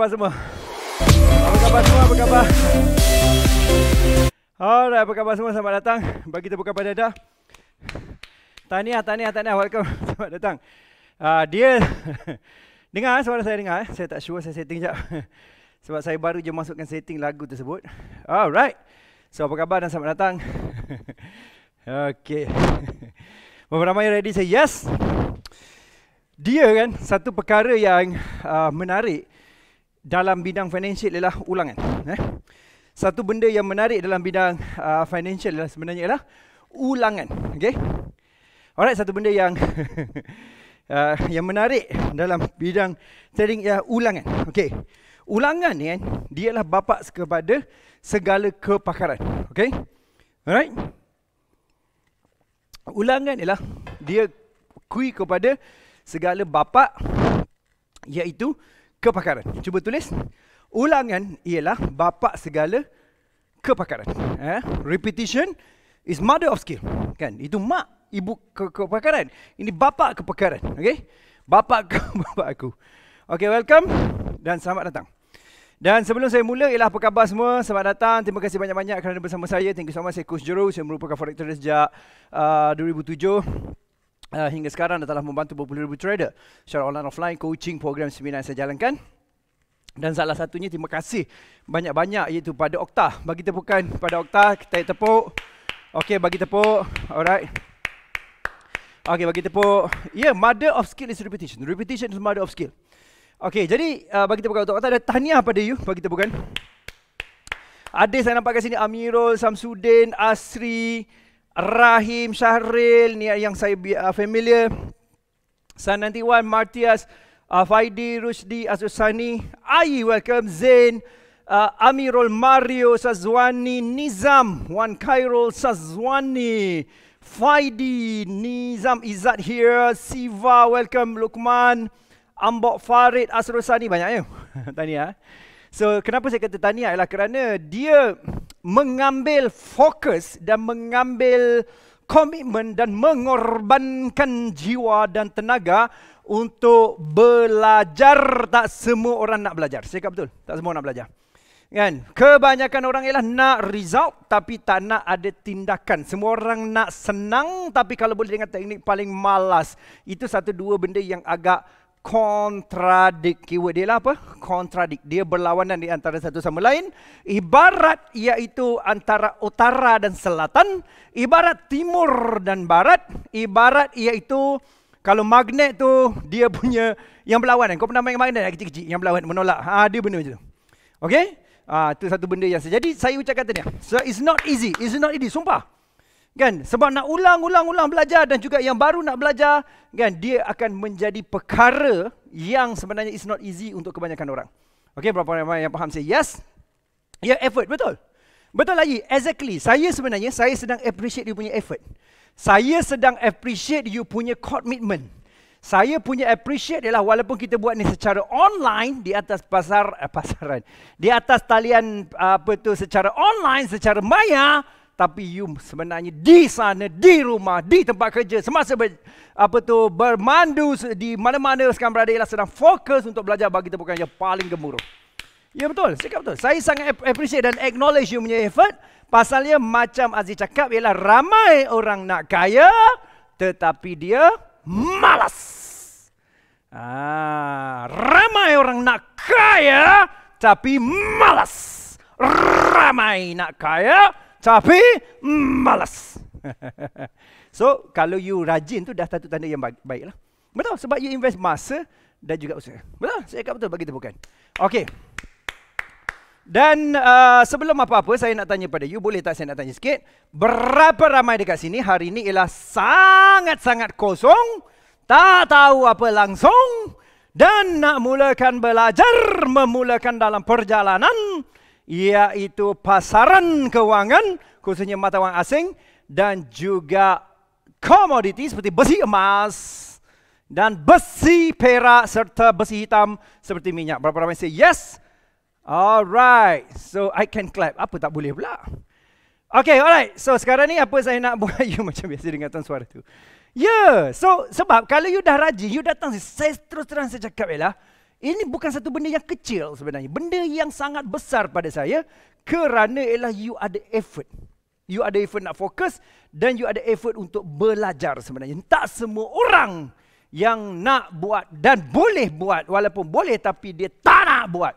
khabar semua? Apa khabar semua? Apa khabar? Alright, apa khabar semua? Selamat datang. Bagi kita buka pada dah. Tania, Tania, Tania, Welcome. Selamat datang. Uh, dia... dengar eh suara saya dengar. Eh. Saya tak sure saya setting sekejap. Sebab saya baru je masukkan setting lagu tersebut. Alright. So, apa khabar dan selamat datang. Okey, Berapa ramai yang ready? Saya yes. Dia kan satu perkara yang uh, menarik dalam bidang financial ialah ulangan. Eh? Satu benda yang menarik dalam bidang uh, financial ialah sebenarnya ialah ulangan. Okay? Alright, satu benda yang uh, yang menarik dalam bidang trading ialah ulangan. Okay? Ulangan ni kan, dia ialah bapak kepada segala kepakaran. Okay? Alright? Ulangan ialah dia kui kepada segala bapak iaitu kepakaran. Cuba tulis. Ulangan ialah bapa segala kepakaran. Eh? Repetition is mother of skill. Kan? Itu mak ibu ke- kepakaran. Ini bapa kepakaran. Okay? Bapa ke bapa aku. Okay, welcome dan selamat datang. Dan sebelum saya mula, ialah apa khabar semua? Selamat datang. Terima kasih banyak-banyak kerana bersama saya. Thank you so much. Saya Coach Jero. Saya merupakan director sejak uh, 2007 uh, hingga sekarang dah telah membantu berpuluh ribu trader secara online offline coaching program seminar yang saya jalankan dan salah satunya terima kasih banyak-banyak iaitu pada Okta. Bagi tepukan pada Okta, kita tepuk. Okey, bagi tepuk. Alright. Okey, bagi tepuk. Ya, yeah, mother of skill is repetition. Repetition is mother of skill. Okey, jadi uh, bagi tepukan untuk Okta. Ada tahniah pada you, bagi tepukan. Ada saya nampak kat sini Amirul, Samsudin, Asri, Rahim Syahril ni yang saya uh, familiar Sananti Wan Martias uh, Faidi Rusdi Azusani Ayi welcome Zain uh, Amirul Mario Sazwani Nizam Wan Khairul Sazwani Faidi Nizam Izat here Siva welcome Lukman Ambok Farid Azusani banyak ya Tahniah So kenapa saya kata tahniah ialah kerana dia mengambil fokus dan mengambil komitmen dan mengorbankan jiwa dan tenaga untuk belajar tak semua orang nak belajar. Saya kata betul, tak semua nak belajar. Kan? Kebanyakan orang ialah nak result tapi tak nak ada tindakan. Semua orang nak senang tapi kalau boleh dengan teknik paling malas. Itu satu dua benda yang agak kontradik keyword dia lah apa kontradik dia berlawanan di antara satu sama lain ibarat iaitu antara utara dan selatan ibarat timur dan barat ibarat iaitu kalau magnet tu dia punya yang berlawanan kau pernah main magnet tak kecil-kecil yang berlawanan menolak ha dia benda macam tu okey ha, tu satu benda yang saya jadi saya ucapkan tadi so it's not easy it's not easy sumpah kan sebab nak ulang-ulang-ulang belajar dan juga yang baru nak belajar kan dia akan menjadi perkara yang sebenarnya is not easy untuk kebanyakan orang. Okey berapa ramai yang faham saya? Yes. Ya yeah, effort betul. Betul lagi. Exactly. Saya sebenarnya saya sedang appreciate dia punya effort. Saya sedang appreciate dia punya commitment. Saya punya appreciate ialah walaupun kita buat ni secara online di atas pasar eh, pasaran. Di atas talian apa tu secara online secara maya tapi you sebenarnya di sana di rumah di tempat kerja semasa ber, apa tu bermandu di mana-mana sekarang berada ialah sedang fokus untuk belajar bagi tempukan yang paling gemuruh ya betul Saya betul saya sangat appreciate dan acknowledge you punya effort pasalnya macam Aziz cakap ialah ramai orang nak kaya tetapi dia malas ah ramai orang nak kaya tapi malas ramai nak kaya tapi malas. so kalau you rajin tu dah satu tanda yang baik, baik lah. Betul? Sebab you invest masa dan juga usaha. Betul? Saya kata betul bagi tepukan. Okay. Dan uh, sebelum apa-apa saya nak tanya pada you boleh tak saya nak tanya sikit berapa ramai dekat sini hari ini ialah sangat-sangat kosong tak tahu apa langsung dan nak mulakan belajar memulakan dalam perjalanan iaitu pasaran kewangan khususnya mata wang asing dan juga komoditi seperti besi emas dan besi perak serta besi hitam seperti minyak. Berapa ramai say yes? Alright, so I can clap. Apa tak boleh pula? Okay, alright. So sekarang ni apa saya nak buat? you ya, macam biasa dengar tuan suara tu. Yeah, so sebab kalau you dah rajin, you datang, saya terus terang saya cakap ialah, ini bukan satu benda yang kecil sebenarnya. Benda yang sangat besar pada saya kerana ialah you ada effort. You ada effort nak fokus dan you ada effort untuk belajar sebenarnya. Tak semua orang yang nak buat dan boleh buat walaupun boleh tapi dia tak nak buat.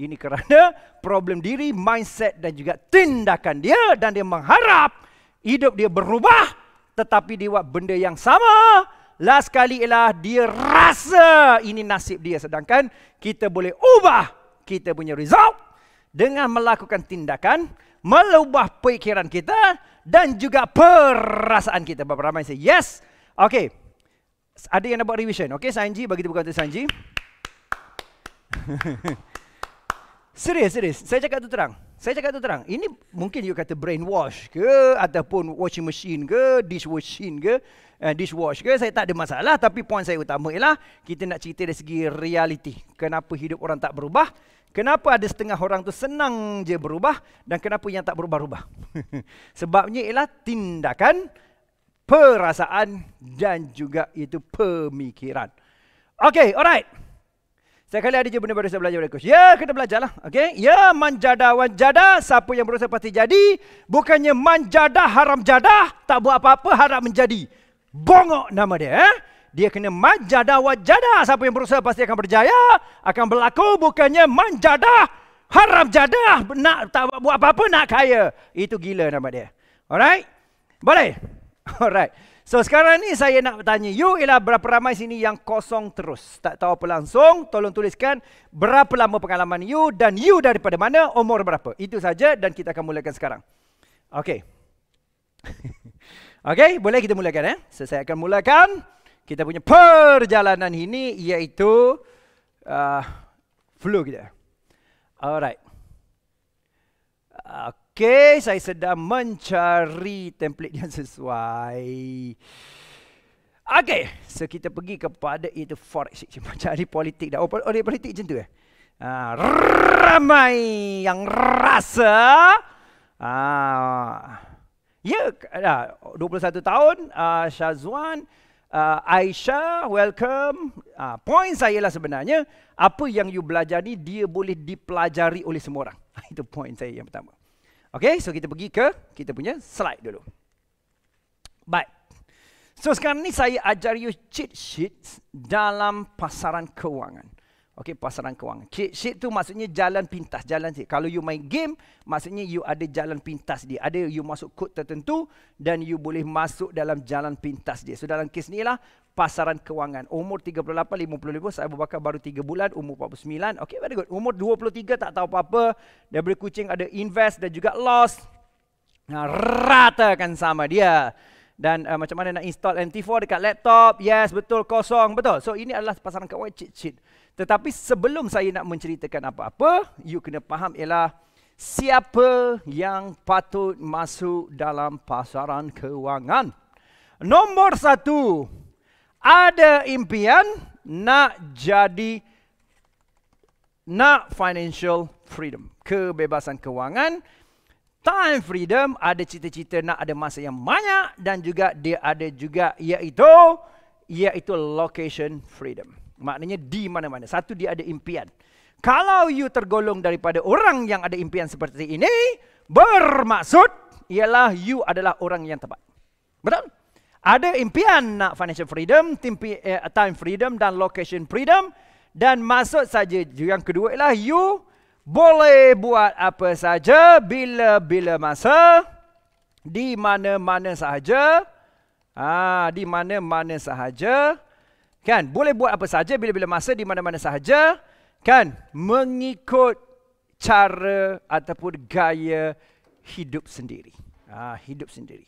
Ini kerana problem diri, mindset dan juga tindakan dia dan dia mengharap hidup dia berubah tetapi dia buat benda yang sama last sekali ialah dia rasa ini nasib dia sedangkan kita boleh ubah kita punya result dengan melakukan tindakan melubah pikiran kita dan juga perasaan kita berapa ramai say yes okey ada yang nak buat revision okey Sanji bagi tepuk tangan Sanji serius serius saya cakap tu terang saya cakap tu terang. Ini mungkin you kata brainwash ke ataupun washing machine ke, dish machine ke uh, dishwash ke saya tak ada masalah tapi poin saya utama ialah kita nak cerita dari segi realiti kenapa hidup orang tak berubah kenapa ada setengah orang tu senang je berubah dan kenapa yang tak berubah-ubah sebabnya ialah tindakan perasaan dan juga itu pemikiran okey alright Sekali ada je benda baru saya belajar dari coach. Ya, kita belajar lah. Okay? Ya, manjada wanjada. Siapa yang berusaha pasti jadi. Bukannya manjada haram jadah. Tak buat apa-apa, harap menjadi. Bongok nama dia. Eh? Dia kena manjadah wajada. Siapa yang berusaha pasti akan berjaya. Akan berlaku bukannya manjadah. Haram jadah. Nak, tak buat apa-apa nak kaya. Itu gila nama dia. Alright? Boleh? Alright. So sekarang ni saya nak tanya you ialah berapa ramai sini yang kosong terus. Tak tahu apa langsung. Tolong tuliskan berapa lama pengalaman you dan you daripada mana, umur berapa. Itu saja dan kita akan mulakan sekarang. Okay. Okey, boleh kita mulakan eh? So, saya akan mulakan kita punya perjalanan ini iaitu uh, flow kita. Alright. Okey, saya sedang mencari template yang sesuai. Okey, so kita pergi kepada itu forex exchange cari politik dah. Oh, oh politik macam tu eh. Ah, ramai yang rasa ah Ya, uh, 21 tahun, uh, Syazwan, uh, Aisyah, welcome. Uh, Poin saya lah sebenarnya, apa yang you belajar ni, dia boleh dipelajari oleh semua orang. Itu point saya yang pertama. Okay, so kita pergi ke kita punya slide dulu. Baik. So sekarang ni saya ajar you cheat sheets dalam pasaran kewangan. Okey, pasaran kewangan. Cheat sheet tu maksudnya jalan pintas, jalan sheet. Kalau you main game, maksudnya you ada jalan pintas dia. Ada you masuk kod tertentu dan you boleh masuk dalam jalan pintas dia. So dalam kes ni lah, pasaran kewangan. Umur 38, 55, saya berbakar baru 3 bulan, umur 49. Okey, very good. Umur 23, tak tahu apa-apa. Daripada kucing ada invest dan juga loss. Nah, ratakan sama dia. Dan uh, macam mana nak install MT4 dekat laptop? Yes, betul, kosong. Betul. So ini adalah pasaran kewangan cheat sheet. Tetapi sebelum saya nak menceritakan apa-apa, you kena faham ialah siapa yang patut masuk dalam pasaran kewangan. Nombor satu, ada impian nak jadi nak financial freedom, kebebasan kewangan, time freedom, ada cita-cita nak ada masa yang banyak dan juga dia ada juga iaitu iaitu location freedom. Maknanya di mana-mana. Satu dia ada impian. Kalau you tergolong daripada orang yang ada impian seperti ini, bermaksud ialah you adalah orang yang tepat. Betul? Ada impian nak financial freedom, eh, time freedom dan location freedom dan maksud saja yang kedua ialah you boleh buat apa saja bila-bila masa di mana-mana sahaja ah di mana-mana sahaja Kan? Boleh buat apa saja bila-bila masa di mana-mana sahaja. Kan? Mengikut cara ataupun gaya hidup sendiri. Ha, hidup sendiri.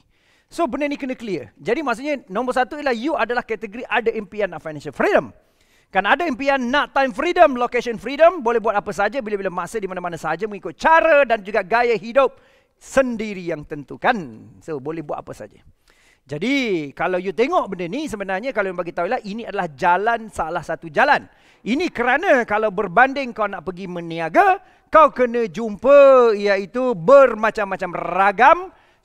So benda ni kena clear. Jadi maksudnya nombor satu ialah you adalah kategori ada impian nak financial freedom. Kan ada impian nak time freedom, location freedom. Boleh buat apa saja bila-bila masa di mana-mana saja mengikut cara dan juga gaya hidup sendiri yang tentukan. So boleh buat apa saja. Jadi kalau you tengok benda ni sebenarnya kalau yang bagi tahu lah ini adalah jalan salah satu jalan. Ini kerana kalau berbanding kau nak pergi meniaga, kau kena jumpa iaitu bermacam-macam ragam.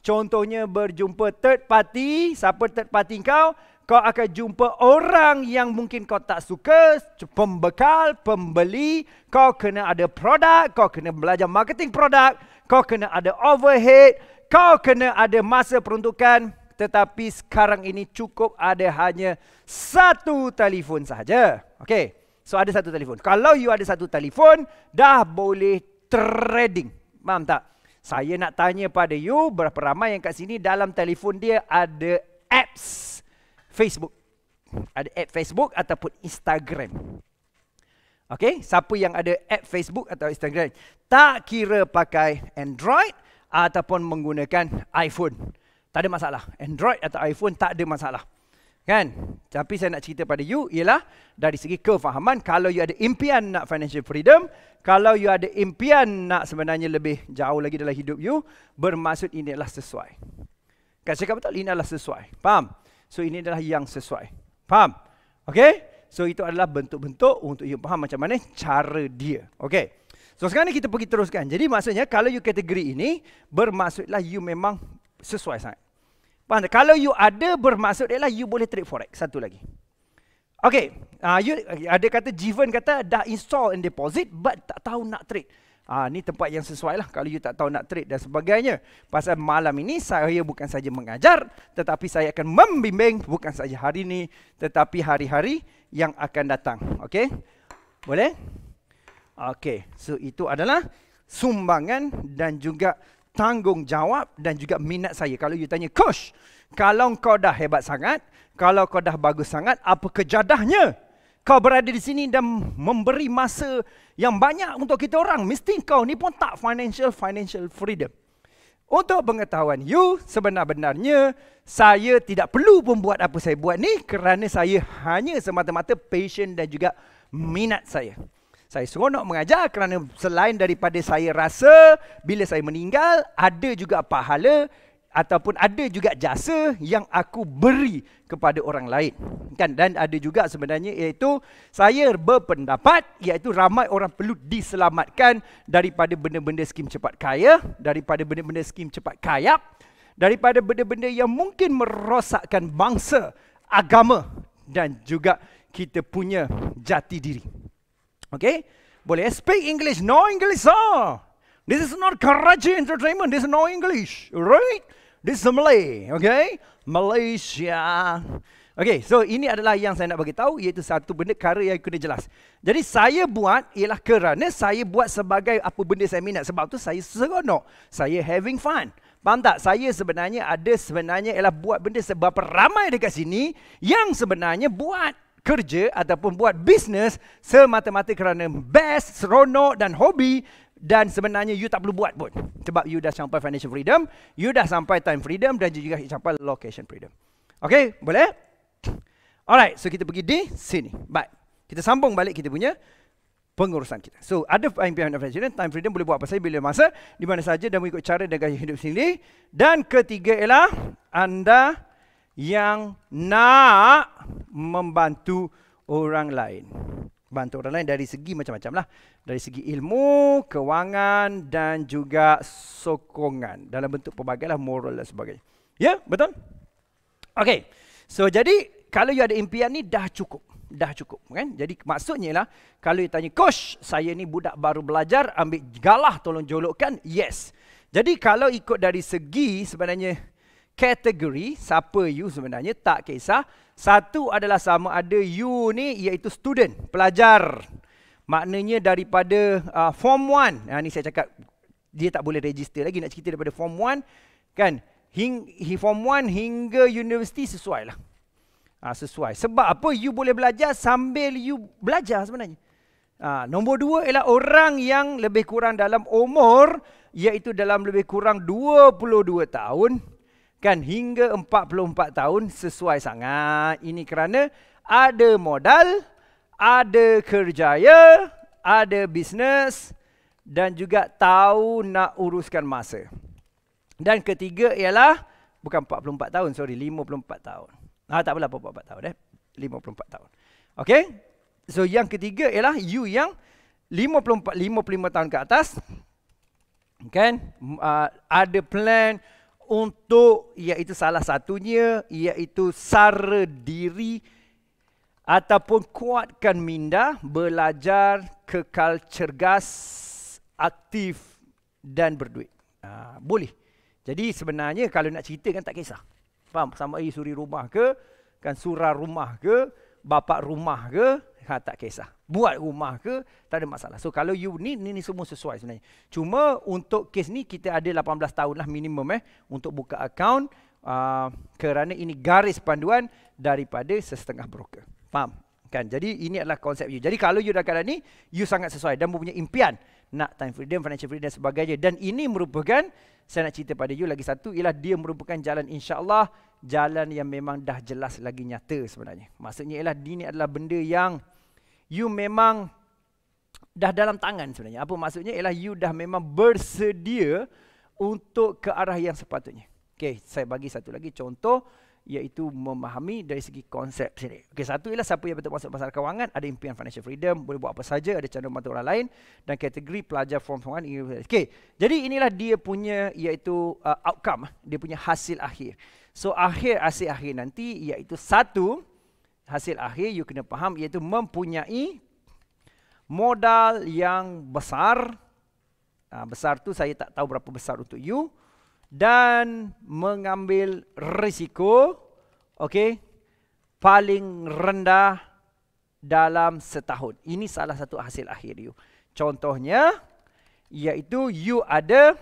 Contohnya berjumpa third party, siapa third party kau, kau akan jumpa orang yang mungkin kau tak suka, pembekal, pembeli, kau kena ada produk, kau kena belajar marketing produk, kau kena ada overhead, kau kena ada masa peruntukan, tetapi sekarang ini cukup ada hanya satu telefon sahaja. Okay, So ada satu telefon. Kalau you ada satu telefon, dah boleh trading. Faham tak? Saya nak tanya pada you, berapa ramai yang kat sini dalam telefon dia ada apps Facebook. Ada app Facebook ataupun Instagram. Okay, siapa yang ada app Facebook atau Instagram, tak kira pakai Android ataupun menggunakan iPhone tak ada masalah. Android atau iPhone tak ada masalah. Kan? Tapi saya nak cerita pada you ialah dari segi kefahaman kalau you ada impian nak financial freedom, kalau you ada impian nak sebenarnya lebih jauh lagi dalam hidup you, bermaksud ini adalah sesuai. Kan cakap betul ini adalah sesuai. Faham? So ini adalah yang sesuai. Faham? Okay? So itu adalah bentuk-bentuk untuk you faham macam mana cara dia. Okay? So sekarang ni kita pergi teruskan. Jadi maksudnya kalau you kategori ini, bermaksudlah you memang sesuai sangat. Faham tak? Kalau you ada bermaksud ialah you boleh trade forex. Satu lagi. Okay. Uh, you, ada kata Jivan kata dah install and deposit but tak tahu nak trade. Ah, ni tempat yang sesuai lah kalau you tak tahu nak trade dan sebagainya. Pasal malam ini saya bukan saja mengajar tetapi saya akan membimbing bukan saja hari ini tetapi hari-hari yang akan datang. Okey? Boleh? Okey. So itu adalah sumbangan dan juga tanggungjawab dan juga minat saya. Kalau you tanya, Coach, kalau kau dah hebat sangat, kalau kau dah bagus sangat, apa kejadahnya? Kau berada di sini dan memberi masa yang banyak untuk kita orang. Mesti kau ni pun tak financial, financial freedom. Untuk pengetahuan you, sebenarnya saya tidak perlu pun buat apa saya buat ni kerana saya hanya semata-mata passion dan juga minat saya saya seronok mengajar kerana selain daripada saya rasa bila saya meninggal ada juga pahala ataupun ada juga jasa yang aku beri kepada orang lain kan dan ada juga sebenarnya iaitu saya berpendapat iaitu ramai orang perlu diselamatkan daripada benda-benda skim cepat kaya daripada benda-benda skim cepat kaya daripada benda-benda yang mungkin merosakkan bangsa agama dan juga kita punya jati diri Okay? Boleh speak English. No English, sir. This is not Karachi Entertainment. This is no English. Right? This is Malay. Okay? Malaysia. Okay, so ini adalah yang saya nak bagi tahu iaitu satu benda cara yang kena jelas. Jadi saya buat ialah kerana saya buat sebagai apa benda saya minat. Sebab tu saya seronok. Saya having fun. Faham tak? Saya sebenarnya ada sebenarnya ialah buat benda sebab ramai dekat sini yang sebenarnya buat kerja ataupun buat bisnes semata-mata kerana best, seronok dan hobi dan sebenarnya you tak perlu buat pun. Sebab you dah sampai financial freedom, you dah sampai time freedom dan juga sampai location freedom. Okay, boleh? Alright, so kita pergi di sini. Baik, kita sambung balik kita punya pengurusan kita. So, ada impian dan time freedom boleh buat apa saja bila masa, di mana saja dan mengikut cara dan gaya hidup sendiri. Dan ketiga ialah anda yang nak membantu orang lain. Bantu orang lain dari segi macam-macam lah. Dari segi ilmu, kewangan dan juga sokongan. Dalam bentuk pelbagai lah moral dan sebagainya. Ya, yeah, betul? Okay. So, jadi kalau you ada impian ni dah cukup. Dah cukup. Kan? Jadi maksudnya lah, kalau you tanya, Coach, saya ni budak baru belajar, ambil galah tolong jolokkan. Yes. Jadi kalau ikut dari segi sebenarnya kategori siapa you sebenarnya tak kisah. Satu adalah sama ada you ni iaitu student, pelajar. Maknanya daripada uh, form 1. Ah ha, ni saya cakap dia tak boleh register lagi nak cerita daripada form 1 kan. Hing, he form 1 hingga universiti sesuai lah. Ha, sesuai. Sebab apa you boleh belajar sambil you belajar sebenarnya. Ha, nombor dua ialah orang yang lebih kurang dalam umur iaitu dalam lebih kurang 22 tahun kan hingga 44 tahun sesuai sangat. Ini kerana ada modal, ada kerjaya, ada bisnes dan juga tahu nak uruskan masa. Dan ketiga ialah bukan 44 tahun, sorry 54 tahun. Ah tak apalah 44 tahun eh. 54 tahun. Okey. So yang ketiga ialah you yang 54 55 tahun ke atas kan uh, ada plan untuk iaitu salah satunya iaitu sara diri ataupun kuatkan minda belajar kekal cergas aktif dan berduit. Ha, boleh. Jadi sebenarnya kalau nak cerita kan tak kisah. Faham? Sama ada suri rumah ke, kan surah rumah ke, bapak rumah ke, ha, tak kisah. Buat rumah ke, tak ada masalah. So kalau you need, ni, ni semua sesuai sebenarnya. Cuma untuk kes ni, kita ada 18 tahun lah minimum eh. Untuk buka account. Uh, kerana ini garis panduan daripada sesetengah broker. Faham? Kan? Jadi ini adalah konsep you. Jadi kalau you dah keadaan ni, you sangat sesuai dan mempunyai impian nak time freedom, financial freedom dan sebagainya. Dan ini merupakan, saya nak cerita pada you lagi satu, ialah dia merupakan jalan insyaAllah jalan yang memang dah jelas lagi nyata sebenarnya. Maksudnya ialah ini adalah benda yang you memang dah dalam tangan sebenarnya. Apa maksudnya ialah you dah memang bersedia untuk ke arah yang sepatutnya. Okey, saya bagi satu lagi contoh iaitu memahami dari segi konsep sini. Okey, satu ialah siapa yang betul masuk pasar kewangan, ada impian financial freedom, boleh buat apa saja, ada channel membantu orang lain dan kategori pelajar form 1. Okey. Jadi inilah dia punya iaitu uh, outcome, dia punya hasil akhir. So akhir asyik akhir nanti iaitu satu hasil akhir you kena faham iaitu mempunyai modal yang besar uh, besar tu saya tak tahu berapa besar untuk you dan mengambil risiko okey paling rendah dalam setahun ini salah satu hasil akhir you contohnya iaitu you ada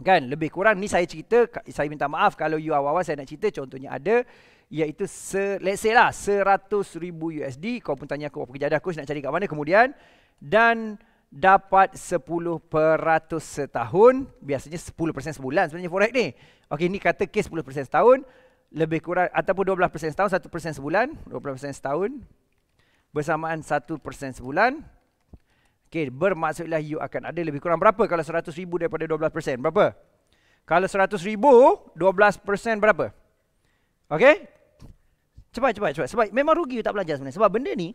kan lebih kurang ni saya cerita saya minta maaf kalau you awal-awal saya nak cerita contohnya ada iaitu se, let's say lah 100,000 USD kau pun tanya aku apa kejadian aku nak cari kat mana kemudian dan dapat 10% setahun biasanya 10% sebulan sebenarnya forex ni okey ni kata case 10% setahun lebih kurang ataupun 12% setahun 1% sebulan 12% setahun bersamaan 1% sebulan okey bermaksudlah you akan ada lebih kurang berapa kalau 100,000 daripada 12% berapa kalau 100,000 12% berapa Okey, Cepat, cepat, cepat. Sebab memang rugi you tak belajar sebenarnya. Sebab benda ni,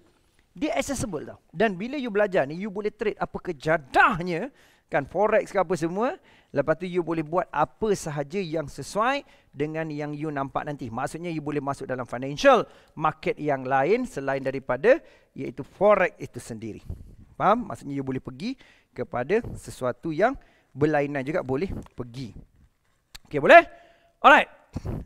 dia accessible tau. Dan bila you belajar ni, you boleh trade apa kejadahnya, kan forex ke apa semua. Lepas tu you boleh buat apa sahaja yang sesuai dengan yang you nampak nanti. Maksudnya you boleh masuk dalam financial market yang lain selain daripada iaitu forex itu sendiri. Faham? Maksudnya you boleh pergi kepada sesuatu yang berlainan juga boleh pergi. Okey boleh? Alright.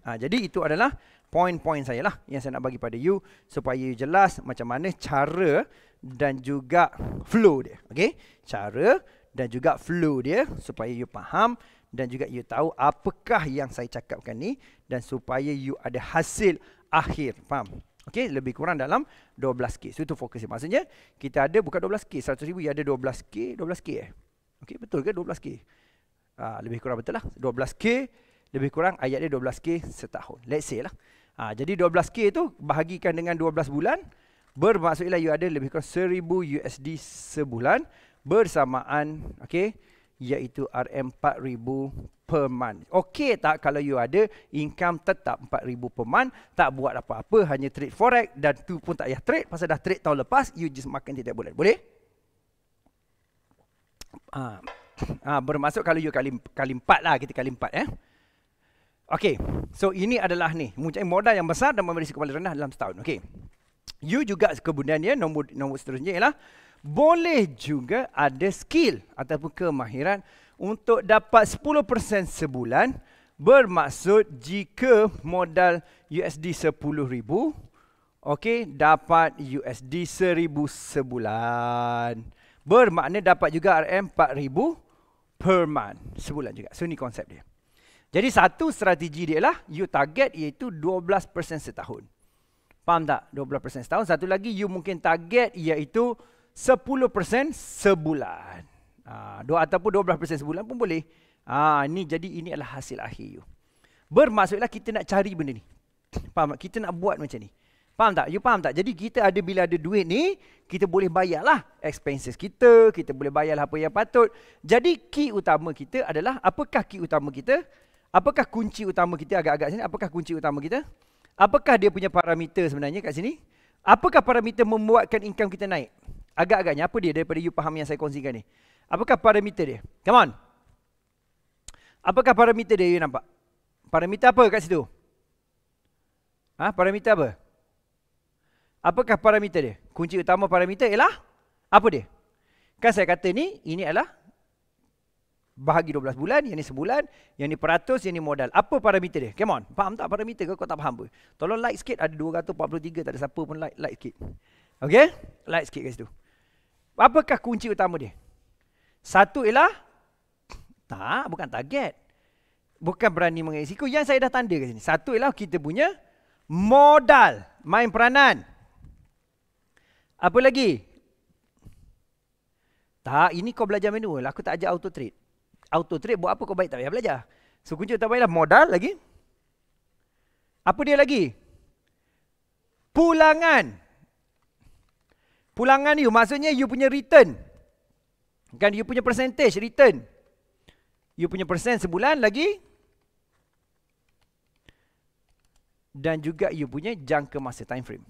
Ha, jadi itu adalah poin-poin saya lah yang saya nak bagi pada you supaya you jelas macam mana cara dan juga flow dia. Okay? Cara dan juga flow dia supaya you faham dan juga you tahu apakah yang saya cakapkan ni dan supaya you ada hasil akhir. Faham? Okay, lebih kurang dalam 12K. So, itu fokus. Maksudnya, kita ada bukan 12K. 100 ribu, ya ada 12K. 12K eh? Okay, betul ke 12K? Uh, ah, lebih kurang betul lah. 12K, lebih kurang ayat dia 12K setahun. Let's say lah. Ha, jadi 12K tu bahagikan dengan 12 bulan. Bermaksudlah you ada lebih kurang 1000 USD sebulan bersamaan okey iaitu RM4000 per month. Okey tak kalau you ada income tetap 4000 per month, tak buat apa-apa hanya trade forex dan tu pun tak payah trade pasal dah trade tahun lepas you just makan tidak boleh. Boleh? Ah, ha, ha, bermaksud kalau you kali kali 4 lah kita kali 4 eh. Ya. Okey, so ini adalah ni mempunyai modal yang besar dan memberi kepala rendah dalam setahun. Okey, you juga kemudiannya nombor nombor seterusnya ialah boleh juga ada skill ataupun kemahiran untuk dapat 10% sebulan bermaksud jika modal USD 10,000 okey dapat USD 1,000 sebulan bermakna dapat juga RM 4,000 per month sebulan juga so ni konsep dia jadi satu strategi dia lah, you target iaitu 12% setahun. Faham tak? 12% setahun. Satu lagi, you mungkin target iaitu 10% sebulan. Ha, dua, ataupun 12% sebulan pun boleh. Ha, ini jadi ini adalah hasil akhir you. Bermaksudlah kita nak cari benda ni. Faham tak? Kita nak buat macam ni. Faham tak? You faham tak? Jadi kita ada bila ada duit ni, kita boleh bayarlah expenses kita, kita boleh bayarlah apa yang patut. Jadi key utama kita adalah, apakah key utama kita? apakah kunci utama kita agak-agak sini apakah kunci utama kita apakah dia punya parameter sebenarnya kat sini apakah parameter membuatkan income kita naik agak-agaknya apa dia daripada you faham yang saya kongsikan ni apakah parameter dia come on apakah parameter dia you nampak parameter apa kat situ ha parameter apa apakah parameter dia kunci utama parameter ialah apa dia kan saya kata ni ini adalah bahagi 12 bulan, yang ni sebulan, yang ni peratus, yang ni modal. Apa parameter dia? Come on. Faham tak parameter ke? Kau tak faham apa? Tolong like sikit. Ada 243, tak ada siapa pun like, like sikit. Okay? Like sikit kat situ. Apakah kunci utama dia? Satu ialah, tak, bukan target. Bukan berani mengambil risiko. Yang saya dah tanda kat sini. Satu ialah kita punya modal. Main peranan. Apa lagi? Tak, ini kau belajar manual. Aku tak ajar auto trade auto trade buat apa kau baik tak payah belajar. So kunci utama ialah modal lagi. Apa dia lagi? Pulangan. Pulangan you maksudnya you punya return. Kan you punya percentage return. You punya persen sebulan lagi dan juga you punya jangka masa time frame.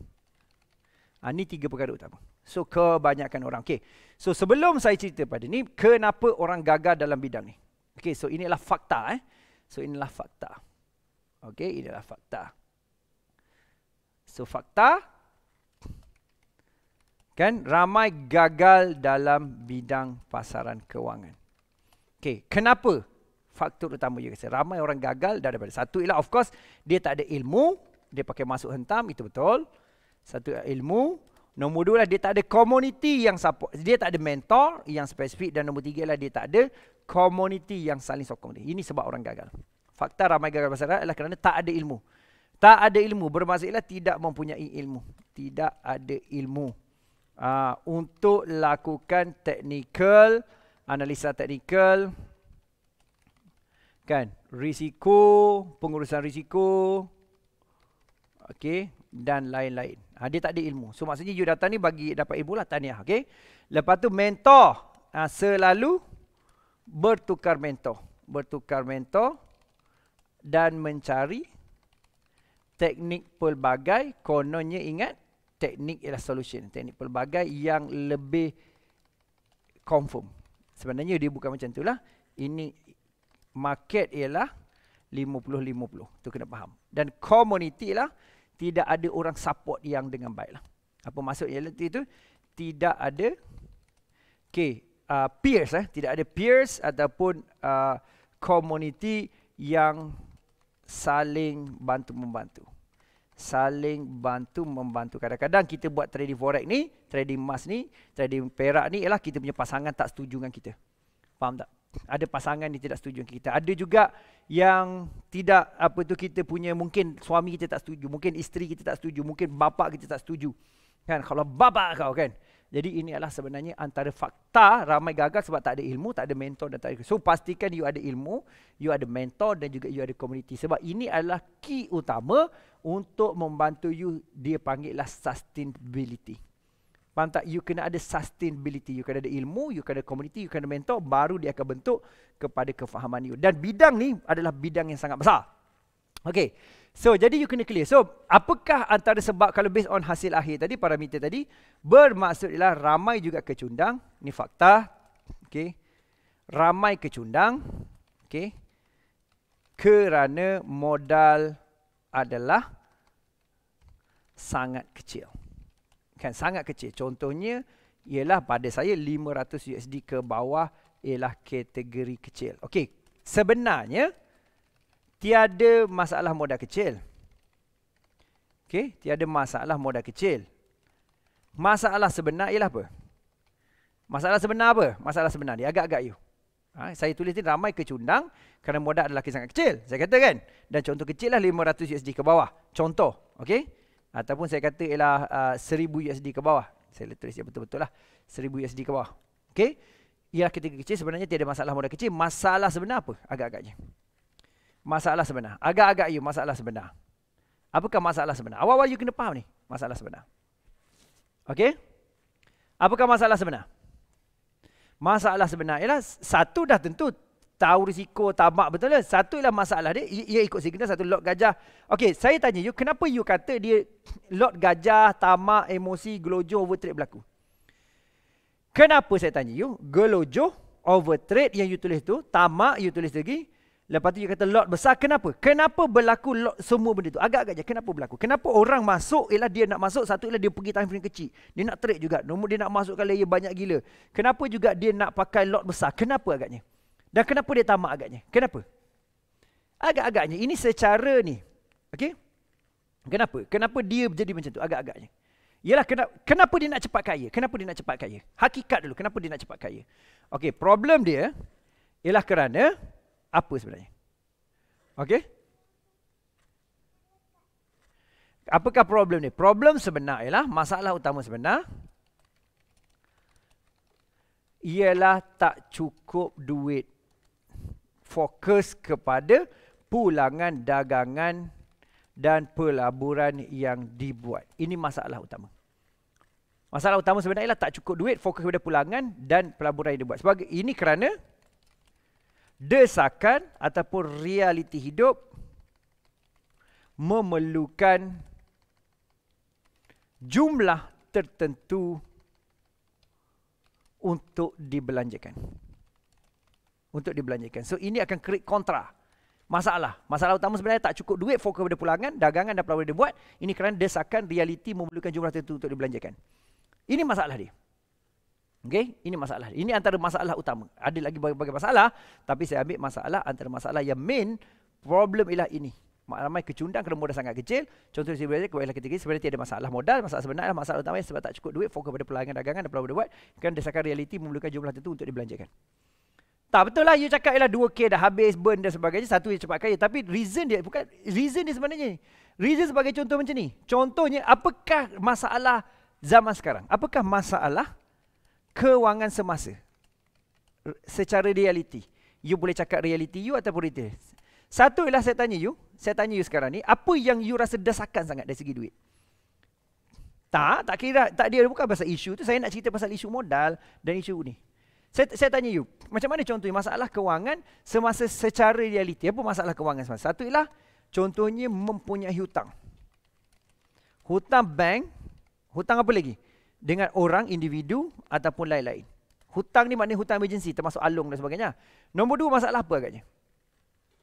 Ini ah, ha, tiga perkara utama. So kebanyakan orang. Okay. So sebelum saya cerita pada ni, kenapa orang gagal dalam bidang ni? Okay, so inilah fakta. Eh. So inilah fakta. Okay, inilah fakta. So fakta, kan ramai gagal dalam bidang pasaran kewangan. Okay, kenapa? Faktor utama juga saya. Ramai orang gagal daripada satu ialah of course dia tak ada ilmu, dia pakai masuk hentam itu betul. Satu ilmu, Nombor dua lah dia tak ada community yang support. Dia tak ada mentor yang spesifik. Dan nombor tiga lah dia tak ada community yang saling sokong dia. Ini sebab orang gagal. Fakta ramai gagal pasal adalah kerana tak ada ilmu. Tak ada ilmu. Bermaksudlah tidak mempunyai ilmu. Tidak ada ilmu. Uh, untuk lakukan technical, analisa technical, kan risiko pengurusan risiko okey dan lain-lain Ha, dia tak ada ilmu. So maksudnya you datang ni bagi dapat ilmu lah tahniah. Okay? Lepas tu mentor ha, selalu bertukar mentor. Bertukar mentor dan mencari teknik pelbagai. Kononnya ingat teknik ialah solution. Teknik pelbagai yang lebih confirm. Sebenarnya dia bukan macam tu lah. Ini market ialah 50-50. Itu kena faham. Dan community lah tidak ada orang support yang dengan baiklah. Apa maksudnya letih tu? Tidak ada okey, uh, peers eh, tidak ada peers ataupun uh, community yang saling bantu membantu. Saling bantu membantu. Kadang-kadang kita buat trading forex ni, trading emas ni, trading perak ni ialah kita punya pasangan tak setuju dengan kita. Faham tak? ada pasangan yang tidak setuju dengan kita. Ada juga yang tidak apa tu kita punya mungkin suami kita tak setuju, mungkin isteri kita tak setuju, mungkin bapa kita tak setuju. Kan kalau bapa kau kan. Jadi ini adalah sebenarnya antara fakta ramai gagal sebab tak ada ilmu, tak ada mentor dan tak ada. So pastikan you ada ilmu, you ada mentor dan juga you ada community sebab ini adalah key utama untuk membantu you dia panggillah sustainability. Faham tak? You kena ada sustainability. You kena ada ilmu, you kena ada community, you kena ada mentor. Baru dia akan bentuk kepada kefahaman you. Dan bidang ni adalah bidang yang sangat besar. Okay. So, jadi you kena clear. So, apakah antara sebab kalau based on hasil akhir tadi, parameter tadi, bermaksud ialah ramai juga kecundang. Ini fakta. Okay. Ramai kecundang. Okay. Kerana modal adalah sangat kecil kan sangat kecil. Contohnya ialah pada saya 500 USD ke bawah ialah kategori kecil. Okey, sebenarnya tiada masalah modal kecil. Okey, tiada masalah modal kecil. Masalah sebenar ialah apa? Masalah sebenar apa? Masalah sebenar dia agak-agak you. Ha, saya tulis ni ramai kecundang kerana modal adalah sangat kecil. Saya kata kan? Dan contoh kecil lah 500 USD ke bawah. Contoh. okay? ataupun saya kata ialah uh, 1000 USD ke bawah. Saya tulis dia betul-betul lah. seribu USD ke bawah. Okey. Ia ketika kecil sebenarnya tiada masalah modal kecil. Masalah sebenar apa? Agak-agaknya. Masalah sebenar. Agak-agak you masalah sebenar. Apakah masalah sebenar? Awal-awal you kena faham ni. Masalah sebenar. Okey. Apakah masalah sebenar? Masalah sebenar ialah satu dah tentu tahu risiko tamak betul lah. Satu ialah masalah dia, ia, ikut signal satu lot gajah. Okey, saya tanya you kenapa you kata dia lot gajah, tamak, emosi, gelojo, overtrade berlaku? Kenapa saya tanya you? Gelojo, overtrade yang you tulis tu, tamak you tulis lagi. Lepas tu you kata lot besar, kenapa? Kenapa berlaku lot semua benda tu? Agak-agak je, kenapa berlaku? Kenapa orang masuk ialah dia nak masuk, satu ialah dia pergi time frame kecil. Dia nak trade juga, nombor dia nak masukkan layer banyak gila. Kenapa juga dia nak pakai lot besar? Kenapa agaknya? Dan kenapa dia tamak agaknya? Kenapa? Agak-agaknya ini secara ni. Okey. Kenapa? Kenapa dia jadi macam tu agak-agaknya? Ialah kenapa kenapa dia nak cepat kaya? Kenapa dia nak cepat kaya? Hakikat dulu kenapa dia nak cepat kaya? Okey, problem dia ialah kerana apa sebenarnya? Okey. Apakah problem ni? Problem sebenar ialah masalah utama sebenar ialah tak cukup duit fokus kepada pulangan dagangan dan pelaburan yang dibuat. Ini masalah utama. Masalah utama sebenarnya ialah tak cukup duit fokus kepada pulangan dan pelaburan yang dibuat. Sebab ini kerana desakan ataupun realiti hidup memerlukan jumlah tertentu untuk dibelanjakan untuk dibelanjakan. So ini akan create kontra. Masalah. Masalah utama sebenarnya tak cukup duit fokus kepada pulangan, dagangan dan pelbagai dia buat. Ini kerana desakan realiti memerlukan jumlah tertentu untuk dibelanjakan. Ini masalah dia. Okay? ini masalah. Ini antara masalah utama. Ada lagi berbagai masalah, tapi saya ambil masalah antara masalah yang main problem ialah ini. Ramai kecundang kerana modal sangat kecil. Contoh sebenarnya kebaikan ketiga sebenarnya tiada masalah modal. Masalah sebenarnya masalah utama sebab tak cukup duit fokus kepada pelanggan dagangan dan pelbagai dia buat. Kerana desakan realiti memerlukan jumlah tertentu untuk dibelanjakan. Tak betul lah you cakap ialah 2k dah habis burn dan sebagainya satu yang cepat kaya tapi reason dia bukan reason dia sebenarnya. Reason sebagai contoh macam ni. Contohnya apakah masalah zaman sekarang? Apakah masalah kewangan semasa? Secara realiti. You boleh cakap realiti you ataupun realiti. Satu ialah saya tanya you, saya tanya you sekarang ni apa yang you rasa desakan sangat dari segi duit? Tak, tak kira tak dia bukan pasal isu tu. Saya nak cerita pasal isu modal dan isu ni. Saya, saya tanya you, macam mana contohnya masalah kewangan semasa secara realiti? Apa masalah kewangan semasa? Satu ialah contohnya mempunyai hutang. Hutang bank, hutang apa lagi? Dengan orang, individu ataupun lain-lain. Hutang ni maknanya hutang emergency termasuk alung dan sebagainya. Nombor dua masalah apa agaknya?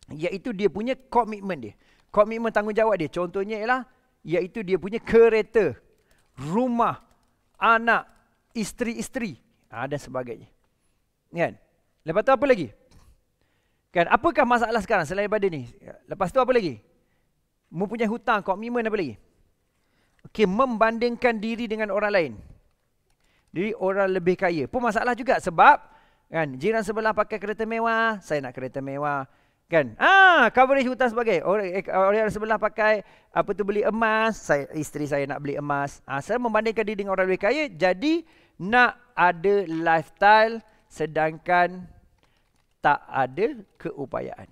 Iaitu dia punya komitmen dia. Komitmen tanggungjawab dia. Contohnya ialah iaitu dia punya kereta, rumah, anak, isteri-isteri ha, dan sebagainya. Kan? Lepas tu apa lagi? Kan, apakah masalah sekarang selain daripada ni? Lepas tu apa lagi? Mempunyai hutang, komitmen apa lagi? Okey, membandingkan diri dengan orang lain. diri orang lebih kaya. Pun masalah juga sebab kan jiran sebelah pakai kereta mewah, saya nak kereta mewah. Kan? Ah, coverage hutang sebagai orang eh, orang sebelah pakai apa tu beli emas, saya isteri saya nak beli emas. Ah, saya membandingkan diri dengan orang lebih kaya, jadi nak ada lifestyle sedangkan tak ada keupayaan.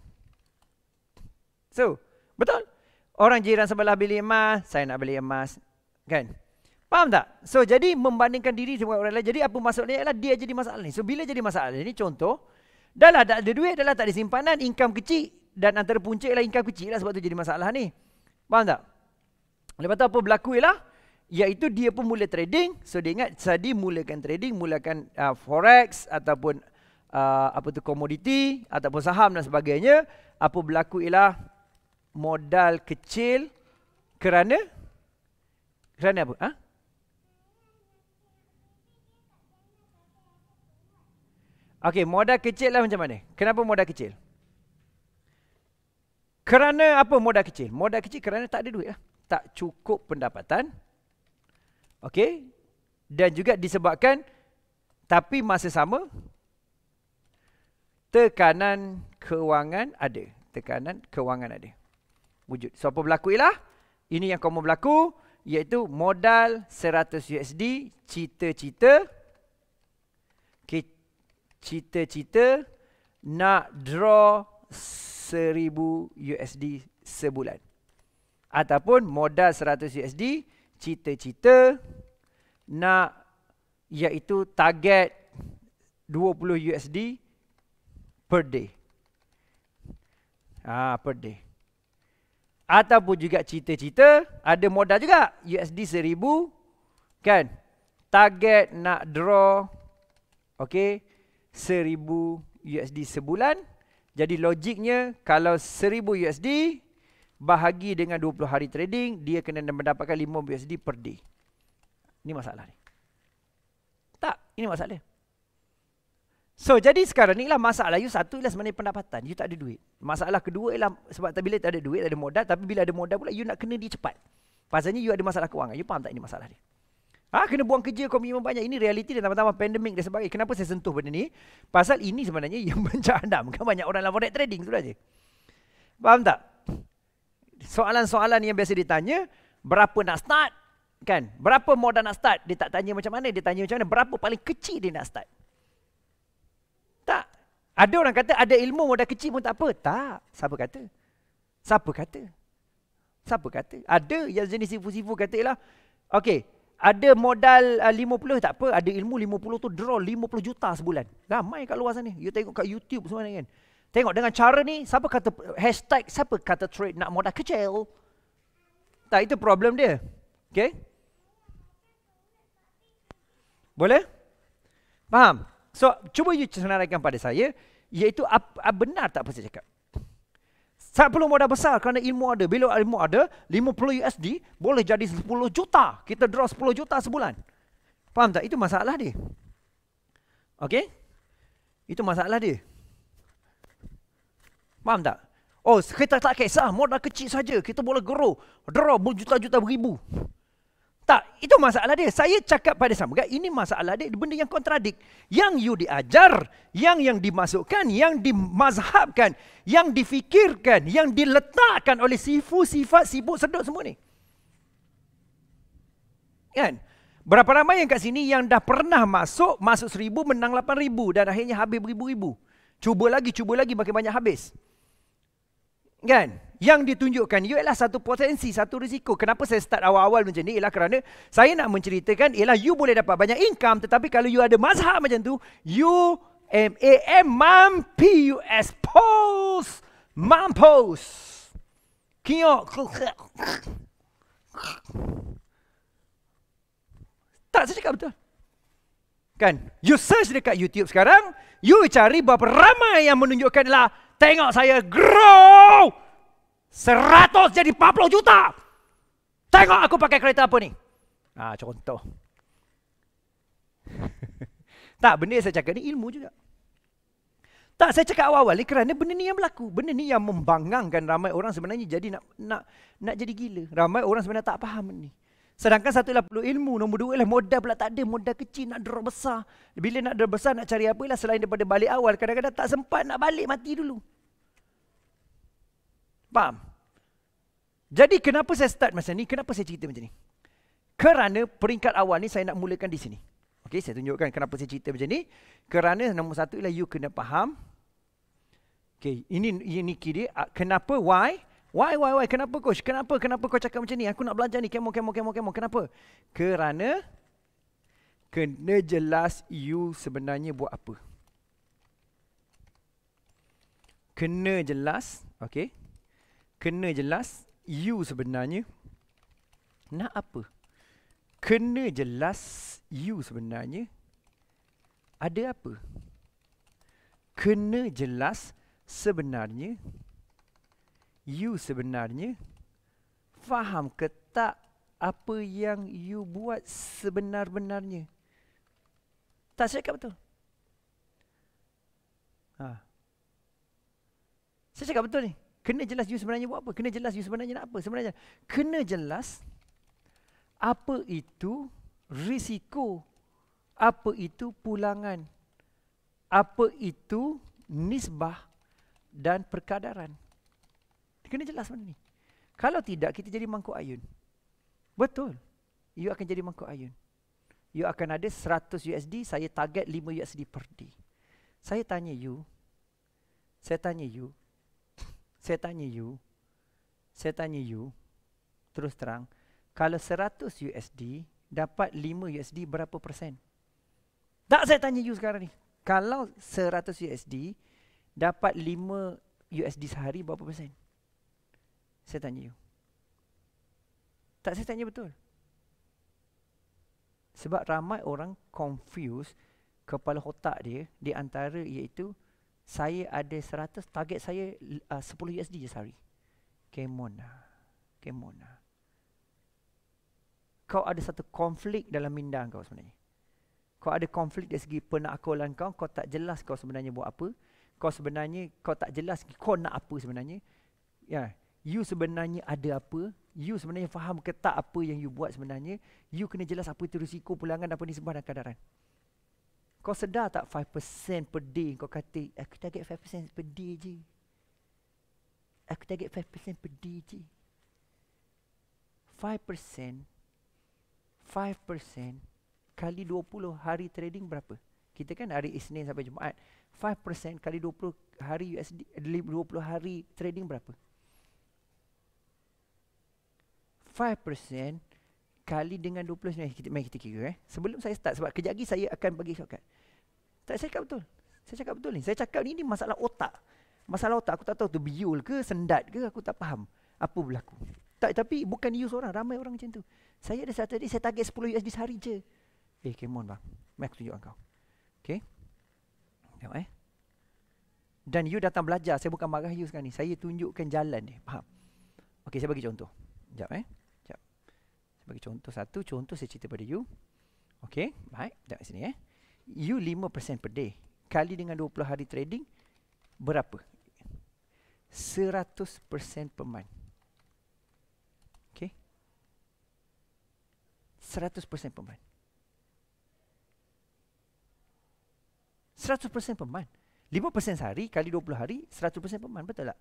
So, betul? Orang jiran sebelah beli emas, saya nak beli emas. Kan? Faham tak? So, jadi membandingkan diri dengan orang lain. Jadi, apa maksudnya ialah dia jadi masalah ni. So, bila jadi masalah ni, contoh. Dah lah, tak ada duit, dah lah, tak ada simpanan, income kecil. Dan antara punca ialah income kecil lah sebab tu jadi masalah ni. Faham tak? Lepas tu apa berlaku ialah, Iaitu dia pun mula trading. So dia ingat tadi mulakan trading, mulakan uh, forex ataupun uh, apa tu komoditi ataupun saham dan sebagainya. Apa berlaku ialah modal kecil kerana kerana apa? Ha? Okey, modal kecil lah macam mana? Kenapa modal kecil? Kerana apa modal kecil? Modal kecil kerana tak ada duit lah. Tak cukup pendapatan. Okey? Dan juga disebabkan tapi masa sama tekanan kewangan ada. Tekanan kewangan ada. Wujud. So apa berlaku ialah ini yang kamu berlaku iaitu modal 100 USD cita-cita cita-cita nak draw 1000 USD sebulan ataupun modal 100 USD cita-cita nak iaitu target 20 USD per day. Ah ha, per day. Ataupun juga cita-cita ada modal juga USD 1000 kan. Target nak draw okey 1000 USD sebulan. Jadi logiknya kalau 1000 USD bahagi dengan 20 hari trading, dia kena mendapatkan 5 USD per day. Ini masalah ni. Tak, ini masalah. So, jadi sekarang ni lah masalah you satu ialah sebenarnya pendapatan. You tak ada duit. Masalah kedua ialah sebab tak bila tak ada duit, tak ada modal. Tapi bila ada modal pula, you nak kena dia cepat. Pasalnya you ada masalah kewangan. You faham tak ini masalah dia? Ha, kena buang kerja komitmen banyak. Ini realiti dan tambah-tambah pandemik dan sebagainya. Kenapa saya sentuh benda ni? Pasal ini sebenarnya yang mencadam. Kan banyak orang dalam forex trading tu saja. Faham tak? soalan-soalan yang biasa ditanya, berapa nak start? Kan? Berapa modal nak start? Dia tak tanya macam mana, dia tanya macam mana berapa paling kecil dia nak start. Tak. Ada orang kata ada ilmu modal kecil pun tak apa. Tak. Siapa kata? Siapa kata? Siapa kata? Ada yang jenis sifu-sifu kata ialah Okey, ada modal uh, 50 tak apa, ada ilmu 50 tu draw 50 juta sebulan. Ramai kat luar sana. You tengok kat YouTube semua ni kan. Tengok dengan cara ni, siapa kata hashtag, siapa kata trade nak modal kecil. Tak, itu problem dia. Okay? Boleh? Faham? So, cuba you senaraikan pada saya, iaitu ap, ap, benar tak apa saya cakap. Tak perlu modal besar kerana ilmu ada. Bila ilmu ada, 50 USD boleh jadi 10 juta. Kita draw 10 juta sebulan. Faham tak? Itu masalah dia. Okay? Itu masalah dia. Faham tak? Oh, kita tak kisah. Modal kecil saja. Kita boleh grow. Draw berjuta-juta beribu. Tak, itu masalah dia. Saya cakap pada sama. Ini masalah dia, benda yang kontradik. Yang you diajar, yang yang dimasukkan, yang dimazhabkan, yang difikirkan, yang diletakkan oleh sifu, sifat, sibuk, sedut semua ni. Kan? Berapa ramai yang kat sini yang dah pernah masuk, masuk seribu, menang lapan ribu dan akhirnya habis beribu-ribu. Cuba lagi, cuba lagi makin banyak habis kan yang ditunjukkan you ialah satu potensi satu risiko kenapa saya start awal-awal macam ni ialah kerana saya nak menceritakan ialah you boleh dapat banyak income tetapi kalau you ada mazhab macam tu you M A M M M P U S P O S M A POS MAMPOS Kio Tak saya cakap betul Kan You search dekat YouTube sekarang You cari berapa ramai yang menunjukkan lah tengok saya grow seratus jadi 40 juta. Tengok aku pakai kereta apa ni. Ah contoh. tak benda saya cakap ni ilmu juga. Tak saya cakap awal-awal ni kerana benda ni yang berlaku. Benda ni yang membangangkan ramai orang sebenarnya jadi nak nak nak jadi gila. Ramai orang sebenarnya tak faham ni. Sedangkan satu ialah perlu ilmu, nombor dua ialah modal pula tak ada, modal kecil nak drop besar. Bila nak drop besar nak cari apa ialah selain daripada balik awal, kadang-kadang tak sempat nak balik mati dulu. Faham? Jadi kenapa saya start masa ni? Kenapa saya cerita macam ni? Kerana peringkat awal ni saya nak mulakan di sini. Okey, saya tunjukkan kenapa saya cerita macam ni. Kerana nombor satu ialah you kena faham. Okey, ini ini kiri. Ah, kenapa? Why? Why, why, why? Kenapa coach? Kenapa? Kenapa kau cakap macam ni? Aku nak belajar ni. Kemo, kemo, kemo, kemo. Kenapa? Kerana kena jelas you sebenarnya buat apa. Kena jelas, okay? Kena jelas you sebenarnya nak apa. Kena jelas you sebenarnya ada apa. Kena jelas sebenarnya you sebenarnya faham ke tak apa yang you buat sebenar-benarnya? Tak saya cakap betul? Ha. Saya cakap betul ni. Kena jelas you sebenarnya buat apa. Kena jelas you sebenarnya nak apa. Sebenarnya kena jelas apa itu risiko. Apa itu pulangan. Apa itu nisbah dan perkadaran kena jelas benda ni. Kalau tidak, kita jadi mangkuk ayun. Betul. You akan jadi mangkuk ayun. You akan ada 100 USD, saya target 5 USD per day. Saya tanya you, saya tanya you, saya tanya you, saya tanya you, terus terang, kalau 100 USD, dapat 5 USD berapa persen? Tak saya tanya you sekarang ni. Kalau 100 USD, dapat 5 USD sehari berapa persen? Saya tanya you. Tak saya tanya betul. Sebab ramai orang confuse kepala otak dia di antara iaitu saya ada 100 target saya uh, 10 USD je sehari. Kemona. Lah. Kemona. Lah. Kau ada satu konflik dalam minda kau sebenarnya. Kau ada konflik dari segi penakulan kau, kau tak jelas kau sebenarnya buat apa. Kau sebenarnya kau tak jelas kau nak apa sebenarnya. Ya you sebenarnya ada apa, you sebenarnya faham ke tak apa yang you buat sebenarnya, you kena jelas apa itu risiko pulangan apa ni sebuah dan kadaran. Kau sedar tak 5% per day kau kata, aku target 5% per day je. Aku target 5% per day je. 5% 5% kali 20 hari trading berapa? Kita kan hari Isnin sampai Jumaat. 5% kali 20 hari USD 20 hari trading berapa? 5% kali dengan 29 eh, kita, mari kita kira eh. Sebelum saya start sebab kejap saya akan bagi shortcut. Tak saya cakap betul. Saya cakap betul ni. Saya cakap ni ni masalah otak. Masalah otak aku tak tahu tu biul ke sendat ke aku tak faham. Apa berlaku. Tak tapi bukan you seorang ramai orang macam tu. Saya ada satu tadi saya target 10 USD sehari je. Eh, come on bang. Mari aku tunjukkan kau. Okay. Tengok eh. Dan you datang belajar. Saya bukan marah you sekarang ni. Saya tunjukkan jalan dia. Faham? Okay, saya bagi contoh. Sekejap eh bagi contoh satu contoh saya cerita pada you okay baik tengok sini eh you 5% per day kali dengan 20 hari trading berapa 100% per month okay 100% per month 100% per month. 5% sehari kali 20 hari, 100% per month. Betul tak?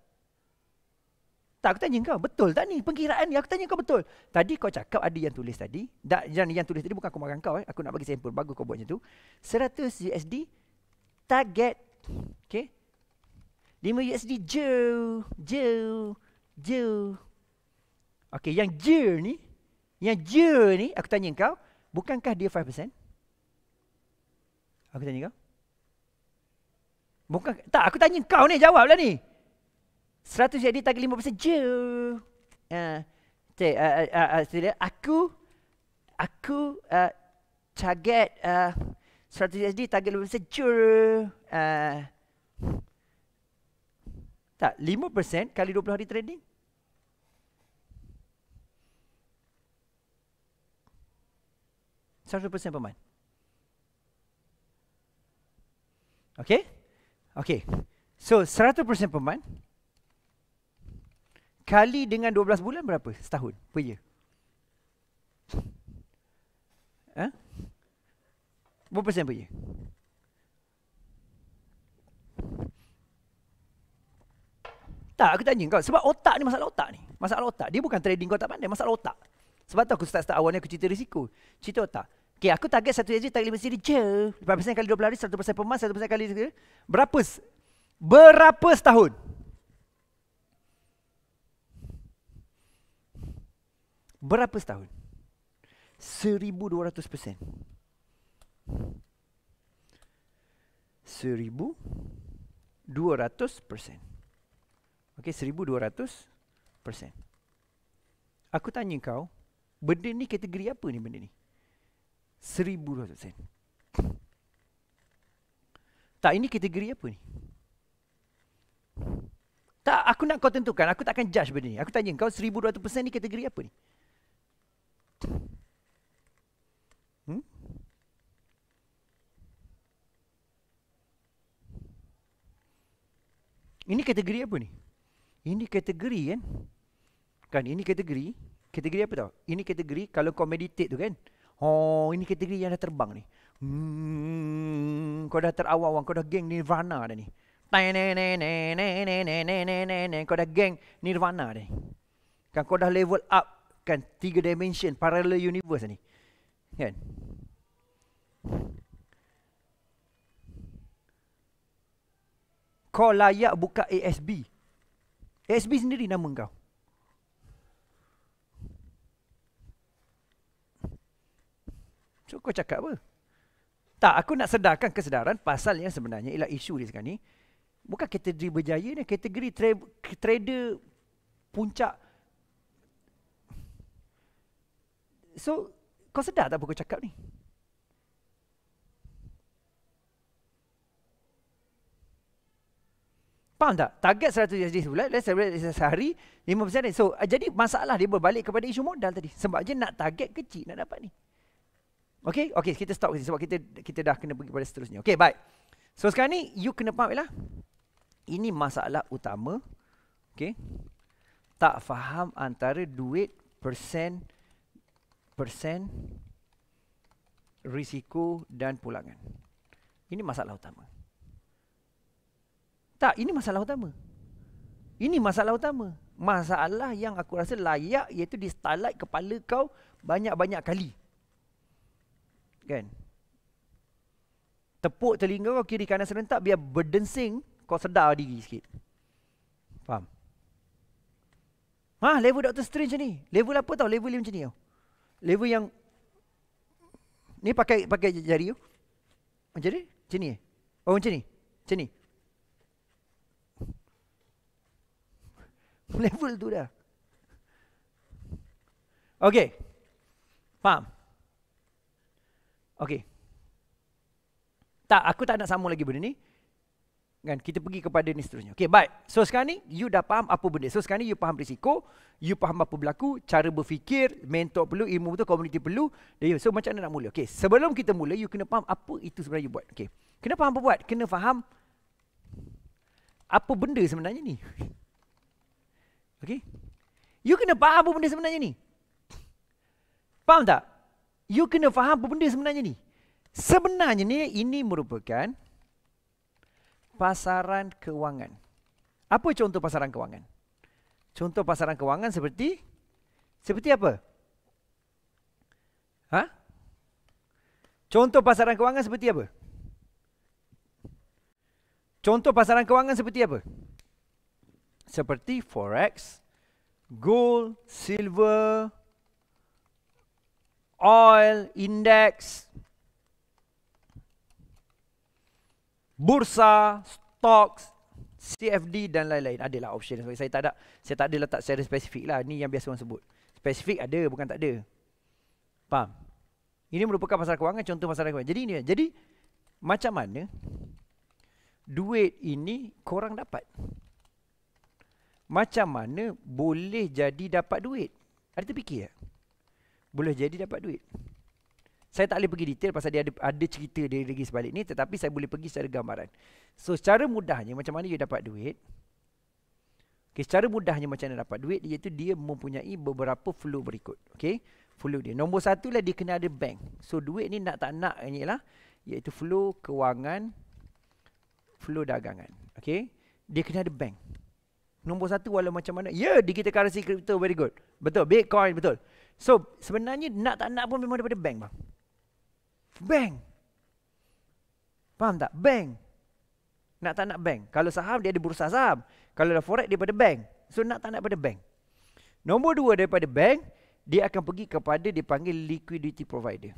Tak aku tanya kau betul tak ni pengkiraan ni aku tanya kau betul. Tadi kau cakap ada yang tulis tadi. Tak yang yang tulis tadi bukan aku marah kau eh. Aku nak bagi sampel. Bagus kau buatnya tu. 100 USD target. okay 5 USD je. Je. Je. okay yang je ni yang je ni aku tanya kau bukankah dia 5%? Aku tanya kau. Bukan tak aku tanya kau ni jawablah ni. Seratus jadi tak 5% je. Ha. Uh, aku aku uh, target uh, 100 jadi target 5% je. Uh, tak lima 5% kali dua 20 hari trading. Seratus persen pemain. Okay? Okay. So, seratus persen pemain kali dengan 12 bulan berapa? Setahun. Per year. Ha? Berapa persen per year? Tak, aku tanya kau. Sebab otak ni masalah otak ni. Masalah otak. Dia bukan trading kau tak pandai. Masalah otak. Sebab tu aku start-start awalnya. ni aku cerita risiko. Cerita otak. Okay, aku target satu hari, target lima hari je. Lepas persen kali dua belas hari, satu persen per month, satu persen kali... Berapa? Berapa setahun? Berapa setahun? 1200 persen. 1200 persen. Okey, 1200 persen. Aku tanya kau, benda ni kategori apa ni benda ni? 1200 persen. Tak, ini kategori apa ni? Tak, aku nak kau tentukan. Aku takkan judge benda ni. Aku tanya kau, 1200% ni kategori apa ni? Hmm? Ini kategori apa ni? Ini kategori kan? Kan ini kategori, kategori apa tau? Ini kategori kalau kau meditate tu kan. Oh, ini kategori yang dah terbang ni. Hmm, kau dah terawang kau dah geng Nirvana dah ni. Kau dah geng Nirvana dah. Kan kau dah level up kan tiga dimension parallel universe ni kan kau layak buka ASB ASB sendiri nama kau so kau cakap apa tak aku nak sedarkan kesedaran pasal yang sebenarnya ialah isu dia sekarang ni bukan kategori berjaya ni kategori tra- trader puncak So, kau sedar tak apa kau cakap ni? Faham tak? Target 100 USD sebulan, let's say sehari 5%. So, ah, jadi masalah dia berbalik kepada isu modal tadi. Sebab je nak target kecil nak dapat ni. Okay, okay kita stop sini sebab kita kita dah kena pergi pada seterusnya. Okay, baik. So, sekarang ni you kena faham lah. Ini masalah utama. Okay. Tak faham antara duit, persen, persen persen risiko dan pulangan. Ini masalah utama. Tak, ini masalah utama. Ini masalah utama. Masalah yang aku rasa layak iaitu di starlight kepala kau banyak-banyak kali. Kan? Tepuk telinga kau kiri kanan serentak biar berdensing kau sedar diri sikit. Faham? Ha, level Dr. Strange ni. Level apa tau? Level dia macam ni tau level yang ni pakai pakai jari tu. Macam ni? Macam ni. Eh? Oh macam ni. Macam ni. Level tu dah. Okey. Faham? Okey. Tak, aku tak nak sambung lagi benda ni kan kita pergi kepada ni seterusnya. Okey, baik. So sekarang ni you dah faham apa benda. So sekarang ni you faham risiko, you faham apa berlaku, cara berfikir, mentor perlu, ilmu tu, community perlu. Dan so macam mana nak mula? Okey, sebelum kita mula you kena faham apa itu sebenarnya you buat. Okey. Kena faham apa buat? Kena faham apa benda sebenarnya ni. Okey. You kena faham apa benda sebenarnya ni. Faham tak? You kena faham apa benda sebenarnya ni. Sebenarnya ni ini merupakan pasaran kewangan. Apa contoh pasaran kewangan? Contoh pasaran kewangan seperti seperti apa? Ha? Contoh pasaran kewangan seperti apa? Contoh pasaran kewangan seperti apa? Seperti forex, gold, silver, oil, indeks, bursa, stocks, CFD dan lain-lain. Ada lah option. saya tak ada saya tak ada letak secara spesifik lah. Ini yang biasa orang sebut. Spesifik ada, bukan tak ada. Faham? Ini merupakan pasaran kewangan, contoh pasaran kewangan. Jadi ini, jadi macam mana duit ini korang dapat? Macam mana boleh jadi dapat duit? Ada terfikir tak? Boleh jadi dapat duit. Saya tak boleh pergi detail pasal dia ada, ada cerita dia lagi sebalik ni tetapi saya boleh pergi secara gambaran. So secara mudahnya macam mana dia dapat duit? Okay, secara mudahnya macam mana dapat duit iaitu dia mempunyai beberapa flow berikut. Okay? Flow dia. Nombor satu lah dia kena ada bank. So duit ni nak tak nak ni lah. Iaitu flow kewangan, flow dagangan. Okay? Dia kena ada bank. Nombor satu walau macam mana. Ya, yeah, digital currency crypto very good. Betul. Bitcoin betul. So sebenarnya nak tak nak pun memang daripada bank bang. Bank, Faham tak? Bank, Nak tak nak bank. Kalau saham, dia ada bursa saham. Kalau ada forex, dia pada bank. So, nak tak nak pada bank. Nombor dua daripada bank, dia akan pergi kepada dipanggil liquidity provider.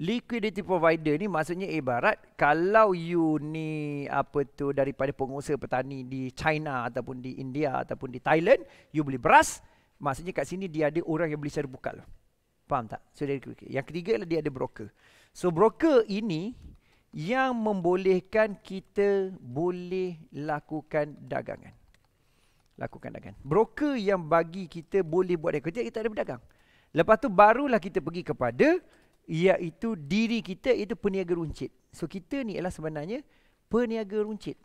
Liquidity provider ni maksudnya ibarat kalau you ni apa tu daripada pengusaha petani di China ataupun di India ataupun di Thailand, you beli beras, maksudnya kat sini dia ada orang yang beli secara buka lah. Faham tak? So, dari, yang ketiga adalah dia ada broker. So broker ini yang membolehkan kita boleh lakukan dagangan. Lakukan dagangan. Broker yang bagi kita boleh buat kerja kita ada berdagang. Lepas tu barulah kita pergi kepada iaitu diri kita itu peniaga runcit. So kita ni ialah sebenarnya peniaga runcit.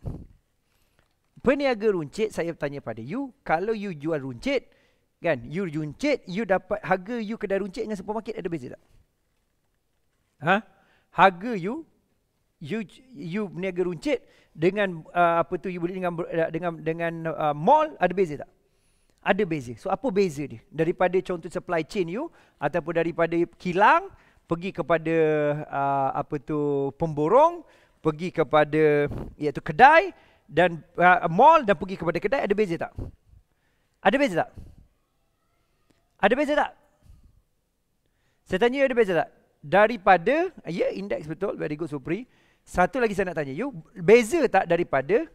Peniaga runcit saya tanya pada you, kalau you jual runcit, Kan? You runcit, you dapat harga you kedai runcit dengan supermarket ada beza tak? Ha? Harga you you you berniaga runcit dengan uh, apa tu you beli dengan uh, dengan dengan uh, mall ada beza tak? Ada beza. So apa beza dia? Daripada contoh supply chain you ataupun daripada kilang pergi kepada uh, apa tu pemborong, pergi kepada iaitu kedai dan uh, mall dan pergi kepada kedai ada beza tak? Ada beza tak? Ada beza tak? Saya tanya ada beza tak? Daripada, ya yeah, indeks betul, very good Supri. Satu lagi saya nak tanya you, beza tak daripada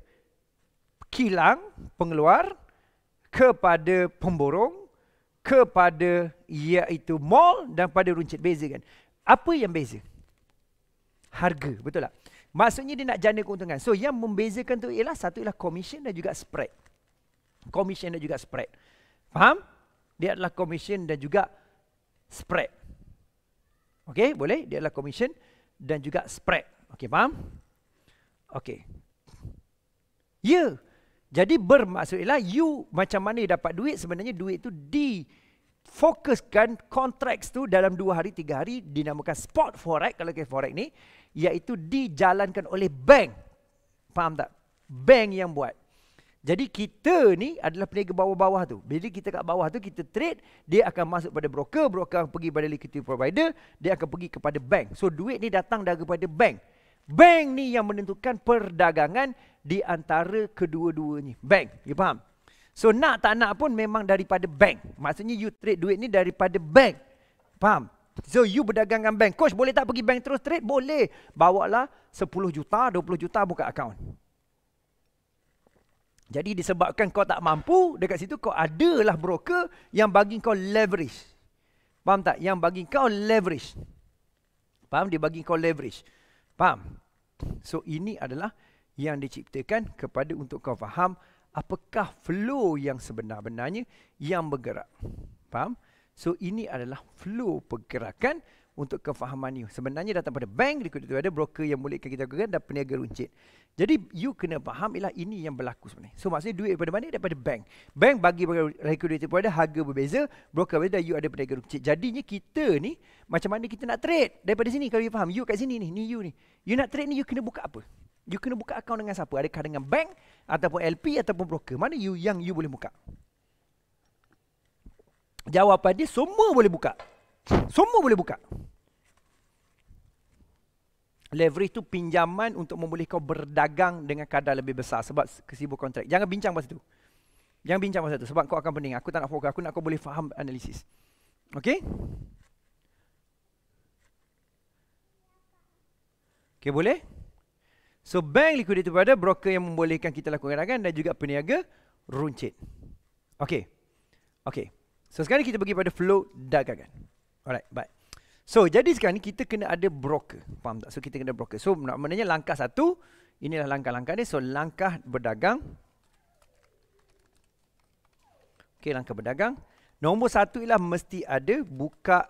kilang pengeluar kepada pemborong kepada iaitu mall dan pada runcit beza kan? Apa yang beza? Harga, betul tak? Maksudnya dia nak jana keuntungan. So yang membezakan tu ialah satu ialah komisen dan juga spread. komisen dan juga spread. Faham? dia adalah commission dan juga spread. Okey, boleh? Dia adalah commission dan juga spread. Okey, faham? Okey. Ya. Jadi bermaksud ialah you macam mana dapat duit sebenarnya duit itu di fokuskan kontrak tu dalam dua hari tiga hari dinamakan spot forex kalau ke forex ni iaitu dijalankan oleh bank. Faham tak? Bank yang buat. Jadi kita ni adalah peniaga bawah-bawah tu. Bila kita kat bawah tu, kita trade, dia akan masuk pada broker, broker akan pergi pada liquidity provider, dia akan pergi kepada bank. So duit ni datang daripada bank. Bank ni yang menentukan perdagangan di antara kedua-duanya. Bank, you faham? So nak tak nak pun memang daripada bank. Maksudnya you trade duit ni daripada bank. Faham? So you berdagang dengan bank. Coach boleh tak pergi bank terus trade? Boleh. Bawalah 10 juta, 20 juta buka account. Jadi disebabkan kau tak mampu, dekat situ kau adalah broker yang bagi kau leverage. Faham tak? Yang bagi kau leverage. Faham? Dia bagi kau leverage. Faham? So ini adalah yang diciptakan kepada untuk kau faham apakah flow yang sebenar-benarnya yang bergerak. Faham? So ini adalah flow pergerakan untuk kefahaman you. Sebenarnya datang pada bank, di itu ada broker yang boleh kita lakukan dan peniaga runcit. Jadi you kena faham ialah ini yang berlaku sebenarnya. So maksudnya duit daripada mana? Daripada bank. Bank bagi liquidity ada harga berbeza, broker berbeza, you ada peniaga runcit. Jadinya kita ni macam mana kita nak trade daripada sini kalau you faham. You kat sini ni, ni you ni. You nak trade ni you kena buka apa? You kena buka akaun dengan siapa? Adakah dengan bank ataupun LP ataupun broker? Mana you yang you boleh buka? Jawapan dia semua boleh buka. Semua boleh buka. Leverage tu pinjaman untuk memboleh kau berdagang dengan kadar lebih besar sebab kesibuk kontrak. Jangan bincang pasal tu. Jangan bincang pasal tu sebab kau akan pening. Aku tak nak fokus. Aku nak kau boleh faham analisis. Okay? Okay boleh? So bank liquidity pada broker yang membolehkan kita lakukan dagangan dan juga peniaga runcit. Okay. Okay. So sekarang kita pergi pada flow dagangan. Alright, bye. So, jadi sekarang ni kita kena ada broker. Faham tak? So, kita kena broker. So, maknanya langkah satu, inilah langkah-langkah ni. So, langkah berdagang. Okay, langkah berdagang. Nombor satu ialah mesti ada buka.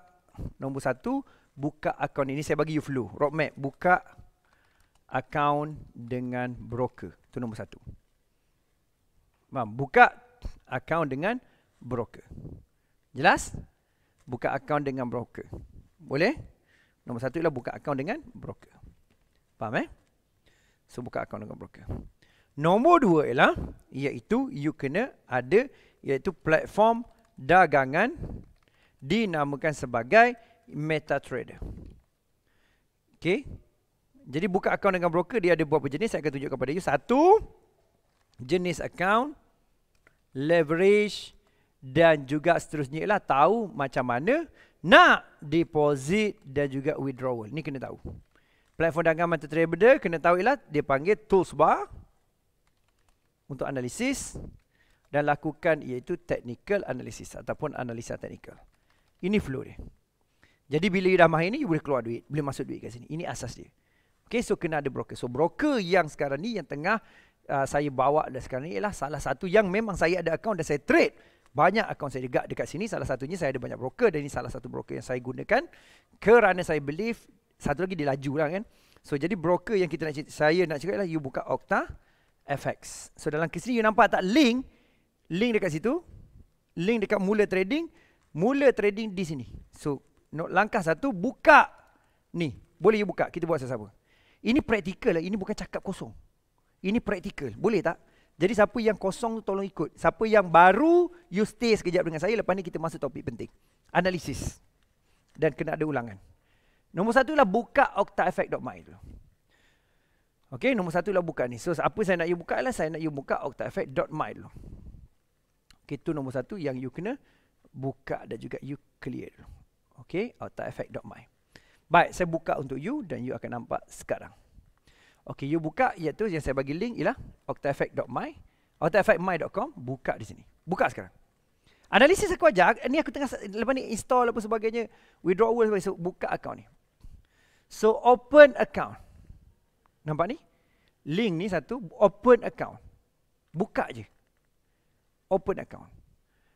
Nombor satu, buka akaun ini. Saya bagi you flu. Roadmap, buka akaun dengan broker. Itu nombor satu. Faham? Buka akaun dengan broker. Jelas? Jelas? buka akaun dengan broker. Boleh? Nombor satu ialah buka akaun dengan broker. Faham eh? So, buka akaun dengan broker. Nombor dua ialah, iaitu you kena ada, iaitu platform dagangan dinamakan sebagai MetaTrader. Okay? Jadi, buka akaun dengan broker, dia ada beberapa jenis? Saya akan tunjuk kepada you. Satu, jenis akaun, leverage, dan juga seterusnya ialah tahu macam mana nak deposit dan juga withdrawal. Ini kena tahu. Platform dagangan Mantra Trader kena tahu ialah dia panggil tools bar untuk analisis dan lakukan iaitu technical analysis ataupun analisa technical. Ini flow dia. Jadi bila you dah mahir ni, you boleh keluar duit. Boleh masuk duit kat sini. Ini asas dia. Okay, so kena ada broker. So broker yang sekarang ni, yang tengah uh, saya bawa dan sekarang ni ialah salah satu yang memang saya ada account dan saya trade banyak akaun saya dekat dekat sini salah satunya saya ada banyak broker dan ini salah satu broker yang saya gunakan kerana saya believe satu lagi dia laju lah kan so jadi broker yang kita nak cerita, saya nak cakap ialah you buka Okta FX so dalam kes ni, you nampak tak link link dekat situ link dekat mula trading mula trading di sini so no, langkah satu buka ni boleh you buka kita buat sama ini praktikal lah ini bukan cakap kosong ini praktikal boleh tak jadi siapa yang kosong tu tolong ikut. Siapa yang baru, you stay sekejap dengan saya. Lepas ni kita masuk topik penting. Analisis. Dan kena ada ulangan. Nombor satu lah buka octaeffect.my dulu. Okay, nombor satu lah buka ni. So, apa saya nak you buka lah? Saya nak you buka octaeffect.my dulu. Okay, itu nombor satu yang you kena buka dan juga you clear dulu. Okay, octaeffect.my. Baik, saya buka untuk you dan you akan nampak sekarang. Okey, you buka iaitu ya, yang saya bagi link ialah octaeffect.my, octaeffect.my.com, buka di sini. Buka sekarang. Analisis aku ajar, ni aku tengah lepas ni install apa sebagainya, withdrawal sebagainya, so buka account ni. So open account. Nampak ni? Link ni satu, open account. Buka je. Open account.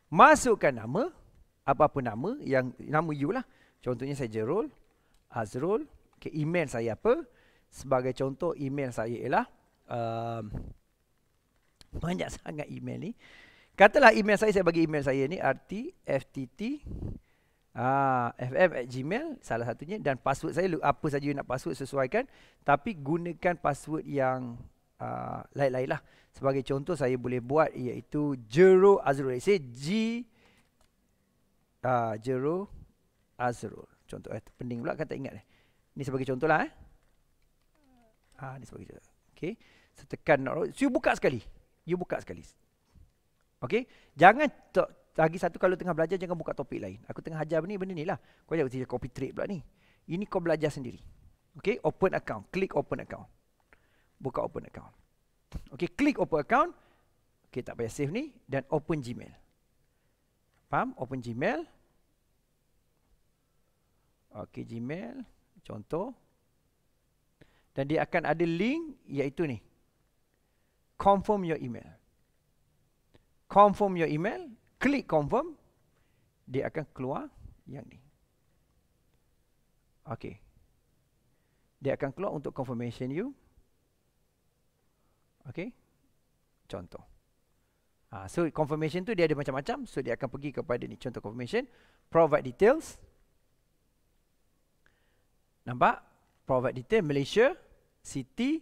Masukkan nama, apa-apa nama yang nama you lah. Contohnya saya Jerol, Azrul, ke okay, email saya apa? Sebagai contoh email saya ialah um, banyak sangat email ni. Katalah email saya saya bagi email saya ni rt ftt ah fm at gmail salah satunya dan password saya apa saja nak password sesuaikan tapi gunakan password yang uh, lain-lain lah. Sebagai contoh saya boleh buat iaitu Jero Azrul. Saya G uh, ah, Jero Azrul. Contoh eh, pening pula kan tak ingat ni. Eh? Ni sebagai contoh lah eh. Ah, ha, ni sebab kita. Okay. So, tekan not rotate. So, you buka sekali. You buka sekali. Okay. Jangan, lagi satu kalau tengah belajar, jangan buka topik lain. Aku tengah hajar benda ni, benda ni lah. Kau jangan kerja copy trade pula ni. Ini kau belajar sendiri. Okay. Open account. Klik open account. Buka open account. Okay. Klik open account. Okay. Tak payah save ni. Dan open Gmail. Faham? Open Gmail. Okay. Gmail. Contoh dan dia akan ada link iaitu ni confirm your email confirm your email klik confirm dia akan keluar yang ni okey dia akan keluar untuk confirmation you okey contoh Ah, so confirmation tu dia ada macam-macam. So dia akan pergi kepada ni contoh confirmation, provide details. Nampak? provide detail Malaysia City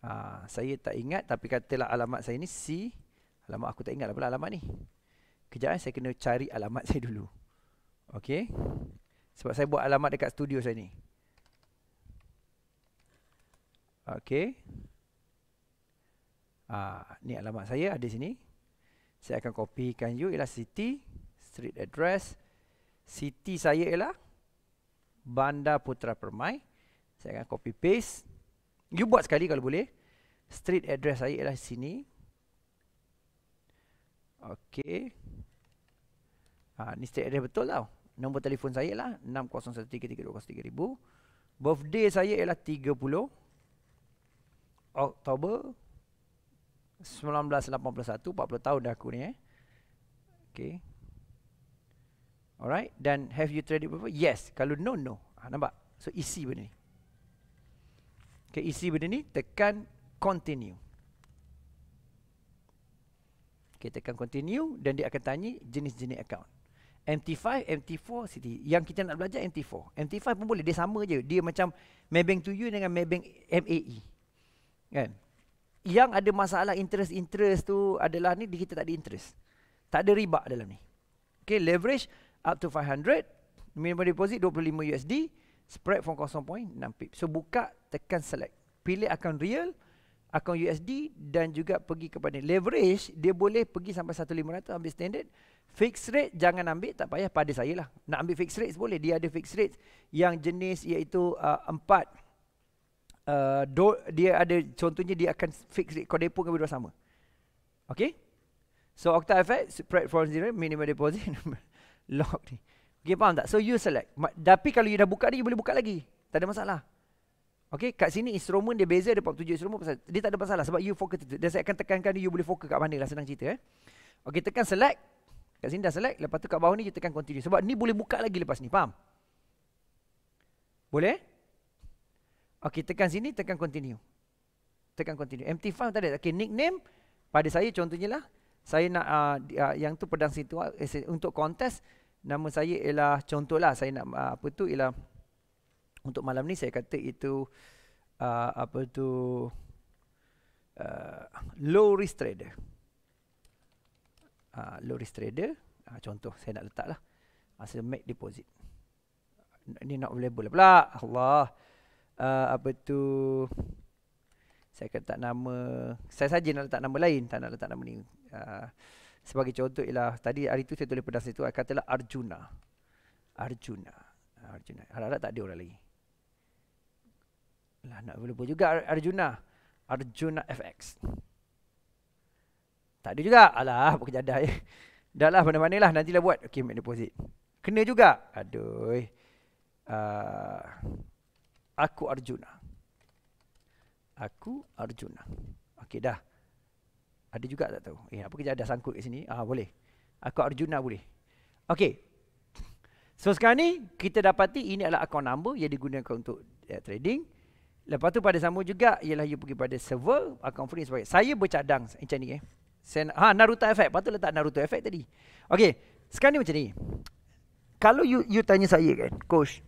uh, Saya tak ingat tapi katalah alamat saya ni C Alamat aku tak ingat apa lah alamat ni Kejap eh, saya kena cari alamat saya dulu Okay Sebab saya buat alamat dekat studio saya ni Okay Ah, ni alamat saya ada sini. Saya akan copykan you ialah city, street address. City saya ialah Bandar Putra Permai. Saya akan copy paste. You buat sekali kalau boleh. Street address saya ialah sini. Okay. Ha, ni street address betul tau. Nombor telefon saya ialah 6013320. Birthday saya ialah 30. Oktober 1981. 40 tahun dah aku ni eh. Okay. Alright. Dan have you traded before? Yes. Kalau no, no. Ha, nampak? So isi benda ni. Okay, isi benda ni tekan continue. Okay, tekan continue dan dia akan tanya jenis-jenis account. MT5, MT4, CT. Yang kita nak belajar MT4. MT5 pun boleh, dia sama je. Dia macam Maybank to you dengan Maybank MAE. Kan? Yang ada masalah interest-interest tu adalah ni, kita tak ada interest. Tak ada riba dalam ni. Okay, leverage up to 500. Minimum deposit 25 USD. Spread from 0.6 pip. So, buka tekan select. Pilih akaun real, akaun USD dan juga pergi kepada leverage, dia boleh pergi sampai 1500 ambil standard. Fixed rate jangan ambil, tak payah pada saya lah. Nak ambil fixed rate boleh, dia ada fixed rate yang jenis iaitu uh, empat. Uh, uh, dia ada contohnya dia akan fix rate, kau depo dengan berdua sama. Okay? So Octa FX, spread for zero, minimum deposit, lock ni. Okay, faham tak? So you select. Ma- tapi kalau you dah buka ni, you boleh buka lagi. Tak ada masalah. Okay, kat sini instrumen dia beza dia pop tujuh instrumen pasal dia tak ada masalah sebab you focus. tu. Dan saya akan tekankan you boleh fokus kat mana lah senang cerita eh. Okay, tekan select. Kat sini dah select. Lepas tu kat bawah ni you tekan continue. Sebab ni boleh buka lagi lepas ni. Faham? Boleh? Okay, tekan sini. Tekan continue. Tekan continue. Empty file ada Okay, nickname. Pada saya contohnya lah. Saya nak uh, uh, yang tu pedang situ. Ah, eh, untuk contest. Nama saya ialah contoh lah. Saya nak uh, apa tu ialah untuk malam ni saya kata itu uh, apa tu uh, low risk trader. Uh, low risk trader uh, contoh saya nak letak lah hasil make deposit. Ini not boleh pula. Allah. Uh, apa tu saya kata tak nama saya saja nak letak nama lain tak nak letak nama ni. Uh, sebagai contoh ialah tadi hari tu saya tulis pedas itu saya katalah Arjuna. Arjuna. Arjuna. Harap-harap tak ada orang lain lah nak available juga Arjuna. Arjuna FX. Tak ada juga. Alah, apa kejadah eh. Dah lah, mana-mana lah. nanti lah buat. Okay, make deposit. Kena juga. Aduh. Ah, aku Arjuna. Aku Arjuna. Okay, dah. Ada juga tak tahu. Eh, apa kejadah sangkut kat sini? Ah, boleh. Aku Arjuna boleh. Okay. So, sekarang ni kita dapati ini adalah account number yang digunakan untuk eh, trading. Lepas tu pada sambung juga ialah you pergi pada server account free sebagai. Saya bercadang macam ni eh. Sen ha Naruto effect. Patut letak Naruto effect tadi. Okey. Sekarang ni macam ni. Kalau you you tanya saya kan, coach.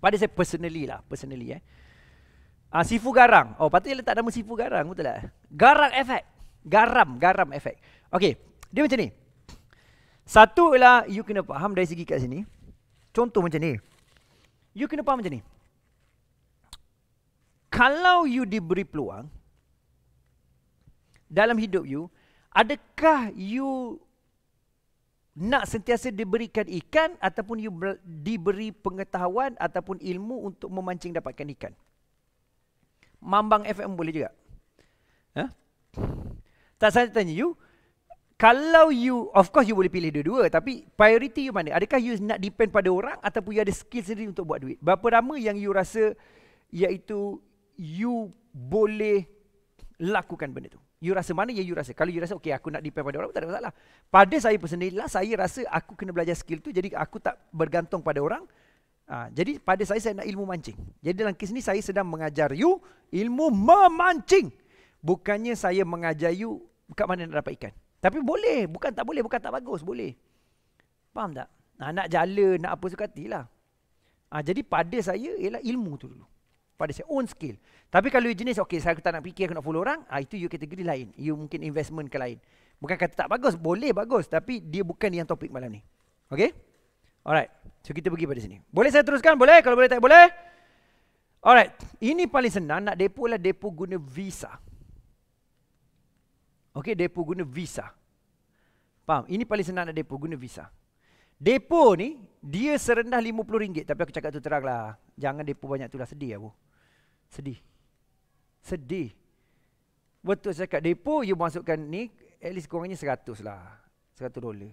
Pada saya personally lah, personally eh. Ah sifu garang. Oh, patut dia letak nama sifu garang betul tak? Garang effect. Garam, garam effect. Okey. Dia macam ni. Satu ialah you kena faham dari segi kat sini. Contoh macam ni. You kena faham macam ni kalau you diberi peluang dalam hidup you, adakah you nak sentiasa diberikan ikan ataupun you diberi pengetahuan ataupun ilmu untuk memancing dapatkan ikan? Mambang FM boleh juga. Huh? Tak saya tanya you, kalau you, of course you boleh pilih dua-dua tapi priority you mana? Adakah you nak depend pada orang ataupun you ada skill sendiri untuk buat duit? Berapa lama yang you rasa iaitu you boleh lakukan benda tu. You rasa mana yang you rasa. Kalau you rasa, okay aku nak depend pada orang, tak ada masalah. Pada saya lah, saya rasa aku kena belajar skill tu, jadi aku tak bergantung pada orang. Ha, jadi pada saya, saya nak ilmu mancing. Jadi dalam kes ni, saya sedang mengajar you ilmu memancing. Bukannya saya mengajar you kat mana nak dapat ikan. Tapi boleh, bukan tak boleh, bukan tak bagus, boleh. Faham tak? Ha, nak jala, nak apa suka hatilah. Ha, jadi pada saya, ialah ilmu tu dulu pada saya own skill. Tapi kalau you jenis okey saya tak nak fikir aku nak follow orang, ah itu you kategori lain. You mungkin investment ke lain. Bukan kata tak bagus, boleh bagus tapi dia bukan yang topik malam ni. Okey? Alright. So kita pergi pada sini. Boleh saya teruskan? Boleh? Kalau boleh tak boleh? Alright. Ini paling senang nak depo lah depo guna visa. Okey, depo guna visa. Faham? Ini paling senang nak depo guna visa. Depo ni dia serendah RM50 tapi aku cakap tu teranglah. Jangan depo banyak tu lah sedih aku. Sedih. Sedih. Betul saya cakap, depo you masukkan ni, at least kurangnya seratus lah. seratus dolar.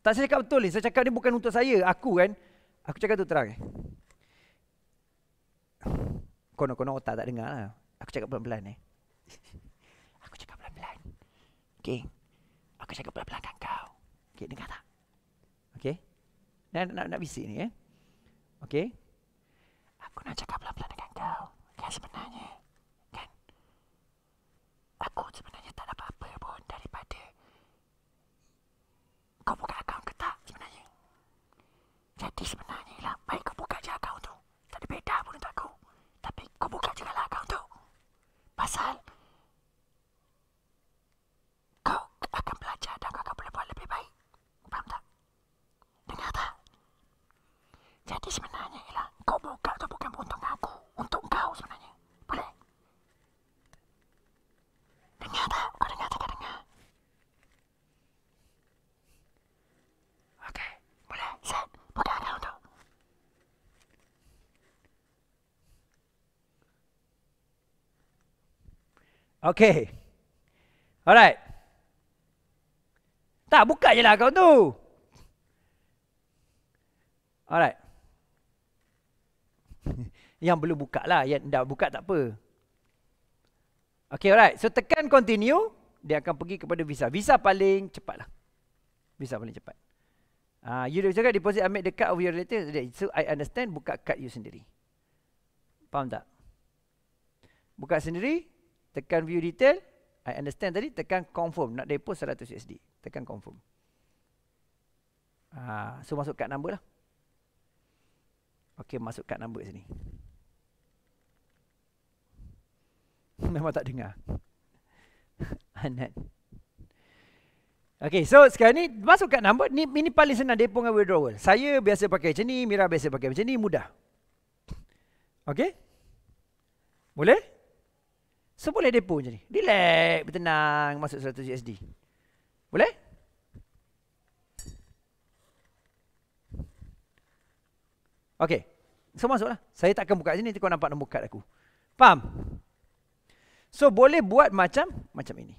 Tak saya cakap betul ni, saya cakap ni bukan untuk saya, aku kan. Aku cakap tu terang. Eh. Kono-kono otak tak dengar lah. Aku cakap pelan-pelan ni. Eh. Aku cakap pelan-pelan. Okay. Aku cakap pelan-pelan kan kau. Okay, dengar tak? Okay. Nak, nak, nak bisik ni eh. Okay. Aku nak cakap pelan-pelan dengan kau sebenarnya kan aku sebenarnya tak apa-apa pun daripada kau buka akaun ke sebenarnya jadi sebenarnya lah baik kau buka je akaun tu tak ada aku tapi kau buka je lah akaun tu pasal Jadi sebenarnya ialah kau buka tu bukan untuk Okay. Alright. Tak, buka je lah kau tu. Alright. Yang belum buka lah. Yang dah buka tak apa. Okay, alright. So, tekan continue. Dia akan pergi kepada visa. Visa paling cepat lah. Visa paling cepat. Uh, you dah cakap deposit ambil the card of your relative. So, I understand. Buka card you sendiri. Faham tak? Buka sendiri. Tekan view detail. I understand tadi. Tekan confirm. Nak deposit 100 USD. Tekan confirm. Ah, so masuk card number lah. Okay masuk card number sini. Memang tak dengar. Anak. Okay, so sekarang ni masuk kat number ni ini paling senang depo dengan withdrawal. Saya biasa pakai macam ni, Mira biasa pakai macam ni, mudah. Okay? Boleh? Seboleh depo je ni. Relax, bertenang masuk 100 USD. Boleh? Okey. So masuklah. Saya tak akan buka sini nanti kau nampak nombor kad aku. Faham? So boleh buat macam macam ini.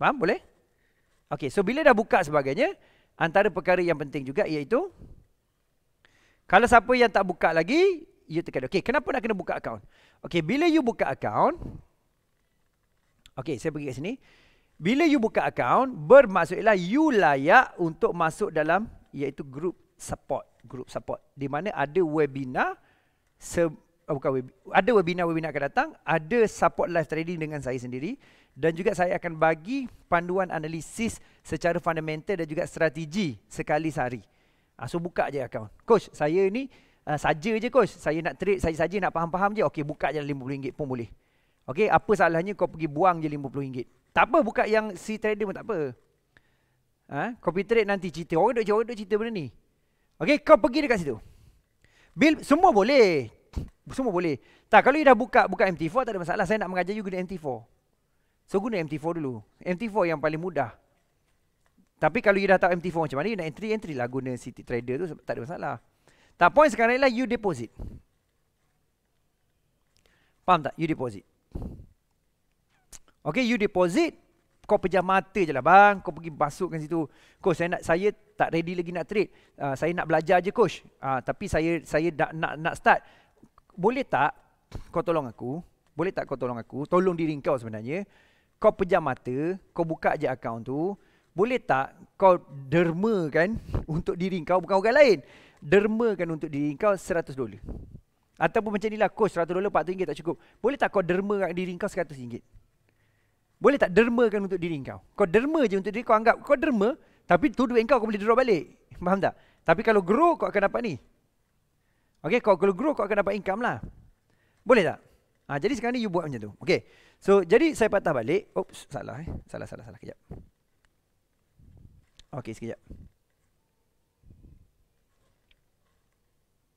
Faham? Boleh? Okey, so bila dah buka sebagainya, antara perkara yang penting juga iaitu kalau siapa yang tak buka lagi, you tekan. Okey, kenapa nak kena buka account? Okey, bila you buka account, Okay, saya pergi kat sini. Bila you buka account, bermaksudlah you layak untuk masuk dalam iaitu group support. Group support. Di mana ada webinar, se, oh, bukan webinar, ada webinar-webinar akan datang, ada support live trading dengan saya sendiri. Dan juga saya akan bagi panduan analisis secara fundamental dan juga strategi sekali sehari. Ah, so buka je account. Coach, saya ni uh, saja je coach. Saya nak trade saja-saja, nak faham-faham je. Okey, buka je lah RM50 pun boleh. Okey, apa salahnya kau pergi buang je RM50. Tak apa buka yang si trader pun tak apa. Ha, copy trade nanti cerita. Orang duk orang cerita benda ni. Okey, kau pergi dekat situ. Bil semua boleh. Semua boleh. Tak kalau you dah buka buka MT4 tak ada masalah. Saya nak mengajar you guna MT4. So guna MT4 dulu. MT4 yang paling mudah. Tapi kalau you dah tahu MT4 macam mana, you nak entry, entry lah guna City Trader tu tak ada masalah. Tak point sekarang ialah you deposit. Faham tak? You deposit. Okay, you deposit, kau pejam mata je lah bang, kau pergi masukkan situ. Coach, saya nak saya tak ready lagi nak trade. Uh, saya nak belajar je coach. Uh, tapi saya saya nak, nak nak start. Boleh tak kau tolong aku? Boleh tak kau tolong aku? Tolong diri kau sebenarnya. Kau pejam mata, kau buka je akaun tu. Boleh tak kau derma kan untuk diri kau bukan orang lain? Derma kan untuk diri kau 100 dolar. Ataupun macam inilah coach seratus dolar 400 ringgit tak cukup. Boleh tak kau dermakan diri kau 100 ringgit? boleh tak derma kan untuk diri kau? Kau derma je untuk diri kau anggap kau derma tapi tu duit kau kau boleh draw balik. Faham tak? Tapi kalau grow kau akan dapat ni. Okey, kau kalau grow kau akan dapat income lah. Boleh tak? Ha, jadi sekarang ni you buat macam tu. Okey. So jadi saya patah balik. Oops, salah eh. Salah salah salah kejap. Okey, sekejap.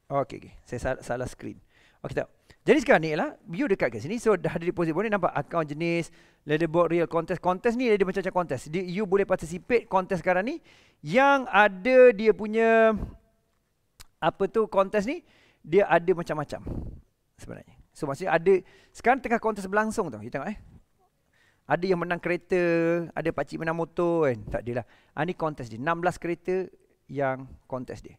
Okey, okay. saya salah, salah screen. Okey tak. Jadi sekarang ni ialah view dekat kat sini. So dah ada deposit boleh nampak account jenis leaderboard real contest. Contest ni ada macam-macam contest. Dia you boleh participate contest sekarang ni yang ada dia punya apa tu contest ni dia ada macam-macam sebenarnya. So maksudnya ada sekarang tengah contest berlangsung tu. You tengok eh. Ada yang menang kereta, ada pakcik menang motor kan. Tak adalah. Ha, ni contest dia. 16 kereta yang contest dia.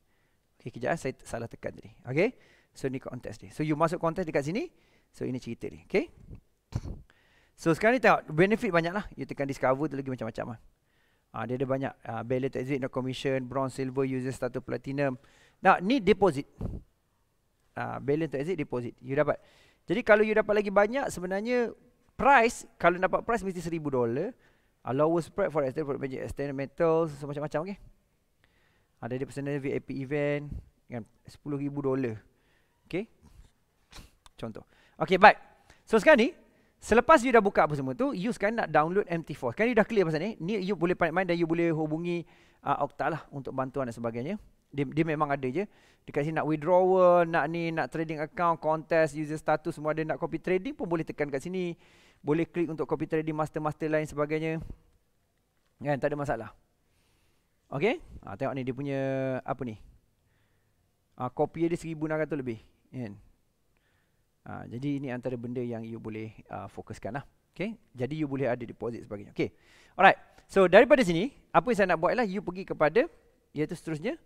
Okay, kejap eh. saya salah tekan tadi. Okay. So ni contest ni. So you masuk contest dekat sini. So ini cerita ni. Okay. So sekarang ni tengok. Benefit banyak lah. You tekan discover tu lagi macam-macam lah. Ha, dia ada banyak. Uh, ah, Ballet exit, no commission, bronze, silver, user status, platinum. Nah, ni deposit. Uh, ah, balance to exit deposit You dapat Jadi kalau you dapat lagi banyak Sebenarnya Price Kalau dapat price Mesti seribu dollar A Lower spread for extended for magic Extended metals Semacam-macam macam okay? Ada uh, dia personal VIP event kan sepuluh ribu dollar Okay. Contoh. Okay, baik. So sekarang ni, selepas you dah buka apa semua tu, you sekarang nak download MT4. Sekarang you dah clear pasal ni, ni you boleh panik main dan you boleh hubungi uh, Okta lah untuk bantuan dan sebagainya. Dia, dia memang ada je. Dekat sini nak withdrawal, nak ni, nak trading account, contest, user status, semua ada nak copy trading pun boleh tekan kat sini. Boleh klik untuk copy trading master-master lain sebagainya. Kan, tak ada masalah. Okay, ha, ah, tengok ni dia punya apa ni. Ha, copy dia 1600 lebih kan ha, jadi ini antara benda yang you boleh uh, lah. Okay, jadi you boleh ada deposit sebagainya Okay, alright so daripada sini apa yang saya nak buat ialah you pergi kepada iaitu seterusnya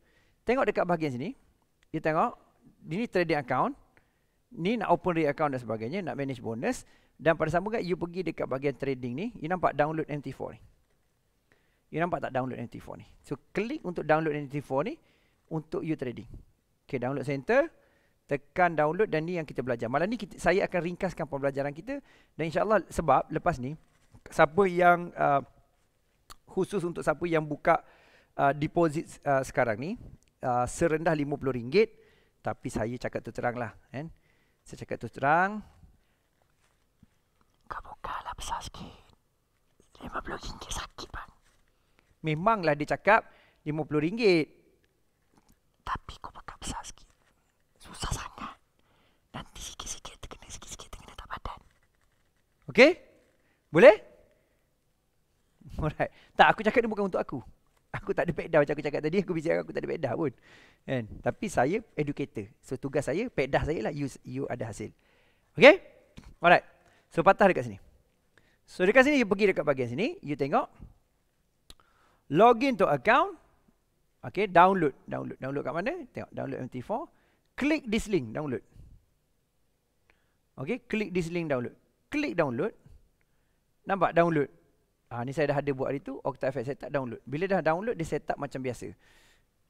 tengok dekat bahagian sini you tengok ini trading account ni nak open re account dan sebagainya nak manage bonus dan pada sama juga you pergi dekat bahagian trading ni you nampak download MT4 ni you nampak tak download MT4 ni so klik untuk download MT4 ni untuk you trading Okay, download center tekan download dan ni yang kita belajar. Malam ni kita, saya akan ringkaskan pembelajaran kita dan insyaAllah sebab lepas ni siapa yang uh, khusus untuk siapa yang buka uh, deposit uh, sekarang ni uh, serendah RM50 tapi saya cakap tu terang lah. Kan? Saya cakap tu terang. Kau buka lah besar sikit. RM50 sakit bang. Memanglah dia cakap RM50. Tapi kau buka besar sikit susah sana Nanti sikit-sikit terkena, sikit-sikit terkena tak padan. Okey? Boleh? Alright. Tak, aku cakap ni bukan untuk aku. Aku tak ada pedah macam aku cakap tadi. Aku bincang aku tak ada pedah pun. Kan? Tapi saya educator. So tugas saya, pedah saya lah. You, you ada hasil. Okay? Alright. So patah dekat sini. So dekat sini, you pergi dekat bahagian sini. You tengok. Login to account. Okay, download. Download download kat mana? Tengok, download MT4 klik this link download. Okey, klik this link download. Klik download. Nampak download. Ah ha, ni saya dah ada buat hari tu saya setup download. Bila dah download dia setup macam biasa.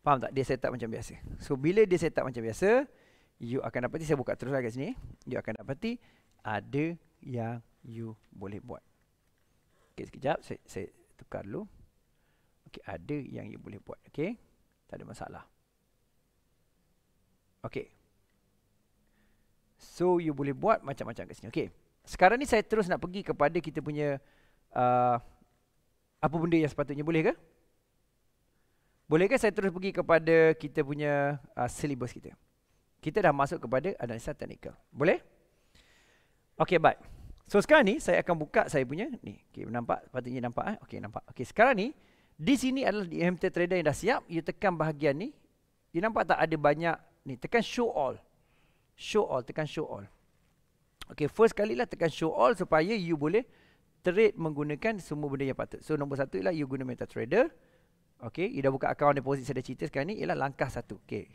Faham tak? Dia setup macam biasa. So bila dia setup macam biasa, you akan dapati saya buka teruslah kat sini. You akan dapati ada yang you boleh buat. Okey, sekejap saya, saya tukar dulu. Okey, ada yang you boleh buat. Okey. Tak ada masalah. Okay. So, you boleh buat macam-macam kat sini. Okay. Sekarang ni saya terus nak pergi kepada kita punya uh, apa benda yang sepatutnya. Boleh ke? Boleh ke saya terus pergi kepada kita punya uh, syllabus kita? Kita dah masuk kepada analisa teknikal. Boleh? Okay, baik. So, sekarang ni saya akan buka saya punya. Ni, okay, nampak? Sepatutnya nampak. Eh? Okay, nampak. Okay, sekarang ni di sini adalah MT Trader yang dah siap. You tekan bahagian ni. You nampak tak ada banyak ni tekan show all show all tekan show all okey first kali lah tekan show all supaya you boleh trade menggunakan semua benda yang patut so nombor satu ialah you guna metatrader okey you dah buka account deposit saya dah cerita sekarang ni ialah langkah satu okey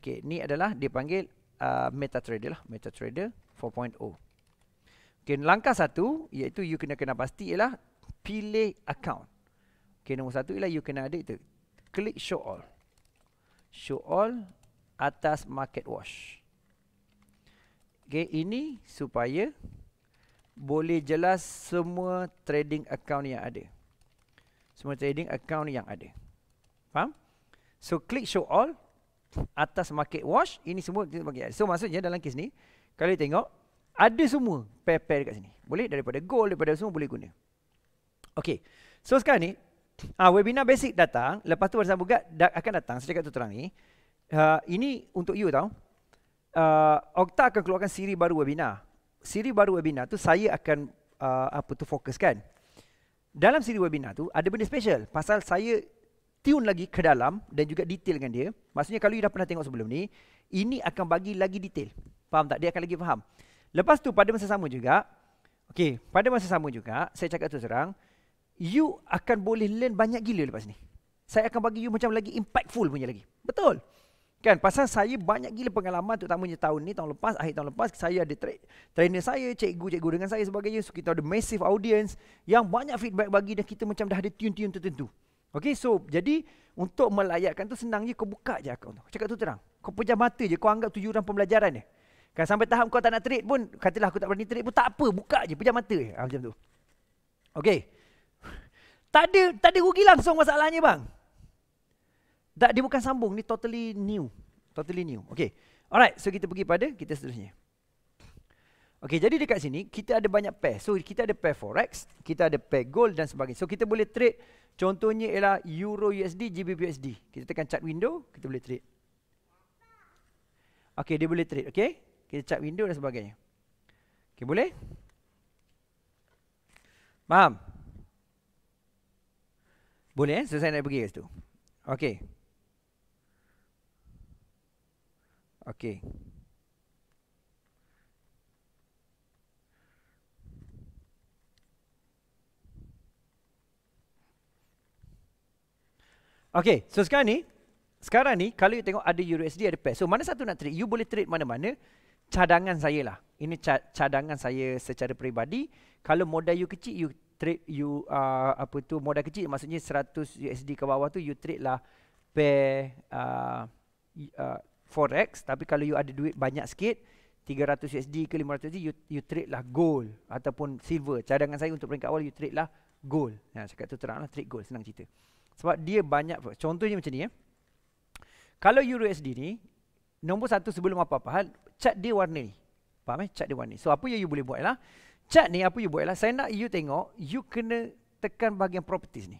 okey ni adalah dia dipanggil uh, metatrader lah metatrader 4.0 okey langkah satu iaitu you kena kena pasti ialah pilih account okey nombor satu ialah you kena ada itu klik show all show all atas market wash. Okay, ini supaya boleh jelas semua trading account yang ada. Semua trading account yang ada. Faham? So, click show all atas market wash. Ini semua market wash. So, maksudnya dalam kes ni, kalau tengok, ada semua pair-pair dekat sini. Boleh? Daripada gold, daripada semua boleh guna. Okay. So, sekarang ni, ah, webinar basic datang. Lepas tu, Warisan Bugat akan datang. Saya cakap tu terang ni. Uh, ini untuk you tau. Uh, Okta akan keluarkan siri baru webinar. Siri baru webinar tu saya akan uh, apa tu fokuskan. Dalam siri webinar tu ada benda special pasal saya tune lagi ke dalam dan juga detailkan dia. Maksudnya kalau you dah pernah tengok sebelum ni, ini akan bagi lagi detail. Faham tak? Dia akan lagi faham. Lepas tu pada masa sama juga, okey, pada masa sama juga saya cakap tu serang, you akan boleh learn banyak gila lepas ni. Saya akan bagi you macam lagi impactful punya lagi. Betul. Kan pasal saya banyak gila pengalaman terutamanya tahun ni tahun lepas akhir tahun lepas saya ada tra- trainer saya cikgu-cikgu dengan saya sebagainya so kita ada massive audience yang banyak feedback bagi dan kita macam dah ada tune-tune tertentu. Okay so jadi untuk melayakkan tu senang je kau buka je akaun tu. Cakap tu terang. Kau pejam mata je kau anggap tujuh orang pembelajaran ni. Kan sampai tahap kau tak nak trade pun katalah aku tak berani trade pun tak apa buka je pejam mata je ha, macam tu. Okay. Tak ada tak ada rugi langsung masalahnya bang. Tak, dia bukan sambung. Ni totally new. Totally new. Okay. Alright, so kita pergi pada kita seterusnya. Okay, jadi dekat sini, kita ada banyak pair. So, kita ada pair forex, kita ada pair gold dan sebagainya. So, kita boleh trade. Contohnya ialah Euro USD, GBP USD. Kita tekan chart window, kita boleh trade. Okay, dia boleh trade. Okay. Kita chart window dan sebagainya. Okay, boleh? Faham? Boleh eh? So, saya nak pergi ke situ. Okay. Okey. Okey, so sekarang ni sekarang ni kalau you tengok ada USD ada pair. E so mana satu nak trade? You boleh trade mana-mana. Cadangan saya lah. Ini ca- cadangan saya secara peribadi. Kalau modal you kecil, you trade you uh, apa tu modal kecil maksudnya 100 USD ke bawah tu you trade lah pair e uh, uh, forex tapi kalau you ada duit banyak sikit 300 USD ke 500 USD you, you trade lah gold ataupun silver cadangan saya untuk peringkat awal you trade lah gold ya cakap tu terang lah trade gold senang cerita sebab dia banyak contohnya macam ni ya kalau euro USD ni nombor satu sebelum apa-apa hal chart dia warna ni faham eh chart dia warna ni so apa yang you boleh buat lah chart ni apa you buat lah saya nak you tengok you kena tekan bahagian properties ni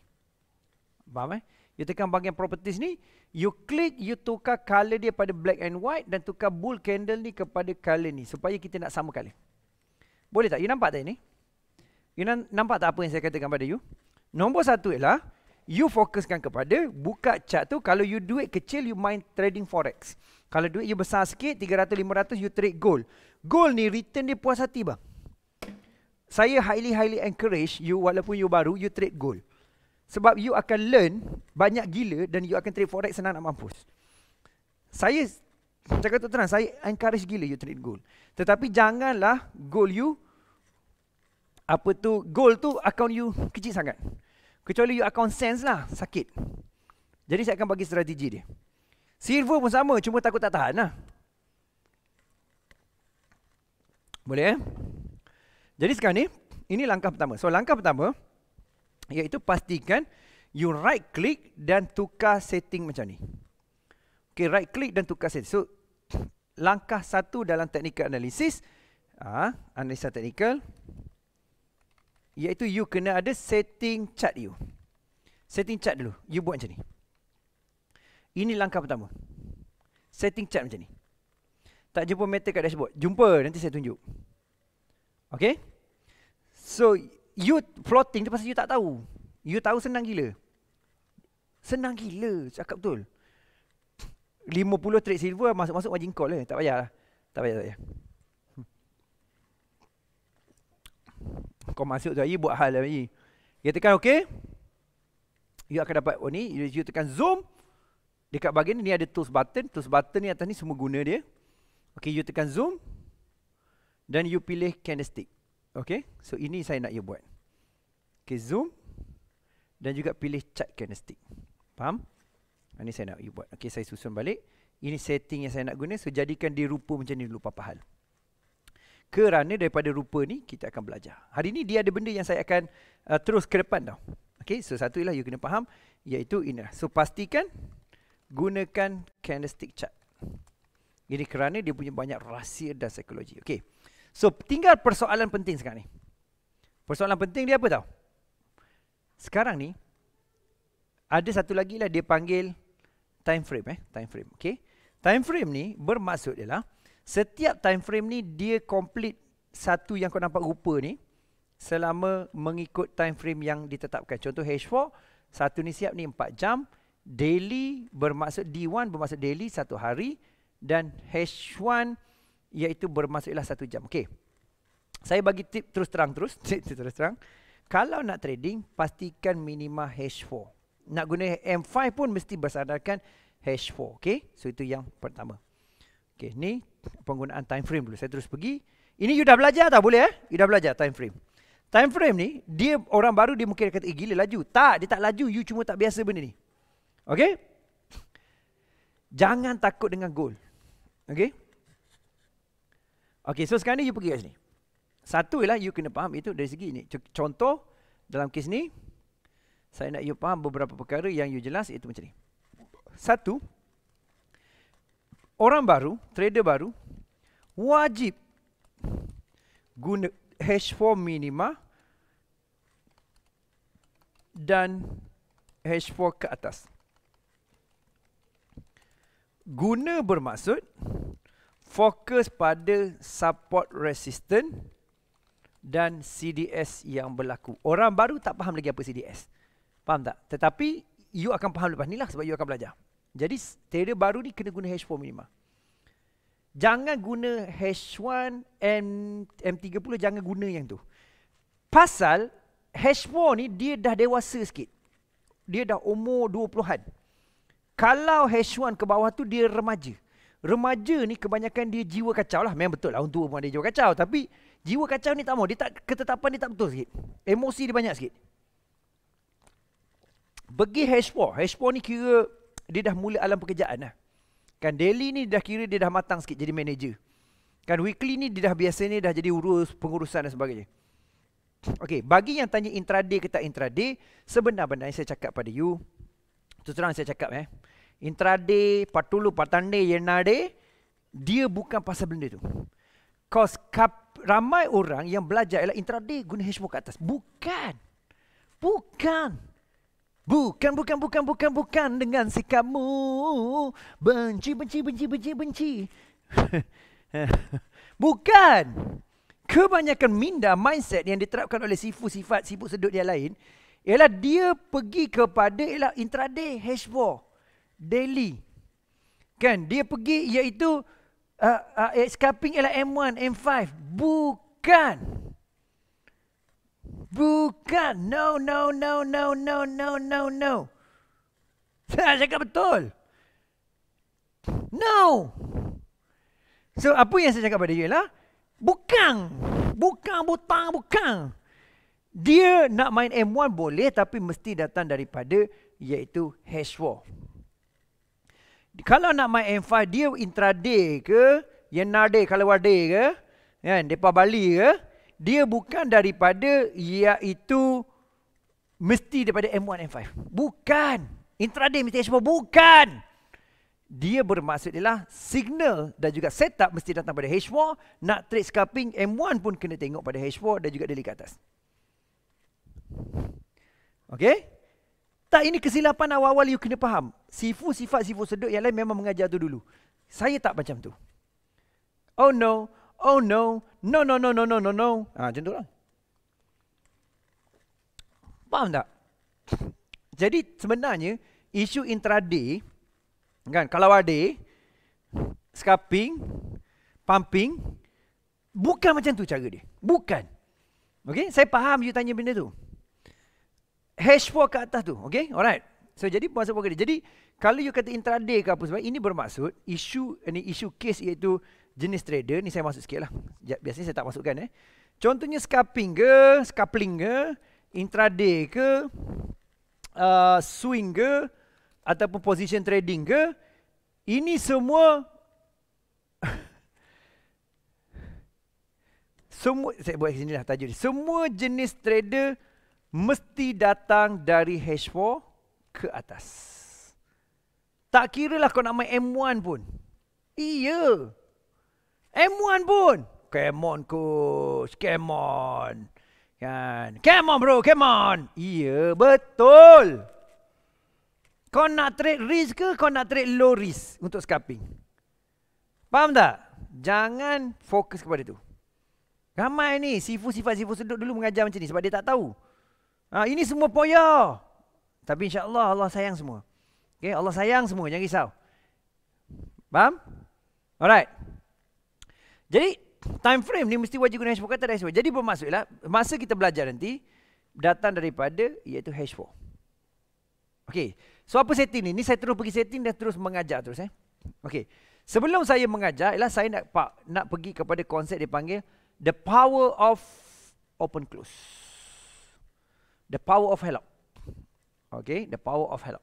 faham eh You tekan bahagian properties ni, you click, you tukar color dia pada black and white dan tukar bull candle ni kepada color ni supaya kita nak sama color. Boleh tak? You nampak tak ini? You nampak tak apa yang saya katakan pada you? Nombor satu ialah, you fokuskan kepada buka chart tu kalau you duit kecil, you mind trading forex. Kalau duit you besar sikit, 300, 500, you trade gold. Gold ni return dia puas hati bang. Saya highly, highly encourage you walaupun you baru, you trade gold. Sebab you akan learn banyak gila dan you akan trade forex senang nak mampus. Saya cakap tu terang, saya encourage gila you trade goal. Tetapi janganlah goal you, apa tu, goal tu account you kecil sangat. Kecuali you account sense lah, sakit. Jadi saya akan bagi strategi dia. Silver pun sama, cuma takut tak tahan lah. Boleh eh? Jadi sekarang ni, ini langkah pertama. So langkah pertama, iaitu pastikan you right click dan tukar setting macam ni. Okay, right click dan tukar setting. So, langkah satu dalam teknikal analisis, uh, ah, analisa teknikal, iaitu you kena ada setting chart you. Setting chart dulu. You buat macam ni. Ini langkah pertama. Setting chart macam ni. Tak jumpa meter kat dashboard. Jumpa, nanti saya tunjuk. Okay? So, You floating, tu pasal you tak tahu. You tahu senang gila. Senang gila, cakap betul. 50 trade silver masuk-masuk margin call eh. Tak payahlah. Tak payah, tak payah. Hmm. Kau masuk tu, you buat hal lagi. You tekan okay. You akan dapat oh, ni. You tekan zoom. Dekat bahagian ni, ni ada tools button. Tools button ni atas ni semua guna dia. Okay, you tekan zoom. Dan you pilih candlestick. Okay, so ini saya nak you buat ke zoom dan juga pilih chat candlestick. Faham? Ini ah, saya nak buat. Okey, saya susun balik. Ini setting yang saya nak guna. So, jadikan dia rupa macam ni dulu, Papa Hal. Kerana daripada rupa ni, kita akan belajar. Hari ni dia ada benda yang saya akan uh, terus ke depan tau. Okey, so satu ialah you kena faham. Iaitu inilah. So, pastikan gunakan candlestick chart. Ini kerana dia punya banyak rahsia dan psikologi. Okey. So, tinggal persoalan penting sekarang ni. Persoalan penting dia apa tau? Sekarang ni ada satu lagi lah dia panggil time frame eh time frame okey time frame ni bermaksud ialah setiap time frame ni dia complete satu yang kau nampak rupa ni selama mengikut time frame yang ditetapkan contoh H4 satu ni siap ni 4 jam daily bermaksud D1 bermaksud daily satu hari dan H1 iaitu bermaksudlah satu jam okey saya bagi tip terus terang terus tip terus terang. Kalau nak trading, pastikan minima H4. Nak guna M5 pun mesti bersandarkan H4. Okay? So, itu yang pertama. Okay, ni penggunaan time frame dulu. Saya terus pergi. Ini you dah belajar tak? Boleh eh? You dah belajar time frame. Time frame ni, dia orang baru dia mungkin kata, eh gila laju. Tak, dia tak laju. You cuma tak biasa benda ni. Okay? Jangan takut dengan goal. Okay? Okay, so sekarang ni you pergi kat sini. Satu ialah you kena faham itu dari segi ini. Contoh dalam kes ni saya nak you faham beberapa perkara yang you jelas itu macam ni. Satu orang baru, trader baru wajib guna H4 minima dan H4 ke atas. Guna bermaksud fokus pada support resistant dan CDS yang berlaku. Orang baru tak faham lagi apa CDS. Faham tak? Tetapi you akan faham lepas ni lah sebab you akan belajar. Jadi trader baru ni kena guna hash 4 minima. Jangan guna hash 1 M, M30 jangan guna yang tu. Pasal hash 4 ni dia dah dewasa sikit. Dia dah umur 20-an. Kalau hash 1 ke bawah tu dia remaja. Remaja ni kebanyakan dia jiwa kacau lah. Memang betul lah untuk pun ada jiwa kacau. Tapi Jiwa kacau ni tak mau, dia tak ketetapan dia tak betul sikit. Emosi dia banyak sikit. Bagi H4, H4 ni kira dia dah mula alam pekerjaan lah. Kan daily ni dah kira dia dah matang sikit jadi manager. Kan weekly ni dia dah biasa ni dah jadi urus pengurusan dan sebagainya. Okey, bagi yang tanya intraday ke tak intraday, sebenarnya saya cakap pada you, tu terang saya cakap eh, intraday, patulu, patande, yenade, dia bukan pasal benda tu. Cause kap ramai orang yang belajar ialah intraday guna hashbook ke atas. Bukan. Bukan. Bukan, bukan, bukan, bukan, bukan dengan sikapmu. Benci, benci, benci, benci, benci. bukan. Kebanyakan minda mindset yang diterapkan oleh sifu sifat sibuk sedut dia lain ialah dia pergi kepada ialah intraday hashbook daily. Kan? Dia pergi iaitu uh, ah, uh, ah, escaping ialah M1, M5. Bukan. Bukan. No, no, no, no, no, no, no, no. Saya cakap betul. No. So, apa yang saya cakap pada dia ialah, bukan. Bukan, butang, bukan. Dia nak main M1 boleh tapi mesti datang daripada iaitu hash war kalau nak main M5 dia intraday ke kalau kalawade ke kan depa bali ke dia bukan daripada iaitu mesti daripada M1 M5 bukan intraday mesti semua bukan dia bermaksud ialah signal dan juga setup mesti datang pada H4 nak trade scalping M1 pun kena tengok pada H4 dan juga delik atas Okey? Tak ini kesilapan awal-awal you kena faham sifu sifat sifu sedut yang lain memang mengajar tu dulu. Saya tak macam tu. Oh no, oh no, no no no no no no no. Ha, macam lah. Faham tak? Jadi sebenarnya isu intraday kan kalau ada scalping pumping bukan macam tu cara dia. Bukan. Okey, saya faham you tanya benda tu. Hash 4 ke atas tu, okey? Alright. So jadi masa pokok dia. Jadi kalau you kata intraday ke apa sebab ini bermaksud isu ini isu case iaitu jenis trader ni saya masuk sikitlah. Biasanya saya tak masukkan eh. Contohnya scalping ke, scalping ke, intraday ke, uh, swing ke ataupun position trading ke, ini semua semua saya buat sini lah tajuk ni. Semua jenis trader mesti datang dari hash 4 ke atas. Tak kira lah kau nak main M1 pun. Iya. M1 pun. Come on coach. Come on. Kan. Come on bro. Come on. Iya. Betul. Kau nak trade risk ke kau nak trade low risk untuk scalping? Faham tak? Jangan fokus kepada tu. Ramai ni sifu sifat sifu sedut dulu mengajar macam ni sebab dia tak tahu. Ha, ini semua poya. Tapi insya-Allah Allah sayang semua. okay Allah sayang semua, jangan risau. Faham? Alright. Jadi time frame ni mesti wajib guna hash kata dari Jadi bermaksudlah masa kita belajar nanti datang daripada iaitu hash for. Okey. So apa setting ni? Ni saya terus pergi setting dan terus mengajar terus eh. Okey. Sebelum saya mengajar ialah saya nak pak, nak pergi kepada konsep dia panggil the power of open close. The power of hello. Okay, the power of help.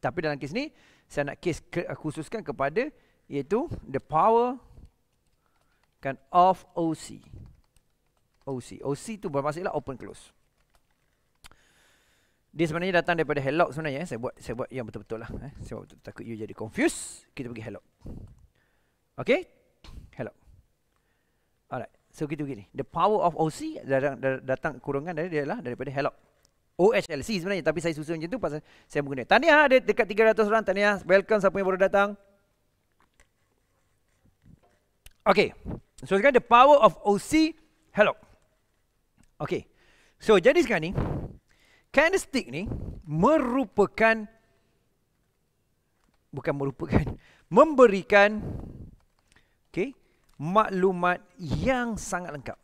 Tapi dalam kes ni, saya nak kes khususkan kepada iaitu the power kan of OC. OC. OC tu bermaksud ialah open close. Dia sebenarnya datang daripada hello sebenarnya. Eh. Saya buat saya buat yang betul-betul lah. Eh. Saya buat betul-betul. takut you jadi confused. Kita pergi hello. Okay? Hello. Alright. So, kita begini. The power of OC datang, datang kurungan dari dia lah daripada hello. OHLC sebenarnya tapi saya susun macam tu pasal saya menggunakan. Tahniah ada dekat 300 orang. Tahniah. Welcome siapa yang baru datang. Okay. So sekarang the power of OC. Hello. Okay. So jadi sekarang ni. Candlestick ni merupakan. Bukan merupakan. Memberikan. Okay. Maklumat yang sangat lengkap.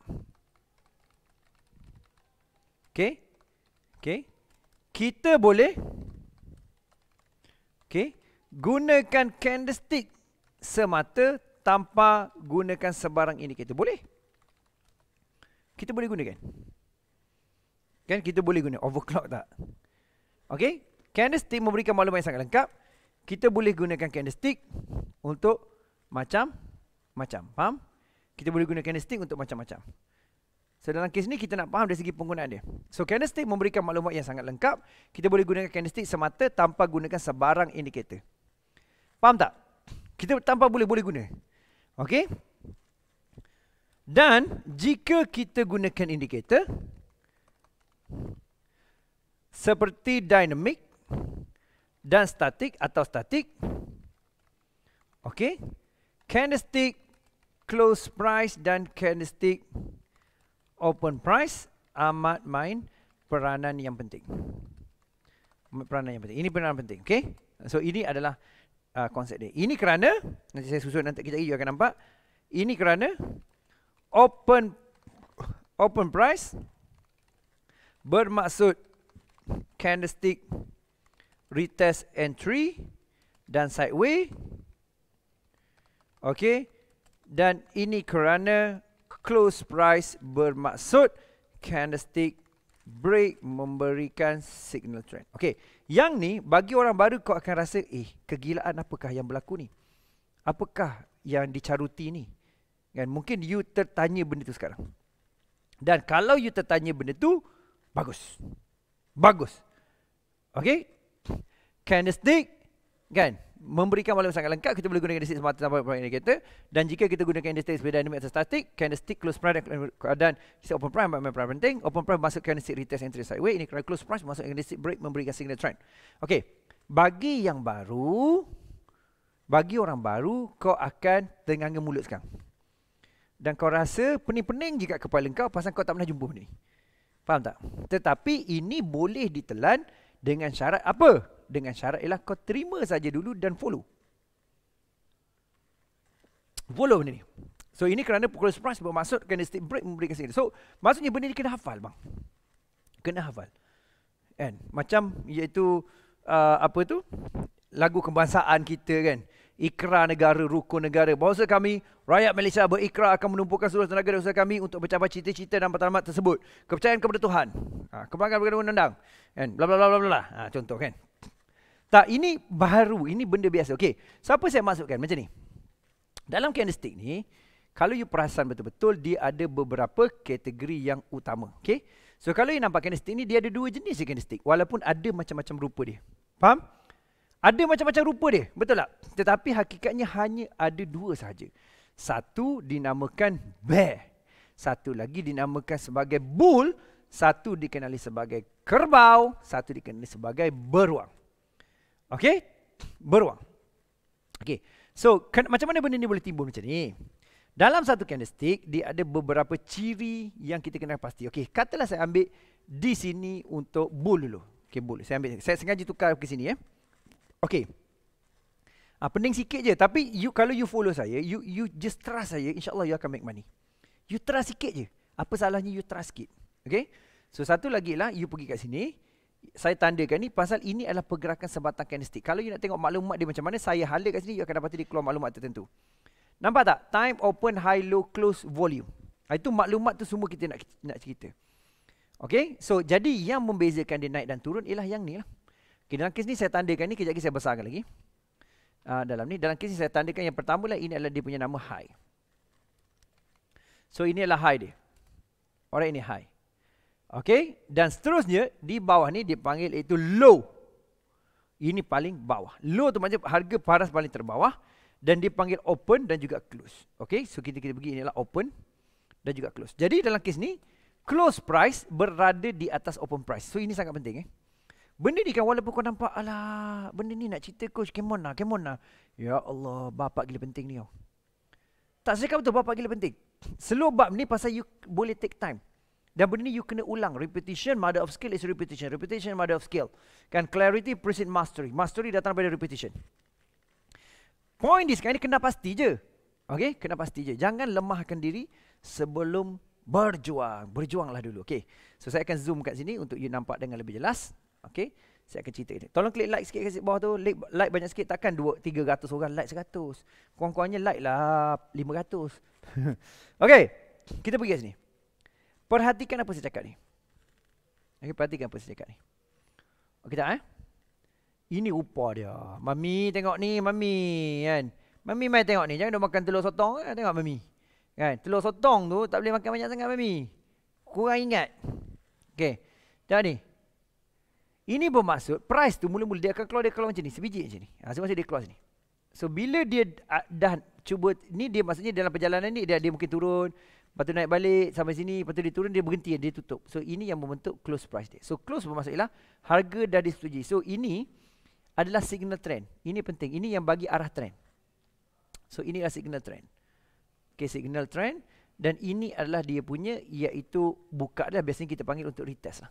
Okay. Okay. Kita boleh okay, gunakan candlestick semata tanpa gunakan sebarang ini kita Boleh? Kita boleh gunakan. Kan kita boleh guna overclock tak? Okay. Candlestick memberikan maklumat yang sangat lengkap. Kita boleh gunakan candlestick untuk macam-macam. Faham? Kita boleh gunakan candlestick untuk macam-macam. So dalam kes ni kita nak faham dari segi penggunaan dia. So candlestick memberikan maklumat yang sangat lengkap. Kita boleh gunakan candlestick semata tanpa gunakan sebarang indikator. Faham tak? Kita tanpa boleh boleh guna. Okey? Dan jika kita gunakan indikator seperti dynamic dan static atau static okey candlestick close price dan candlestick open price amat main peranan yang penting. Peranan yang penting. Ini peranan penting. Okay? So ini adalah uh, konsep dia. Ini kerana, nanti saya susun nanti kita lagi, you akan nampak. Ini kerana open open price bermaksud candlestick retest entry dan sideway. Okay? Dan ini kerana close price bermaksud candlestick break memberikan signal trend. Okey, yang ni bagi orang baru kau akan rasa eh kegilaan apakah yang berlaku ni? Apakah yang dicaruti ni? Kan mungkin you tertanya benda tu sekarang. Dan kalau you tertanya benda tu, bagus. Bagus. Okey? Candlestick kan? memberikan maklumat sangat lengkap kita boleh gunakan indeks semata tanpa prime indicator dan jika kita gunakan indeks sebagai dynamic atau static candlestick close price dan set open prime memang prime penting open prime masuk candlestick retest entry sideways ini kena close price masuk candlestick break memberikan signal trend okey bagi yang baru bagi orang baru kau akan tengah mulut sekarang dan kau rasa pening-pening jika kepala kau pasal kau tak pernah jumpa ni faham tak tetapi ini boleh ditelan dengan syarat apa dengan syarat ialah kau terima saja dulu dan follow. Follow benda ni. So ini kerana pukul surprise bermaksud kena step break memberikan sini. So maksudnya benda ni kena hafal bang. Kena hafal. Kan? Macam iaitu uh, apa tu? Lagu kebangsaan kita kan. Ikrar negara, rukun negara. Bahasa kami, rakyat Malaysia berikrar akan menumpukan seluruh tenaga dan usaha kami untuk mencapai cita-cita dan matlamat tersebut. Kepercayaan kepada Tuhan. Ha, kebangsaan kepada undang-undang. Kan? Blah, blah, blah, blah, blah. Ha, contoh kan. Tak, ini baru, ini benda biasa. Okey, siapa saya masukkan? Macam ni. Dalam candlestick ni, kalau you perasan betul-betul, dia ada beberapa kategori yang utama. Okey, so kalau you nampak candlestick ni, dia ada dua jenis candlestick. Walaupun ada macam-macam rupa dia. Faham? Ada macam-macam rupa dia, betul tak? Tetapi hakikatnya hanya ada dua sahaja. Satu dinamakan bear. Satu lagi dinamakan sebagai bull. Satu dikenali sebagai kerbau. Satu dikenali sebagai beruang. Okay, Beruang. Okay, So, kan, macam mana benda ni boleh timbul macam ni? Dalam satu candlestick, dia ada beberapa ciri yang kita kena pasti. Okay, katalah saya ambil di sini untuk bull dulu. Okey, bull. Saya ambil. Saya sengaja tukar ke sini. Eh. Okay, Ha, ah, pening sikit je. Tapi you, kalau you follow saya, you you just trust saya, insyaAllah you akan make money. You trust sikit je. Apa salahnya you trust sikit. Okey. So, satu lagi lah. You pergi kat sini saya tandakan ni pasal ini adalah pergerakan sebatang kinestik. Kalau you nak tengok maklumat dia macam mana, saya hala kat sini, you akan dapat dia keluar maklumat tertentu. Nampak tak? Time, open, high, low, close, volume. Ha, itu maklumat tu semua kita nak nak cerita. Okay? So, jadi yang membezakan dia naik dan turun ialah yang ni lah. Okay, dalam kes ni saya tandakan ni, kejap lagi saya besarkan lagi. Uh, dalam ni, dalam kes ni saya tandakan yang pertama lah, ini adalah dia punya nama high. So, ini adalah high dia. Orang ini high. Okey, dan seterusnya di bawah ni dipanggil iaitu low. Ini paling bawah. Low tu macam harga paras paling terbawah dan dipanggil open dan juga close. Okey, so kita kita pergi inilah open dan juga close. Jadi dalam kes ni close price berada di atas open price. So ini sangat penting eh. Benda ni kan walaupun kau nampak alah benda ni nak cerita coach kemon lah, kemon lah. Ya Allah, bapak gila penting ni kau. Tak sekejap betul bapak gila penting. Slow bab ni pasal you boleh take time. Dan benda ni you kena ulang. Repetition, mother of skill is repetition. Repetition, mother of skill. Kan clarity precede mastery. Mastery datang daripada repetition. Point di sekarang ni kena pasti je. Okay, kena pasti je. Jangan lemahkan diri sebelum berjuang. Berjuanglah dulu. Okay, so saya akan zoom kat sini untuk you nampak dengan lebih jelas. Okay, saya akan cerita ini. Tolong klik like sikit kat bawah tu. Like, like banyak sikit. Takkan 2, 300 orang like 100. Kurang-kurangnya like lah 500. okay, kita pergi kat sini. Perhatikan apa saya cakap ni. Okey, perhatikan apa saya cakap ni. Okey tak eh? Ini rupa dia. Mami tengok ni, mami kan. Mami mai tengok ni. Jangan dok makan telur sotong kan? tengok mami. Kan? Telur sotong tu tak boleh makan banyak sangat mami. Kurang ingat. Okey. Dah ni. Ini bermaksud price tu mula-mula dia akan keluar dia keluar macam ni, sebiji macam ni. Ha, semasa dia keluar sini. So bila dia ah, dah cuba ni dia maksudnya dalam perjalanan ni dia dia mungkin turun Lepas tu naik balik sampai sini, lepas tu dia turun, dia berhenti, dia tutup. So, ini yang membentuk close price dia. So, close bermaksud ialah harga dah disetujui. So, ini adalah signal trend. Ini penting. Ini yang bagi arah trend. So, ini adalah signal trend. Okay, signal trend. Dan ini adalah dia punya iaitu buka dah. Biasanya kita panggil untuk retest lah.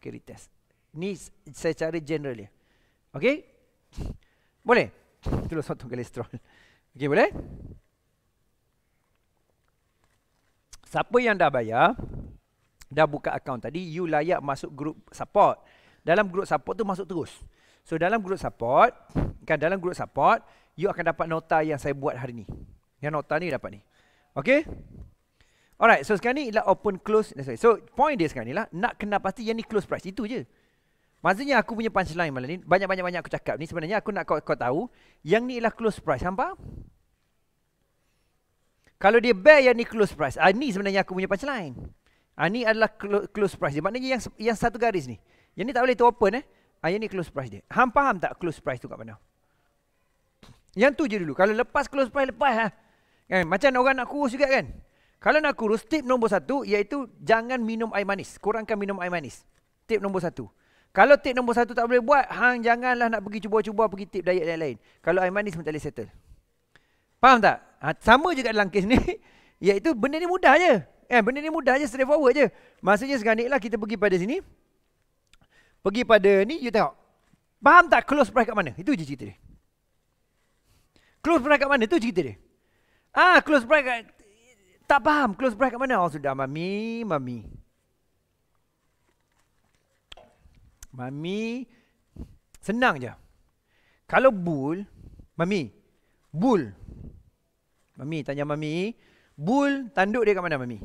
Okay, retest. Ini cari general dia. Okay? Boleh? Terus satu kolesterol. Okay, boleh? Boleh? Siapa yang dah bayar, dah buka akaun tadi, you layak masuk grup support. Dalam grup support tu masuk terus. So dalam grup support, kan dalam grup support, you akan dapat nota yang saya buat hari ni. Yang nota ni dapat ni. Okay? Alright, so sekarang ni ialah open close. Sorry. So point dia sekarang ni lah, nak kena pasti yang ni close price. Itu je. Maksudnya aku punya punchline malam ni, banyak-banyak-banyak aku cakap ni. Sebenarnya aku nak kau, kau tahu, yang ni ialah close price. Nampak? Kalau dia bear yang ni close price. Ah, ini sebenarnya aku punya punchline. Ah, ini adalah close price dia. Maknanya yang yang satu garis ni. Yang ni tak boleh tu open eh. Ah, yang ni close price dia. Hang faham tak close price tu kat mana? Yang tu je dulu. Kalau lepas close price, lepas lah. Kan? Macam orang nak kurus juga kan? Kalau nak kurus, tip nombor satu iaitu jangan minum air manis. Kurangkan minum air manis. Tip nombor satu. Kalau tip nombor satu tak boleh buat, hang janganlah nak pergi cuba-cuba pergi tip diet lain-lain. Kalau air manis pun settle. Faham tak? Ha, sama juga dalam kes ni. Iaitu benda ni mudah je. Eh, benda ni mudah je, straightforward je. Maksudnya sekarang ni lah kita pergi pada sini. Pergi pada ni, you tengok. Faham tak close price kat mana? Itu je cerita dia. Close price kat mana? Itu cerita dia. Ah, close price kat... Tak faham close price kat mana? Oh, sudah. Mami, mami. Mami, senang je. Kalau bull, mami, bull, Mami, tanya Mami. Bul, tanduk dia kat mana Mami?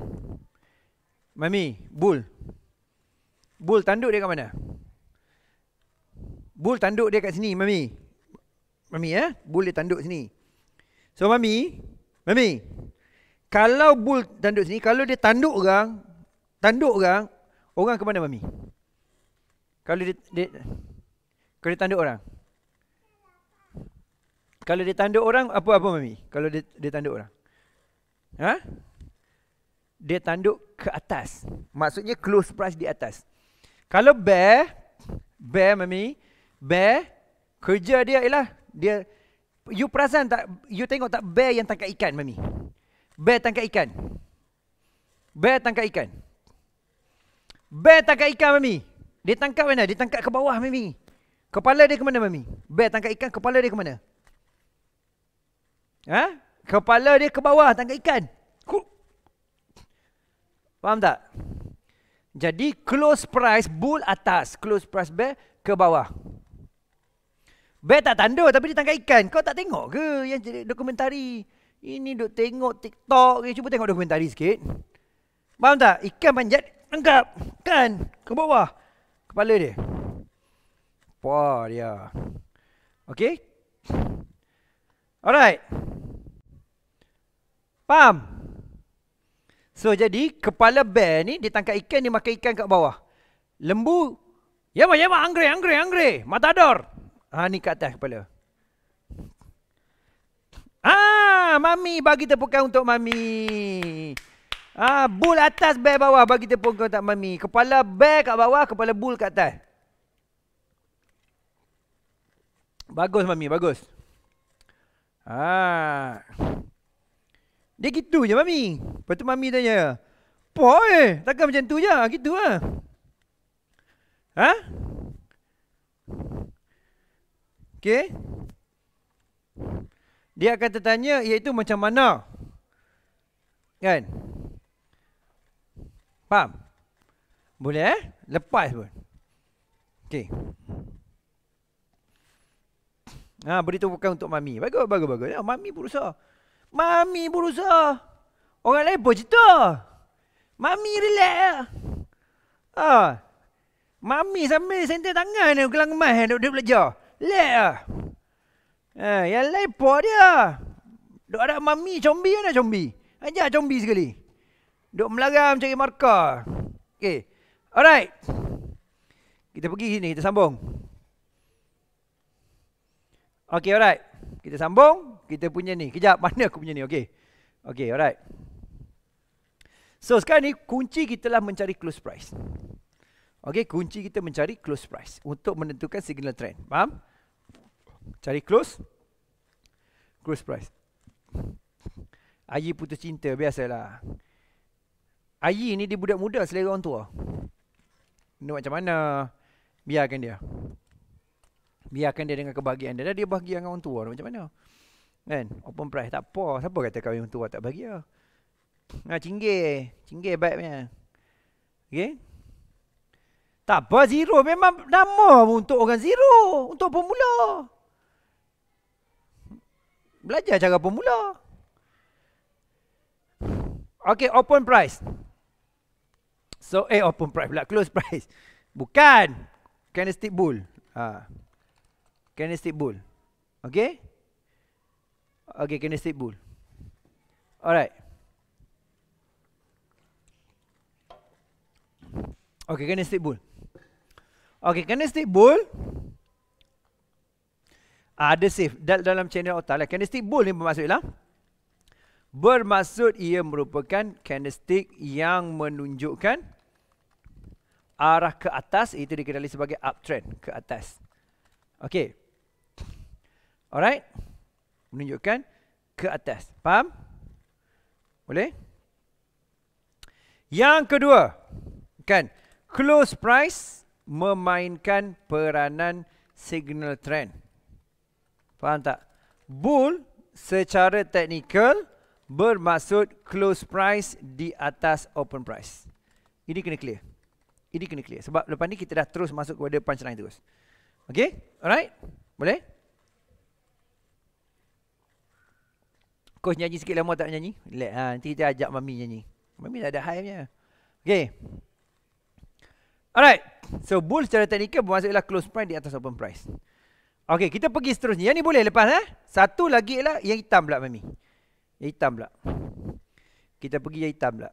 Mami, bul. Bul, tanduk dia kat mana? Bul, tanduk dia kat sini Mami. Mami, ya? Eh? Bul dia tanduk sini. So, Mami. Mami. Kalau bul tanduk sini, kalau dia tanduk orang, tanduk orang, orang ke mana Mami? Kalau dia, dia kalau dia tanduk orang. Kalau dia tanda orang, apa-apa Mami? Kalau dia, dia tanda orang. Ha? Dia tanduk ke atas. Maksudnya close price di atas. Kalau bear, bear Mami, bear kerja dia ialah dia you perasan tak you tengok tak bear yang tangkap ikan mami bear tangkap ikan bear tangkap ikan bear tangkap ikan mami dia tangkap mana dia tangkap ke bawah mami kepala dia ke mana mami bear tangkap ikan kepala dia ke mana Ha? Kepala dia ke bawah tangkap ikan. Faham tak? Jadi close price bull atas, close price bear ke bawah. Bear tak tanduk tapi dia tangkap ikan. Kau tak tengok ke yang dokumentari? Ini duk tengok TikTok. Eh, cuba tengok dokumentari sikit. Faham tak? Ikan panjat, tangkap. Kan? Ke bawah. Kepala dia. Wah, dia. Okay? Alright. Faham? So jadi kepala bear ni dia tangkap ikan dia makan ikan kat bawah. Lembu Ya mah, ya mah, angry, angry, angry. Matador. Ha, ni kat atas kepala. Ah, mami bagi tepukan untuk mami. Ah, bul atas, bear bawah bagi tepukan untuk mami. Kepala bear kat bawah, kepala bul kat atas. Bagus mami, bagus. Ah. Dia gitu je mami. Lepas tu mami tanya, apa eh? Takkan macam tu je? Ah, gitu lah. Ha? Okay. Dia akan tertanya iaitu macam mana? Kan? Faham? Boleh eh? Lepas pun. Okay. Ha, ah, beritahu bukan untuk mami. Bagus, bagus, bagus. Ya, mami berusaha. Mami berusaha. Orang lain pun cerita. Mami relax lah. Ha. Mami sambil senter tangan ni kelang kemas duduk dia belajar. Relax lah. Ha. Yang lain pun dia. Duk ada mami combi kan nak combi? Ajar combi sekali. Duk melaram cari markah. Okay. Alright. Kita pergi sini. Kita sambung. Okay, alright. Kita sambung, kita punya ni. Kejap, mana aku punya ni? Okey. Okey, alright. So sekarang ni kunci kita lah mencari close price. Okey, kunci kita mencari close price untuk menentukan signal trend. Faham? Cari close close price. Ayi putus cinta biasalah. Ayi ni dia budak muda selera orang tua. Nak macam mana? Biarkan dia biarkan dia dengan kebahagiaan dia. Dah dia bahagia dengan orang tua macam mana? Kan? Open price tak apa. Siapa kata kahwin orang tua tak bahagia? Nah, cinggir. Cinggir baiknya. Okey? Tak apa, zero. Memang nama untuk orang zero. Untuk pemula. Belajar cara pemula. Okey, open price. So, eh, open price pula. Close price. Bukan. Candlestick bull. Haa. Ah candlestick bull, Okay? Okay, candlestick bull. Alright. Okay, candlestick bull. Okay, candlestick bull. Ada uh, safe. Dal- dalam channel otak lah. Candlestick bowl ni bermaksud lah. Bermaksud ia merupakan candlestick yang menunjukkan arah ke atas. Itu dikenali sebagai uptrend. Ke atas. Okay. Alright? Menunjukkan ke atas. Faham? Boleh? Yang kedua, kan? Close price memainkan peranan signal trend. Faham tak? Bull secara teknikal bermaksud close price di atas open price. Ini kena clear. Ini kena clear. Sebab lepas ni kita dah terus masuk kepada punchline terus. Okay? Alright? Boleh? Coach nyanyi sikit lama tak nyanyi. Let, ha, nanti kita ajak Mami nyanyi. Mami tak ada hype-nya. Okay. Alright. So bull secara teknikal bermaksudlah close price di atas open price. Okay, kita pergi seterusnya. Yang ni boleh lepas eh. Satu lagi ialah yang hitam pula Mami. Yang hitam pula. Kita pergi yang hitam pula.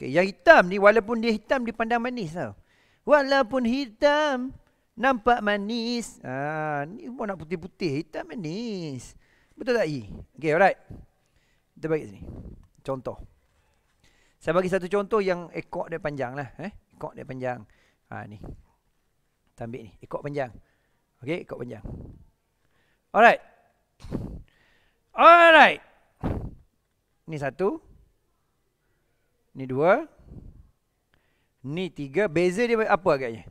Okay, yang hitam ni walaupun dia hitam dipandang manis tau. Walaupun hitam nampak manis. Ah, ni semua nak putih-putih. Hitam manis. Betul tak Yi? Okay, alright. Kita bagi sini. Contoh. Saya bagi satu contoh yang ekor dia panjang lah. Eh? Ekor dia panjang. Ha, ni. Kita ambil ni. Ekor panjang. Okey, ekor panjang. Alright. Alright. Ni satu. Ni dua. Ni tiga. Beza dia apa agaknya?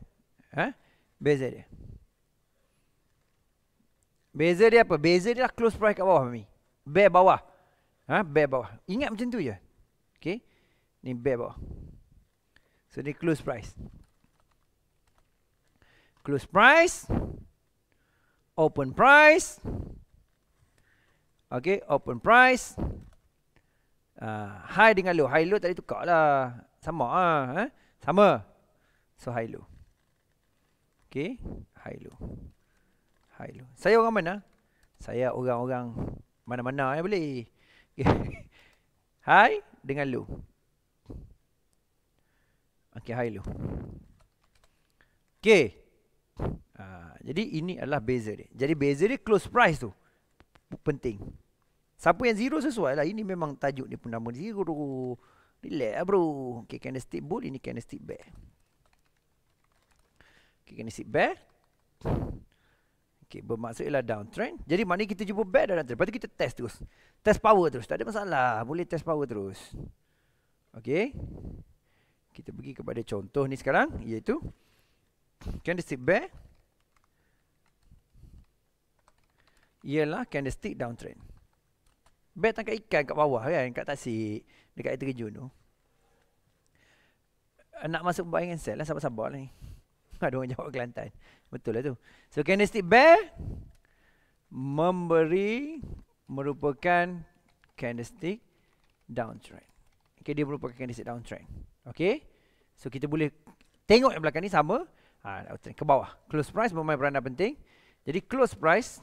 Ha? Beza dia. Beza dia apa? Beza dia lah close price kat bawah. Mami. Bear bawah. Ha, bear bawah. Ingat macam tu je. Okay. Ni bear bawah. So, ni close price. Close price. Open price. Okay, open price. Uh, high dengan low. High low tadi tukar lah. Sama lah. Ha? Sama. So, high low. Okay. High low. High low. Saya orang mana? Saya orang-orang mana-mana yang eh, boleh hi dengan lu. Okay, hi lu. Okay. Uh, ah, jadi ini adalah beza dia. Jadi beza dia close price tu. Penting. Siapa yang zero sesuai lah. Ini memang tajuk dia pun nama zero. Relax lah bro. Okay, candlestick bull. Ini candlestick bear. Okay, candlestick bear okay, bermaksud ialah downtrend. Jadi mana kita jumpa bear dan trend. Lepas tu kita test terus. Test power terus. Tak ada masalah. Boleh test power terus. Okay. Kita pergi kepada contoh ni sekarang. Iaitu. Candlestick bear. Ialah candlestick downtrend. Bear tangkap ikan kat bawah kan. Kat tasik. Dekat air terjun tu. Nak masuk buy and sell lah. Sabar-sabar lah ni. Ada orang jawab Kelantan. Betul lah tu. So candlestick bear memberi merupakan candlestick downtrend. Okay, dia merupakan candlestick downtrend. Okay. So kita boleh tengok yang belakang ni sama. Ha, ke bawah. Close price bermain peranan penting. Jadi close price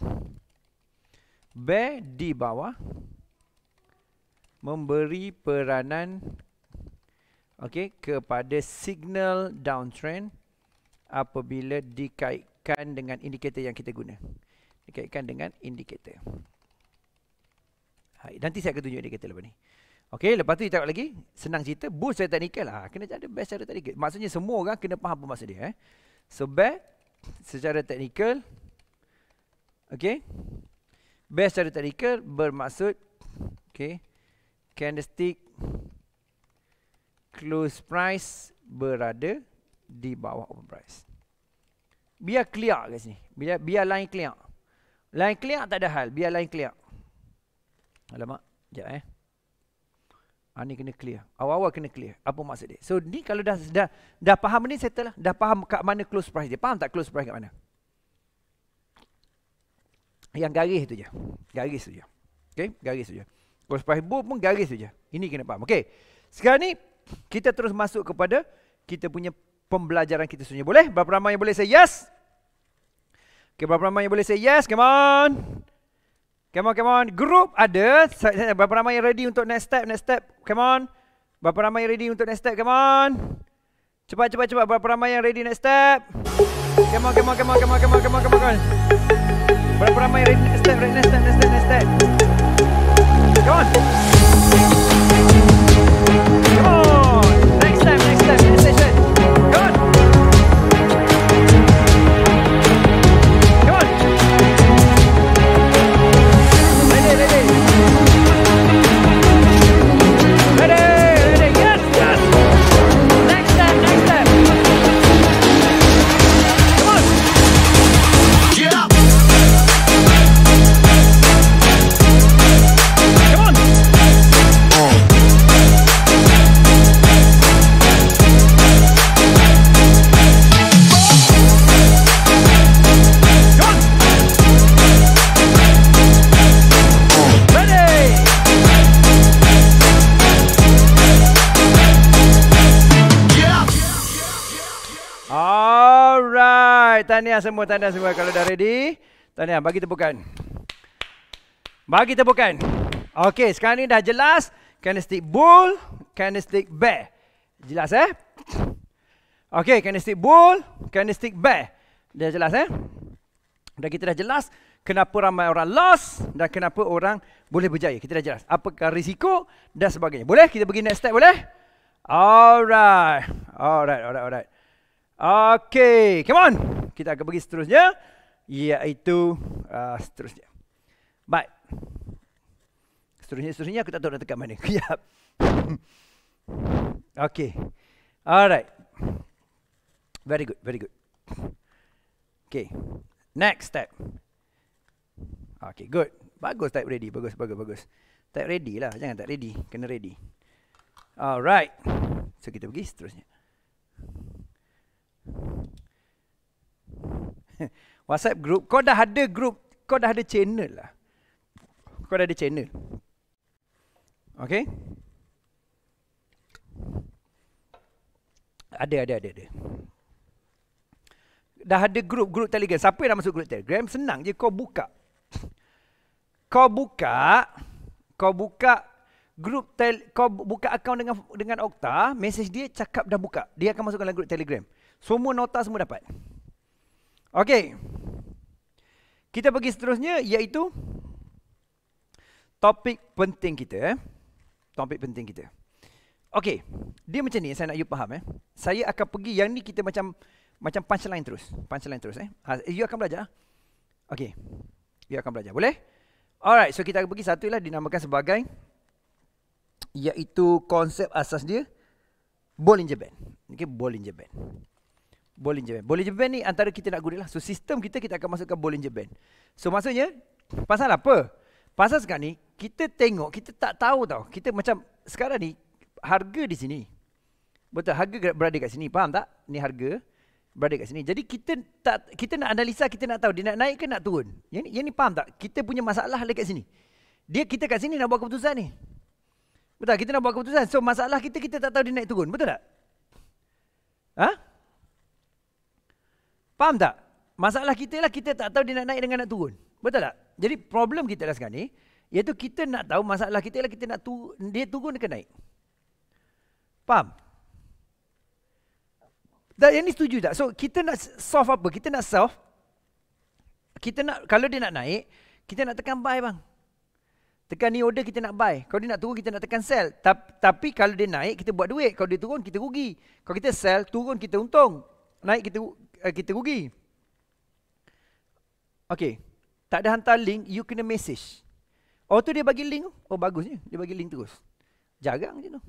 bear di bawah memberi peranan okay, kepada signal downtrend apabila dikaitkan dengan indikator yang kita guna. Dikaitkan dengan indikator. Hai, nanti saya akan tunjuk indikator lepas ni. Okey, lepas tu kita tengok lagi. Senang cerita, bull secara teknikal. Ha, lah. kena ada bear secara teknikal. Maksudnya semua orang kena faham apa maksud dia. Eh. So, bear secara teknikal. Okey. Bear secara teknikal bermaksud. Okey. Candlestick. Close price berada di bawah open price. Biar clear kat sini. Biar, biar line clear. Line clear tak ada hal. Biar line clear. Alamak. Sekejap eh. Ha, ni kena clear. Awal-awal kena clear. Apa maksud dia? So ni kalau dah dah, dah faham ni settle lah. Dah faham kat mana close price dia. Faham tak close price kat mana? Yang garis tu je. Garis tu je. Okay. Garis tu je. Close price bull pun garis tu je. Ini kena faham. Okay. Sekarang ni kita terus masuk kepada kita punya pembelajaran kita sebenarnya. Boleh? Berapa ramai yang boleh say yes? Okay, berapa ramai yang boleh say yes? Come on. Come on, come on. Group ada. Berapa ramai yang ready untuk next step? Next step. Come on. Berapa ramai yang ready untuk next step? Come on. Cepat, cepat, cepat. Berapa ramai yang ready next step? Come on, come on, come on, come on, come on, come on, come on. Berapa ramai yang ready next step? Ready next step, next step, next step. Come on. Alright, tahniah semua, tahniah semua. Kalau dah ready, tahniah. Bagi tepukan. Bagi tepukan. Okay, sekarang ni dah jelas. Candlestick bull, candlestick bear. Jelas eh? Okay, candlestick bull, candlestick bear. Dah jelas eh? Dah kita dah jelas kenapa ramai orang lost dan kenapa orang boleh berjaya. Kita dah jelas. Apakah risiko dan sebagainya. Boleh? Kita pergi next step boleh? Alright. Alright, alright, alright. Okay, come on kita akan pergi seterusnya iaitu uh, seterusnya. Baik. Seterusnya seterusnya aku tak tahu nak tekan mana. Siap. Okey. Alright. Very good, very good. Okay. Next step. Okay, good. Bagus type ready. Bagus, bagus, bagus. Type ready lah. Jangan tak ready. Kena ready. Alright. So, kita pergi seterusnya. WhatsApp group. Kau dah ada group. Kau dah ada channel lah. Kau dah ada channel. Okay. Ada, ada, ada, ada. Dah ada group, group telegram. Siapa yang dah masuk group telegram? Senang je kau buka. Kau buka. Kau buka group tel kau buka akaun dengan dengan Okta, message dia cakap dah buka. Dia akan masukkan dalam group Telegram. Semua nota semua dapat. Okey. Kita pergi seterusnya iaitu topik penting kita eh. Topik penting kita. Okey, dia macam ni saya nak you faham eh. Saya akan pergi yang ni kita macam macam punchline terus. Punchline terus eh. Ha, you akan belajar. Ah. Okey. You akan belajar. Boleh? Alright, so kita akan pergi satu lah dinamakan sebagai iaitu konsep asas dia Bollinger Band. Okey, Bollinger Band. Bollinger Band. Bollinger Band ni antara kita nak guna lah. So sistem kita, kita akan masukkan Bollinger Band. So maksudnya, pasal apa? Pasal sekarang ni, kita tengok, kita tak tahu tau. Kita macam sekarang ni, harga di sini. Betul, harga berada kat sini. Faham tak? Ni harga berada kat sini. Jadi kita tak kita nak analisa, kita nak tahu dia nak naik ke nak turun. Yang ni, yang ni faham tak? Kita punya masalah kat sini. Dia kita kat sini nak buat keputusan ni. Betul tak? Kita nak buat keputusan. So masalah kita, kita tak tahu dia naik turun. Betul tak? Ha? Faham tak? Masalah kita lah kita tak tahu dia nak naik dengan nak turun. Betul tak? Jadi problem kita lah sekarang ni, iaitu kita nak tahu masalah kita lah kita nak tu, dia turun ke naik. Faham? Dan yang ni setuju tak? So kita nak solve apa? Kita nak solve, kita nak kalau dia nak naik, kita nak tekan buy bang. Tekan ni order kita nak buy. Kalau dia nak turun kita nak tekan sell. Ta- tapi kalau dia naik kita buat duit. Kalau dia turun kita rugi. Kalau kita sell turun kita untung. Naik kita Eh, kita rugi. Okay. Tak ada hantar link, you kena message. Oh tu dia bagi link. Oh bagusnya. Dia bagi link terus. Jarang je tu.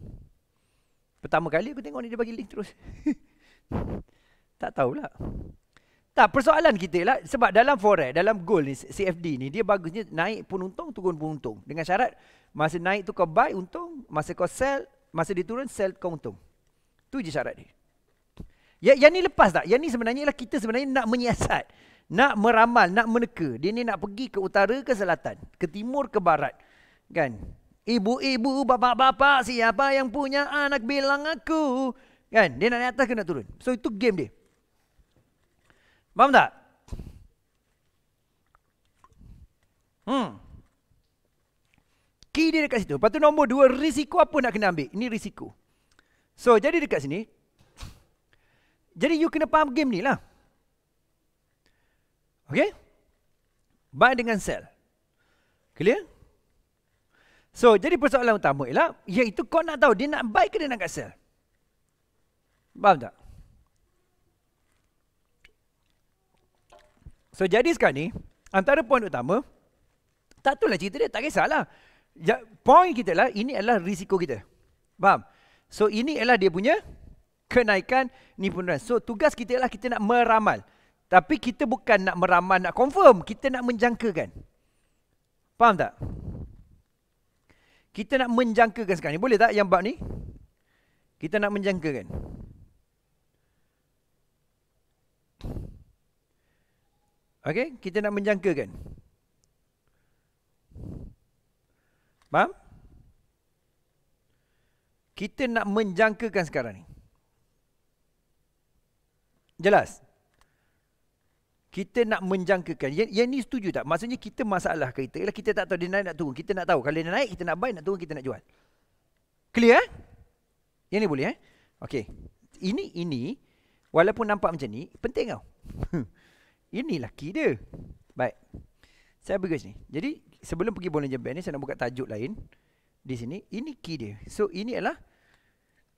Pertama kali aku tengok ni dia bagi link terus. tak tahu lah. Tak, persoalan kita lah. Sebab dalam forex, dalam gold ni, CFD ni, dia bagusnya naik pun untung, turun pun untung. Dengan syarat, masa naik tu kau buy untung, masa kau sell, masa dia turun, sell kau untung. Tu je syarat dia. Ya, yang ni lepas tak? Yang ni sebenarnya lah kita sebenarnya nak menyiasat. Nak meramal, nak meneka. Dia ni nak pergi ke utara ke selatan. Ke timur ke barat. Kan? Ibu-ibu, bapa-bapa, siapa yang punya anak bilang aku. Kan? Dia nak naik atas ke nak turun? So itu game dia. Faham tak? Hmm. Key dia dekat situ. Lepas tu nombor dua, risiko apa nak kena ambil? Ini risiko. So jadi dekat sini, jadi you kena faham game ni lah. Okay? Buy dengan sell. Clear? So, jadi persoalan utama ialah, iaitu kau nak tahu dia nak buy ke dia nak sell. Faham tak? So, jadi sekarang ni, antara poin utama, tak itulah cerita dia, tak kisahlah. Ja, poin kita lah, ini adalah risiko kita. Faham? So, ini adalah dia punya kenaikan ni pun rasa. So tugas kita ialah kita nak meramal. Tapi kita bukan nak meramal nak confirm, kita nak menjangkakan. Faham tak? Kita nak menjangkakan sekarang ni. Boleh tak yang bab ni? Kita nak menjangkakan. Okey, kita nak menjangkakan. Faham? Kita nak menjangkakan sekarang ni. Jelas? Kita nak menjangkakan. Yang, yang ni setuju tak? Maksudnya kita masalah kereta. Ialah kita tak tahu dia naik nak turun. Kita nak tahu. Kalau dia naik, kita nak buy, nak turun, kita nak jual. Clear? Eh? Yang ni boleh eh? Okay. Ini, ini. Walaupun nampak macam ni, penting tau. Inilah key dia. Baik. Saya bagus ni. Jadi, sebelum pergi bola jemban ni, saya nak buka tajuk lain. Di sini. Ini key dia. So, ini adalah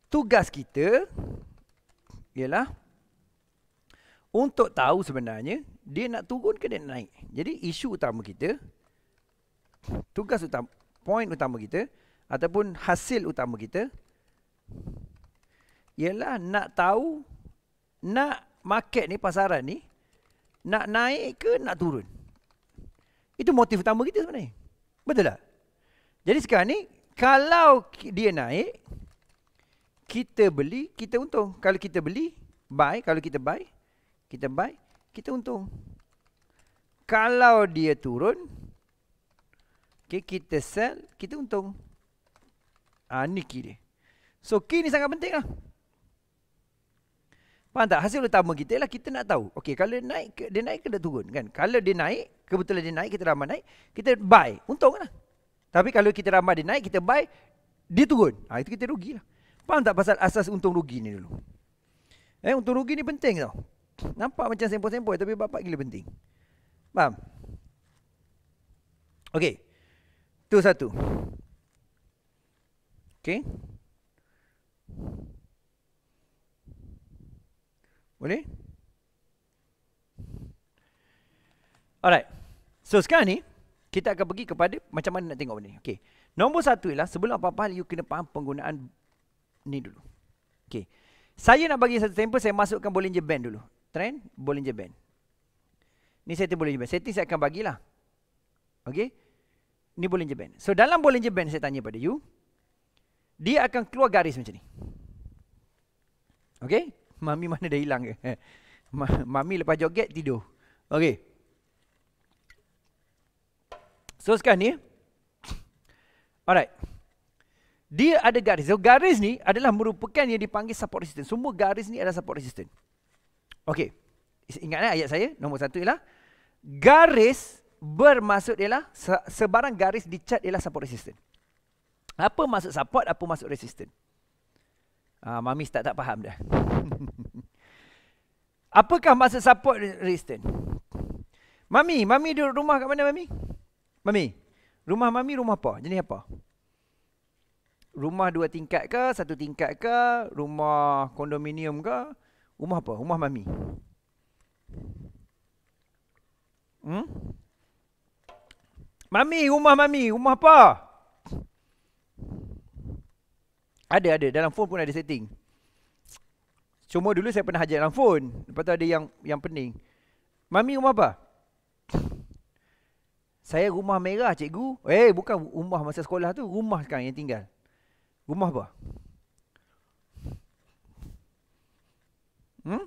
tugas kita. Ialah untuk tahu sebenarnya dia nak turun ke dia naik. Jadi isu utama kita, tugas utama, point utama kita ataupun hasil utama kita ialah nak tahu nak market ni pasaran ni nak naik ke nak turun. Itu motif utama kita sebenarnya. Betul tak? Jadi sekarang ni kalau dia naik kita beli kita untung. Kalau kita beli buy, kalau kita buy kita buy, kita untung. Kalau dia turun, okay, kita sell, kita untung. Ha, ah, ini key dia. So, key ni sangat penting lah. Faham tak? Hasil utama kita ialah kita nak tahu. Okay, kalau dia naik, dia naik ke dia turun kan? Kalau dia naik, kebetulan dia naik, kita ramai naik, kita buy. Untung lah. Tapi kalau kita ramai dia naik, kita buy, dia turun. Ha, itu kita rugi lah. Faham tak pasal asas untung rugi ni dulu? Eh, untung rugi ni penting tau. Nampak macam sempoi-sempoi tapi bapak gila penting. Faham? Okey. Tu satu. Okey. Boleh? Alright. So sekarang ni, kita akan pergi kepada macam mana nak tengok benda ni. Okay. Nombor satu ialah, sebelum apa-apa, you kena faham penggunaan ni dulu. Okey. Saya nak bagi satu sampel, saya masukkan Bollinger Band dulu trend Bollinger Band. Ini setting Bollinger Band. Setting saya akan bagilah. Okey. ni Bollinger Band. So dalam Bollinger Band saya tanya pada you. Dia akan keluar garis macam ni. Okey. Mami mana dah hilang ke? Mami lepas joget tidur. Okey. So sekarang ni. Alright. Dia ada garis. So garis ni adalah merupakan yang dipanggil support resistance. Semua garis ni adalah support resistance. Okey. Ingatlah eh, ayat saya nombor satu ialah garis bermaksud ialah sebarang garis dicat ialah support resistant. Apa maksud support, apa maksud resistant? Ah, mami tak tak faham dah. Apakah maksud support resistant? Mami, mami duduk rumah kat mana mami? Mami. Rumah mami rumah apa? Jenis apa? Rumah dua tingkat ke, satu tingkat ke, rumah kondominium ke, Rumah apa? Rumah mami. Hmm? Mami, rumah mami, rumah apa? Ada, ada. Dalam phone pun ada setting. Cuma dulu saya pernah hajar dalam phone. Lepas tu ada yang yang pening. Mami rumah apa? Saya rumah merah cikgu. Eh, bukan rumah masa sekolah tu. Rumah sekarang yang tinggal. Rumah apa? Hmm?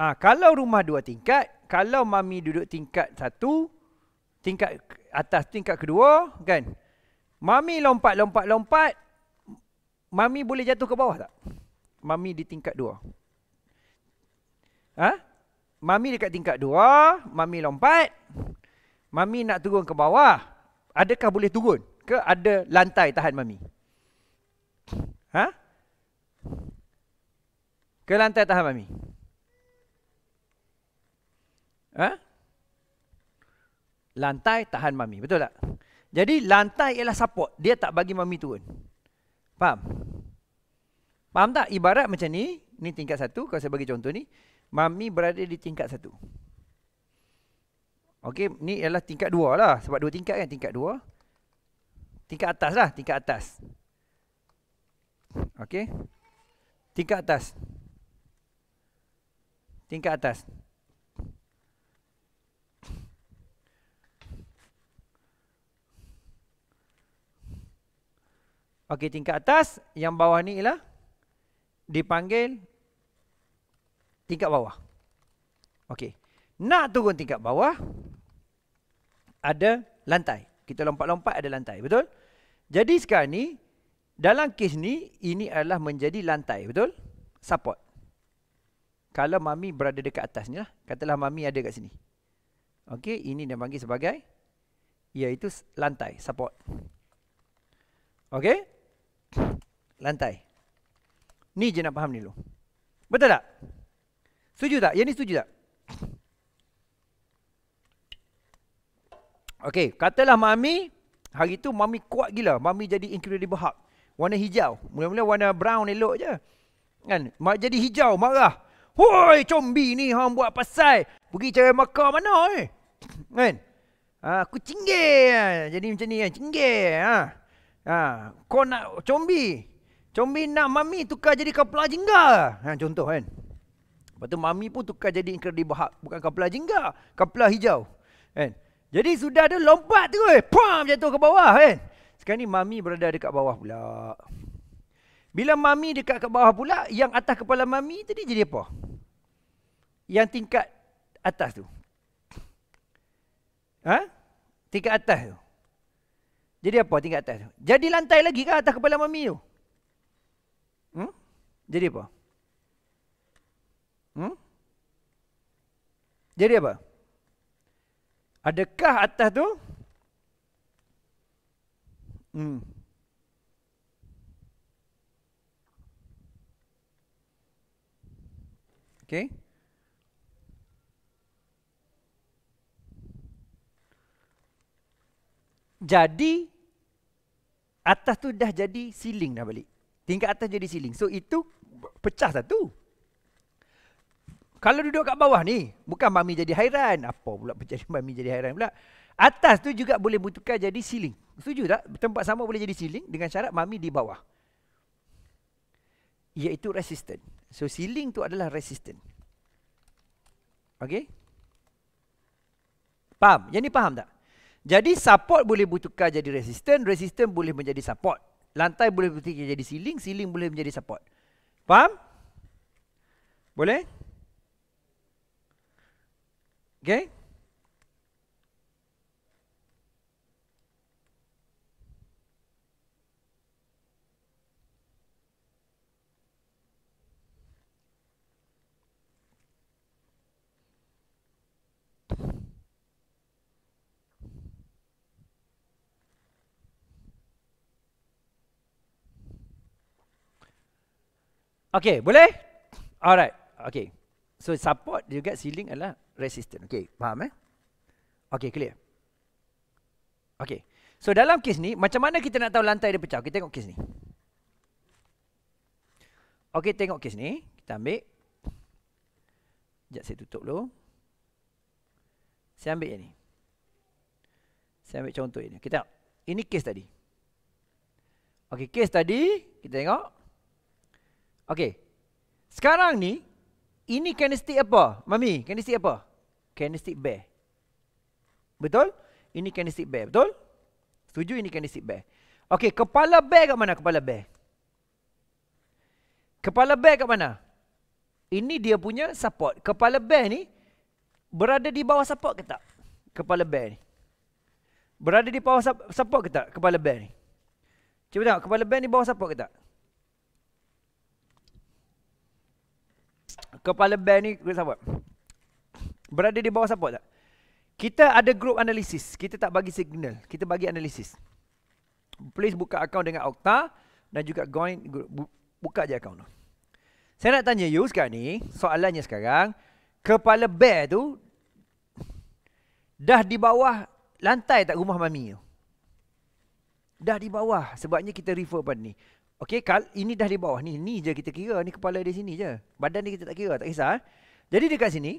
Ha, kalau rumah dua tingkat, kalau mami duduk tingkat satu, tingkat atas tingkat kedua, kan? Mami lompat, lompat, lompat. Mami boleh jatuh ke bawah tak? Mami di tingkat dua. Ha? Mami dekat tingkat dua, mami lompat. Mami nak turun ke bawah. Adakah boleh turun? Ke ada lantai tahan mami? Ha? Ke lantai tahap mami? Ha? Lantai tahan mami, betul tak? Jadi lantai ialah support, dia tak bagi mami turun. Faham? Faham tak? Ibarat macam ni, ni tingkat satu, kalau saya bagi contoh ni, mami berada di tingkat satu. Okey, ni ialah tingkat dua lah, sebab dua tingkat kan, tingkat dua. Tingkat atas lah, tingkat atas. Okey. Tingkat atas. Tingkat atas. Okey, tingkat atas, yang bawah ni ialah dipanggil tingkat bawah. Okey. Nak turun tingkat bawah ada lantai. Kita lompat-lompat ada lantai, betul? Jadi sekarang ni dalam kes ni, ini adalah menjadi lantai, betul? Support. Kalau mami berada dekat atas ni lah. Katalah mami ada kat sini. Okey, ini dia panggil sebagai iaitu lantai, support. Okey? Lantai. Ni je nak faham dulu. Betul tak? Setuju tak? Yang ni setuju tak? Okey, katalah mami hari tu mami kuat gila, mami jadi incredible hulk warna hijau. Mula-mula warna brown elok je. Kan? Mak jadi hijau marah. Hoi, combi ni hang buat pasal. Pergi cari makan mana ni? Eh? Kan? Ha, aku cinggir. Ha. Jadi macam ni kan, cinggir. Ha. ha. Kau nak combi. Combi nak mami tukar jadi kapla jingga. Ha, contoh kan. Lepas tu mami pun tukar jadi incredible hak. Bukan kapla jingga. Kapla hijau. Kan? Jadi sudah dia lompat tu. Eh. jatuh ke bawah kan. Sekarang ni mami berada dekat bawah pula. Bila mami dekat kat bawah pula, yang atas kepala mami tadi jadi apa? Yang tingkat atas tu. Ha? Tingkat atas tu. Jadi apa tingkat atas tu? Jadi lantai lagi ke atas kepala mami tu? Hmm? Jadi apa? Hmm? Jadi apa? Adakah atas tu Mm. Okay. Jadi atas tu dah jadi ceiling dah balik. Tingkat atas jadi ceiling. So itu pecah satu. Kalau duduk kat bawah ni, bukan mami jadi hairan. Apa pula pecah mami jadi hairan pula. Atas tu juga boleh butuhkan jadi ceiling. Setuju tak? Tempat sama boleh jadi ceiling dengan syarat mami di bawah. Iaitu resistant. So ceiling tu adalah resistant. Okay? Faham? Yang ni faham tak? Jadi support boleh bertukar jadi resistant. Resistant boleh menjadi support. Lantai boleh bertukar jadi ceiling. Ceiling boleh menjadi support. Faham? Boleh? Okay? Okay, boleh? Alright, okay. So support you get ceiling adalah resistance. Okay, faham eh? Okay, clear. Okay, so dalam kes ni, macam mana kita nak tahu lantai dia pecah? Okay, tengok kes ni. Okay, tengok kes ni. Kita ambil. Sekejap saya tutup dulu. Saya ambil yang ni. Saya ambil contoh ini. Kita tengok. Ini kes tadi. Okey, kes tadi kita tengok Okey. Sekarang ni ini candlestick apa? Mami, candlestick apa? Candlestick bear. Betul? Ini candlestick bear, betul? Setuju ini candlestick bear. Okey, kepala bear kat mana kepala bear? Kepala bear kat mana? Ini dia punya support. Kepala bear ni berada di bawah support ke tak? Kepala bear ni. Berada di bawah support ke tak kepala bear ni? Cuba tengok kepala bear ni bawah support ke tak? kepala band ni kita support. Berada di bawah support tak? Kita ada group analisis. Kita tak bagi signal. Kita bagi analisis. Please buka akaun dengan Okta dan juga join buka je akaun. tu. Saya nak tanya you sekarang ni, soalannya sekarang, kepala bear tu dah di bawah lantai tak rumah mami tu? Dah di bawah sebabnya kita refer pada ni. Okey, kal ini dah di bawah ni. Ni je kita kira, ni kepala di sini je. Badan ni kita tak kira, tak kisah. Eh. Jadi dekat sini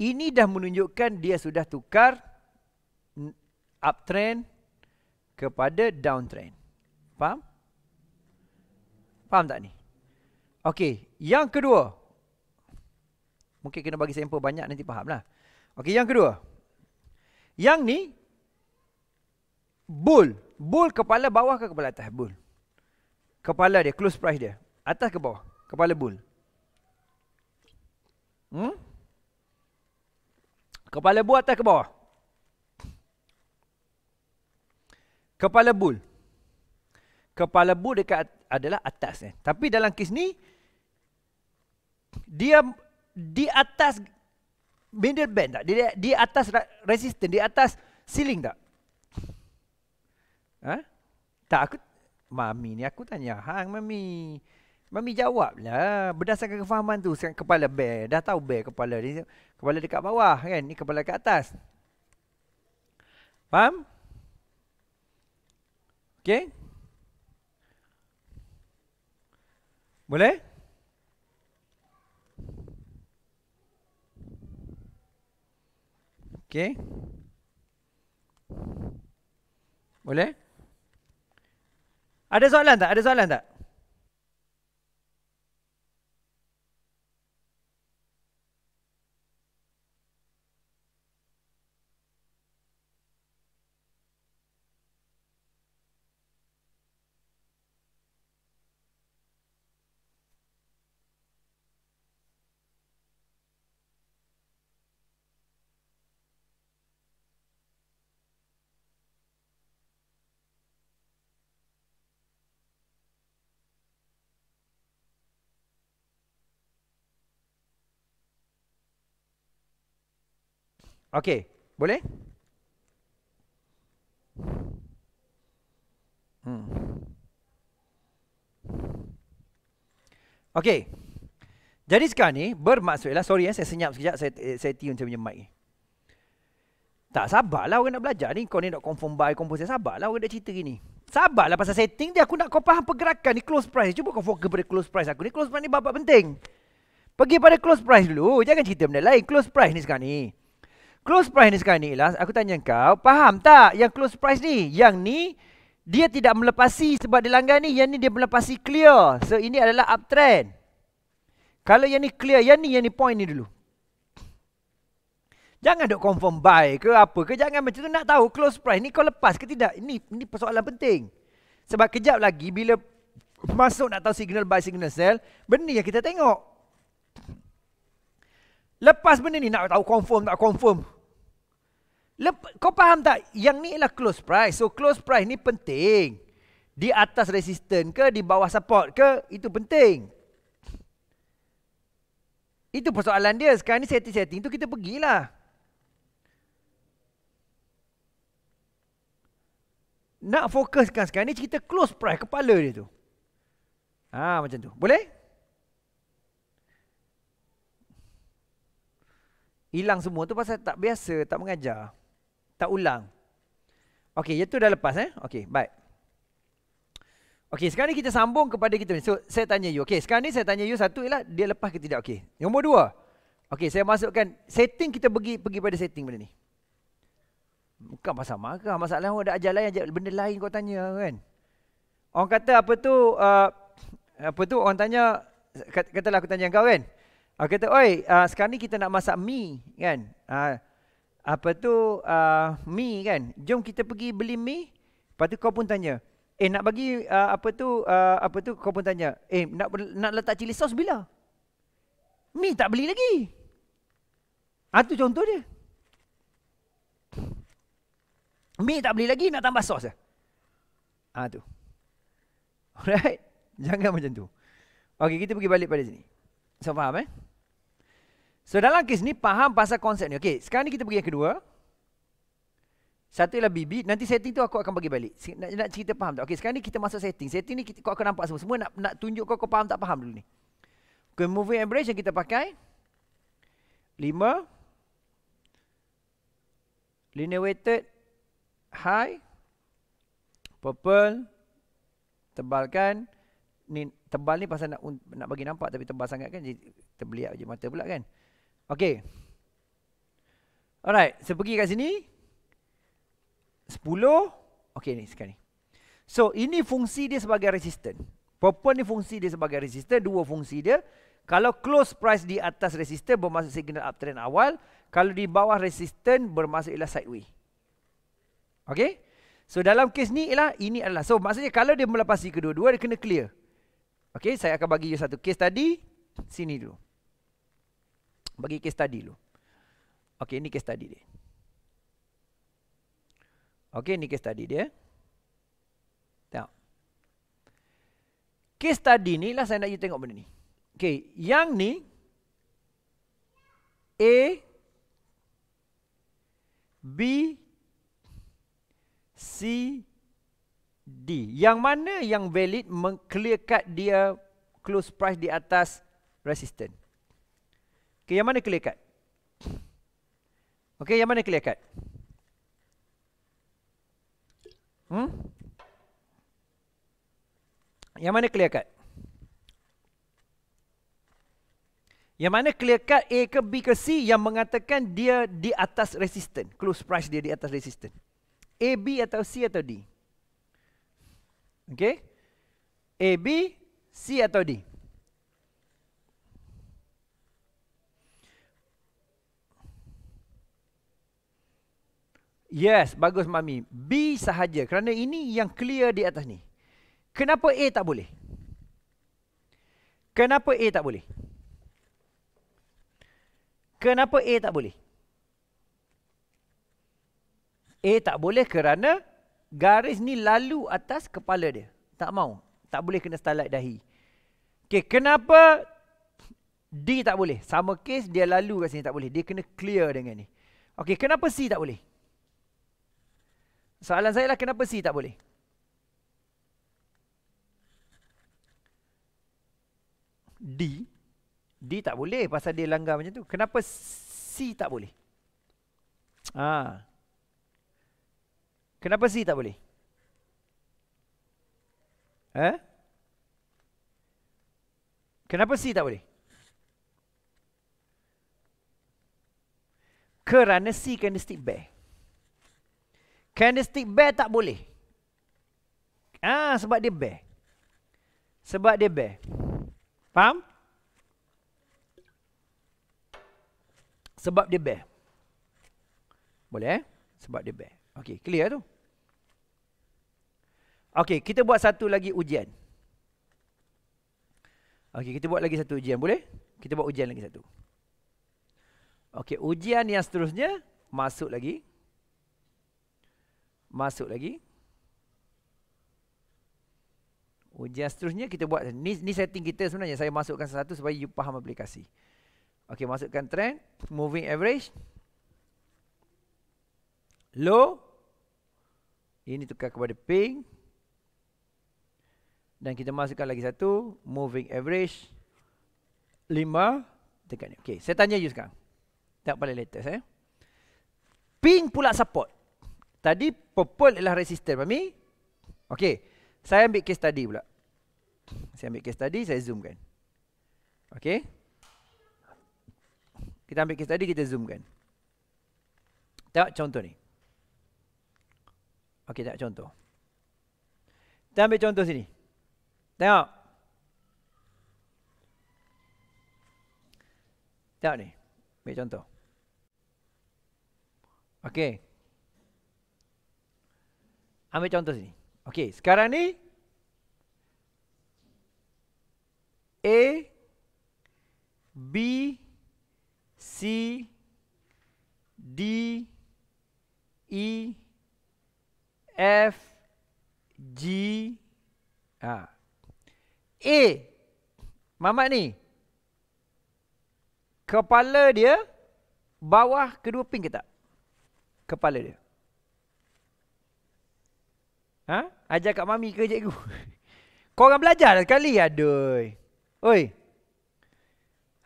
ini dah menunjukkan dia sudah tukar uptrend kepada downtrend. Faham? Faham tak ni? Okey, yang kedua. Mungkin kena bagi sampel banyak nanti lah. Okey, yang kedua. Yang ni bull Bull kepala bawah ke kepala atas? Bull. Kepala dia, close price dia. Atas ke bawah? Kepala bull. Hmm? Kepala bull atas ke bawah? Kepala bull. Kepala bull dekat adalah atas. Eh. Tapi dalam kes ni, dia di atas middle band tak? Di, di atas resistance, di atas ceiling tak? Ha? Tak aku mami ni aku tanya hang mami. Mami jawablah berdasarkan kefahaman tu sekarang kepala bear dah tahu bear kepala ni kepala dekat bawah kan ni kepala dekat atas. Faham? Okey. Boleh? Okey. Boleh? Ada soalan tak? Ada soalan tak? Okey, boleh? Hmm. Okey. Jadi sekarang ni bermaksudlah sorry ya saya senyap sekejap saya eh, saya tune saya punya mic ni. Tak sabarlah orang nak belajar ni kau ni nak confirm buy confirm saya sabarlah orang nak cerita gini. Sabarlah pasal setting dia aku nak kau faham pergerakan ni close price. Cuba kau fokus pada close price aku ni close price ni babak penting. Pergi pada close price dulu jangan cerita benda lain close price ni sekarang ni close price ni sekarang ni Ilas, aku tanya kau, faham tak yang close price ni? Yang ni dia tidak melepasi sebab dia langgar ni, yang ni dia melepasi clear. So ini adalah uptrend. Kalau yang ni clear, yang ni yang ni point ni dulu. Jangan dok confirm buy ke apa ke jangan macam tu nak tahu close price ni kau lepas ke tidak. Ini ini persoalan penting. Sebab kejap lagi bila masuk nak tahu signal buy signal sell, benda yang kita tengok. Lepas benda ni nak tahu confirm tak confirm kau faham tak? Yang ni ialah close price. So close price ni penting. Di atas resistance ke, di bawah support ke, itu penting. Itu persoalan dia. Sekarang ni setting-setting tu kita pergilah. Nak fokuskan sekarang ni cerita close price kepala dia tu. Ha, macam tu. Boleh? Hilang semua tu pasal tak biasa, tak mengajar tak ulang. Okey, yang dah lepas eh. Okey, baik. Okey, sekarang ni kita sambung kepada kita ni. So, saya tanya you. Okey, sekarang ni saya tanya you satu ialah dia lepas ke tidak. Okey. Nombor dua. Okey, saya masukkan setting kita pergi pergi pada setting benda ni. Bukan pasal marah. Masalah orang ada ajar lain, ajar benda lain kau tanya kan. Orang kata apa tu, uh, apa tu orang tanya, katalah aku tanya kau kan. Aku kata, oi, uh, sekarang ni kita nak masak mie kan. Uh, apa tu uh, mi kan jom kita pergi beli mi lepas tu kau pun tanya eh nak bagi uh, apa tu uh, apa tu kau pun tanya eh nak nak letak cili sos bila mi tak beli lagi ah tu contoh dia mi tak beli lagi nak tambah sos ah eh? ah tu alright jangan macam tu okey kita pergi balik pada sini so faham eh So dalam kes ni faham pasal konsep ni. Okey, sekarang ni kita pergi yang kedua. Satu ialah bibit. Nanti setting tu aku akan bagi balik. Nak, nak cerita faham tak? Okey, sekarang ni kita masuk setting. Setting ni kau akan nampak semua. Semua nak, nak tunjuk kau, kau faham tak faham dulu ni. Okay, moving average yang kita pakai. Lima. Linear weighted. High. Purple. Tebalkan. Ni, tebal ni pasal nak, nak bagi nampak tapi tebal sangat kan. Jadi, terbeliak je mata pula kan. Okay. Alright, so pergi kat sini. 10. Okay, ni sekarang ni. So, ini fungsi dia sebagai resistant. Purple ni fungsi dia sebagai resistant. Dua fungsi dia. Kalau close price di atas resistant, bermaksud signal uptrend awal. Kalau di bawah resistant, bermaksud ialah sideways. Okay. So, dalam kes ni ialah, ini adalah. So, maksudnya kalau dia melepasi kedua-dua, dia kena clear. Okay, saya akan bagi you satu kes tadi. Sini dulu. Bagi case study dulu. Okey, ini case study dia. Okey, ini case study dia. Tengok. Case study ni lah saya nak you tengok benda ni. Okey, yang ni A B C D. Yang mana yang valid meng-clear cut dia close price di atas resistance. Okey, yang mana clear cut? Okay, yang mana clear cut? Hmm? Yang mana clear cut? Yang mana clear cut A ke B ke C yang mengatakan dia di atas resisten. Close price dia di atas resisten. A, B atau C atau D? Okay? A, B, C atau D? Okey. Yes, bagus Mami. B sahaja. Kerana ini yang clear di atas ni. Kenapa A tak boleh? Kenapa A tak boleh? Kenapa A tak boleh? A tak boleh kerana garis ni lalu atas kepala dia. Tak mau. Tak boleh kena stalak dahi. Okey, kenapa D tak boleh? Sama case dia lalu kat sini tak boleh. Dia kena clear dengan ni. Okey, kenapa C tak boleh? Soalan saya lah kenapa si tak boleh? D D tak boleh pasal dia langgar macam tu. Kenapa C tak boleh? Ha. Kenapa C tak boleh? Eh? Kenapa C tak boleh? Kerana C kena stick back. Candlestick bear tak boleh. Ah sebab dia bear. Sebab dia bear. Faham? Sebab dia bear. Boleh eh? Sebab dia bear. Okey, clear tu. Okey, kita buat satu lagi ujian. Okey, kita buat lagi satu ujian, boleh? Kita buat ujian lagi satu. Okey, ujian yang seterusnya masuk lagi. Masuk lagi. Oh, Ujian seterusnya kita buat. Ni, ni setting kita sebenarnya. Saya masukkan satu supaya you faham aplikasi. Okey, masukkan trend. Moving average. Low. Ini tukar kepada pink. Dan kita masukkan lagi satu. Moving average. Lima. Dekat ni. Okey, saya tanya you sekarang. Tak pada latest eh. Pink pula support. Tadi purple ialah resistor, Mami. Okey. Saya ambil case tadi pula. Saya ambil case tadi, saya zoomkan. Okey. Kita ambil case tadi, kita zoomkan. Tengok contoh ni. Okey, tengok contoh. Kita ambil contoh sini. Tengok. Tengok ni. Ambil contoh. Okey. Ambil contoh sini. Okey, sekarang ni A B C D E F G ha. A Mamat ni Kepala dia Bawah kedua ping ke tak? Kepala dia Ha? Ajar kat mami ke cikgu? Kau orang belajar dah sekali? Aduh. Oi.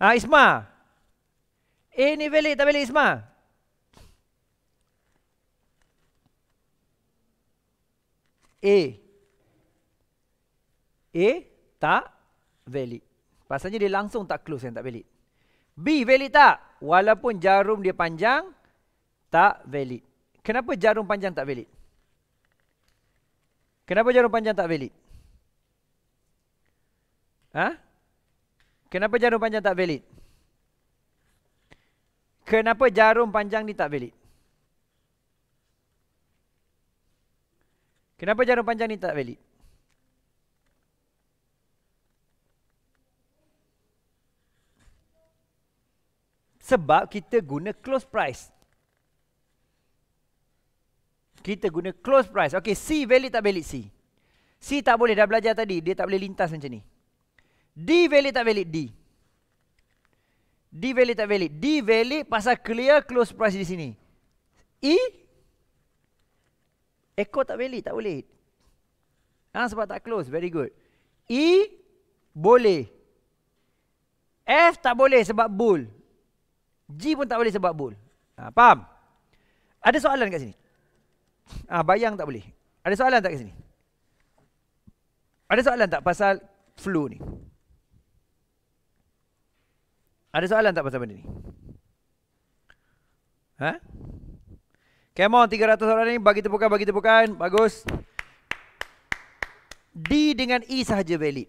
Ha, Isma. Eh, ni beli tak beli Isma? E, e tak beli. Pasalnya dia langsung tak close yang tak beli. B, beli tak? Walaupun jarum dia panjang, tak beli. Kenapa jarum panjang tak beli? Kenapa jarum panjang tak valid? Hah? Kenapa jarum panjang tak valid? Kenapa jarum panjang ni tak valid? Kenapa jarum panjang ni tak valid? Sebab kita guna close price. Kita guna close price. Okey, C valid tak valid C? C tak boleh. Dah belajar tadi. Dia tak boleh lintas macam ni. D valid tak valid D? D valid tak valid? D valid pasal clear close price di sini. E? Echo tak valid. Tak boleh. Ha, sebab tak close. Very good. E? Boleh. F tak boleh sebab bull. G pun tak boleh sebab bull. Ha, faham? Ada soalan kat sini? Ah ha, bayang tak boleh. Ada soalan tak kat sini? Ada soalan tak pasal flu ni? Ada soalan tak pasal benda ni? Ha? Come on 300 orang ni bagi tepukan bagi tepukan. Bagus. D dengan E sahaja valid.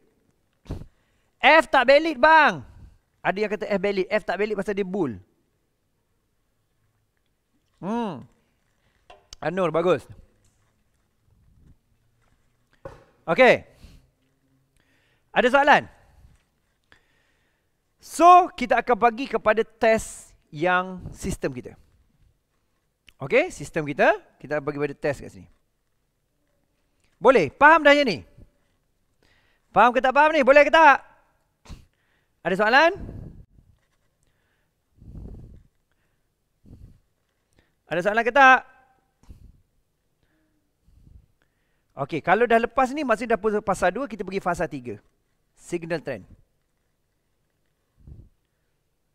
F tak valid bang. Ada yang kata F valid, F tak valid pasal dia bull. Hmm. Anur bagus. Okey. Ada soalan? So, kita akan bagi kepada test yang sistem kita. Okey, sistem kita, kita bagi pada test kat sini. Boleh? Faham dah yang ni? Faham ke tak faham ni? Boleh ke tak? Ada soalan? Ada soalan ke tak? Okey, kalau dah lepas ni masih dah fasa 2, kita pergi fasa 3. Signal trend.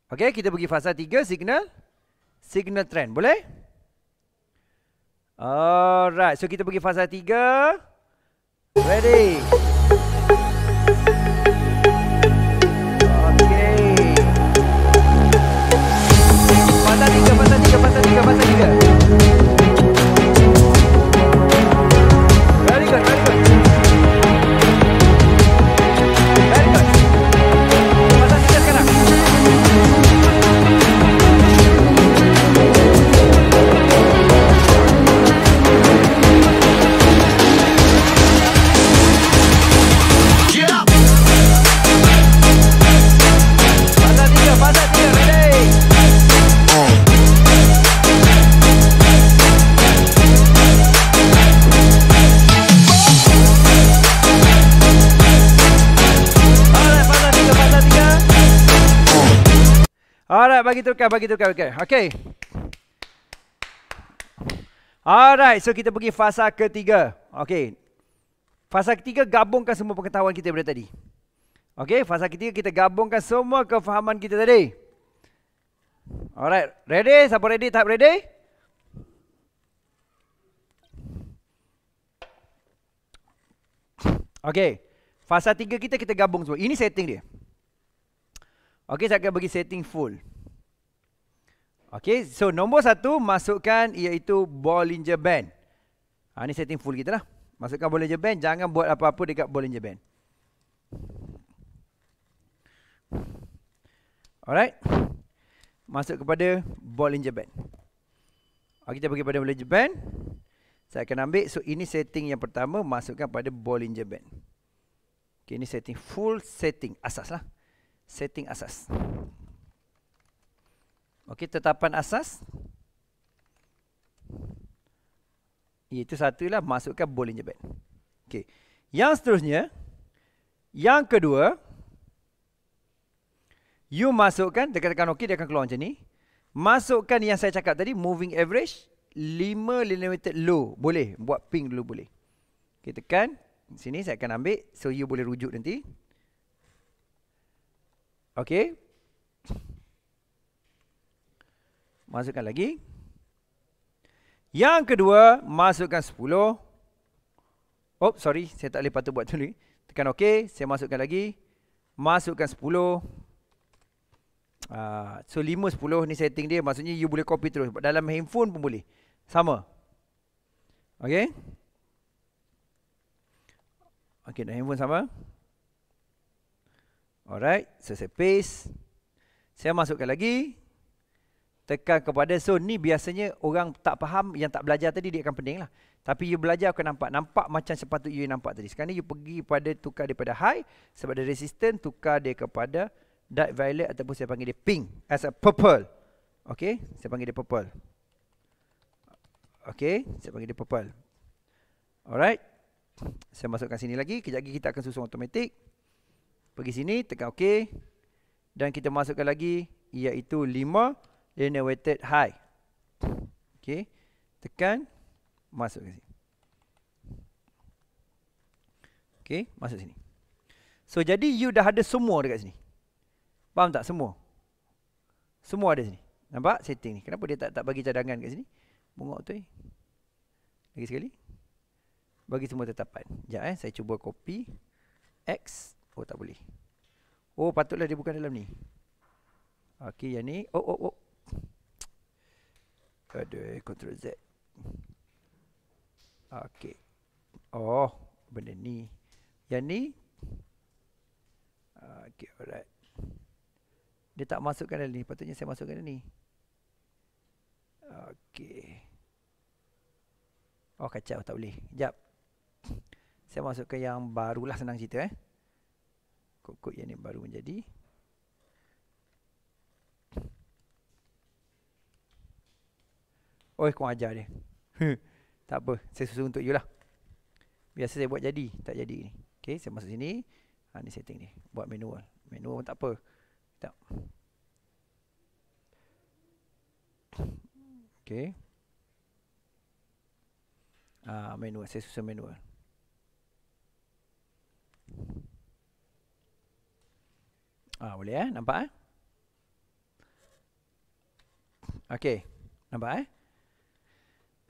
Okey, kita pergi fasa 3 signal signal trend. Boleh? Alright, so kita pergi fasa 3. Ready. Okey. Fasa 3, fasa 3, fasa 3, fasa 3. Alright, bagi tukar, bagi tukar, bagi Okay. Alright, so kita pergi fasa ketiga. Okay. Fasa ketiga, gabungkan semua pengetahuan kita dari tadi. Okay, fasa ketiga, kita gabungkan semua kefahaman kita tadi. Alright, ready? Siapa ready? Tahap ready? Okay, fasa tiga kita, kita gabung semua. Ini setting dia. Okay, saya akan bagi setting full. Okey, so nombor satu masukkan iaitu Bollinger Band. Ha, ini setting full kita lah. Masukkan Bollinger Band, jangan buat apa-apa dekat Bollinger Band. Alright. Masuk kepada Bollinger Band. Okey, kita pergi pada Bollinger Band. Saya akan ambil, so ini setting yang pertama masukkan pada Bollinger Band. Okey, ini setting full setting asas lah. Setting asas. Okey, tetapan asas. Itu satu lah, masukkan boleh jebat. Okey. Yang seterusnya, yang kedua, you masukkan, dia katakan okey, dia akan keluar macam ni. Masukkan yang saya cakap tadi, moving average, 5 limited low. Boleh, buat pink dulu boleh. Okey, tekan. Sini saya akan ambil, so you boleh rujuk nanti. Okey. Masukkan lagi. Yang kedua, masukkan 10. Oh, sorry. Saya tak boleh patut buat tulis. Tekan OK. Saya masukkan lagi. Masukkan 10. Uh, ah, so, 5, 10 ni setting dia. Maksudnya, you boleh copy terus. Dalam handphone pun boleh. Sama. OK. Okay, dalam handphone sama. Alright. So, saya paste. Saya masukkan lagi tekan kepada so ni biasanya orang tak faham yang tak belajar tadi dia akan pening lah tapi you belajar akan nampak nampak macam sepatut you nampak tadi sekarang ni you pergi pada tukar daripada high sebab dia resistant tukar dia kepada dark violet ataupun saya panggil dia pink as a purple okay saya panggil dia purple okay saya panggil dia purple alright saya masukkan sini lagi kejap lagi kita akan susun automatic pergi sini tekan okay dan kita masukkan lagi iaitu 5 renovated high. Okay. Tekan. Masuk ke sini. Okay. Masuk sini. So, jadi you dah ada semua dekat sini. Faham tak? Semua. Semua ada sini. Nampak? Setting ni. Kenapa dia tak tak bagi cadangan dekat sini? Bungok tu eh. Lagi sekali. Bagi semua tetapan. Sekejap eh. Saya cuba copy. X. Oh, tak boleh. Oh, patutlah dia bukan dalam ni. Okey, yang ni. Oh, oh, oh. Aduh, eh, control Z. Okey. Oh, benda ni. Yang ni. Okey, alright. Dia tak masukkan dalam ni. Patutnya saya masukkan dalam ni. Okey. Oh, kacau. Tak boleh. Sekejap. Saya masukkan yang barulah senang cerita. Eh. Kod-kod yang ni baru menjadi. Oh, eh, kau ajar dia. Hmm. tak apa, saya susun untuk you lah. Biasa saya buat jadi, tak jadi ni. Okay, saya masuk sini. Ha, ni setting ni. Buat manual. Manual pun tak apa. Tak. Okay. Ha, manual, saya susun manual. Ah ha, boleh eh, nampak eh? Okay, nampak eh?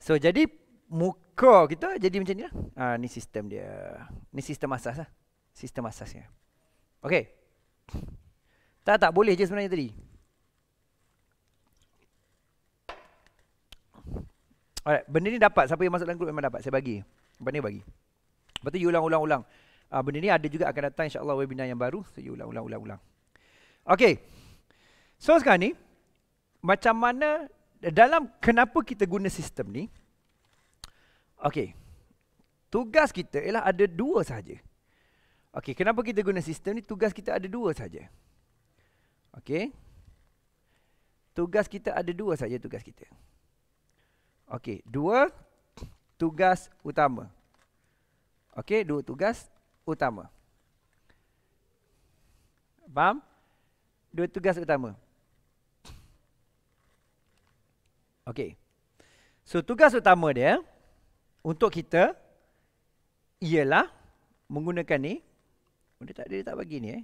So jadi muka kita jadi macam ni lah. Ha, ni sistem dia. Ni sistem asas lah. Sistem asasnya. Okay. Tak, tak boleh je sebenarnya tadi. Alright, benda ni dapat. Siapa yang masuk dalam grup memang dapat. Saya bagi. Benda ni bagi. Lepas tu you ulang, ulang, ulang. Uh, benda ni ada juga akan datang insyaAllah webinar yang baru. So you ulang, ulang, ulang, ulang. Okay. So sekarang ni, macam mana dalam kenapa kita guna sistem ni okey tugas kita ialah ada dua saja okey kenapa kita guna sistem ni tugas kita ada dua saja okey tugas kita ada dua saja tugas kita okey dua tugas utama okey dua tugas utama faham dua tugas utama Okey. So tugas utama dia untuk kita ialah menggunakan ni. Oh, dia tak dia tak bagi ni eh.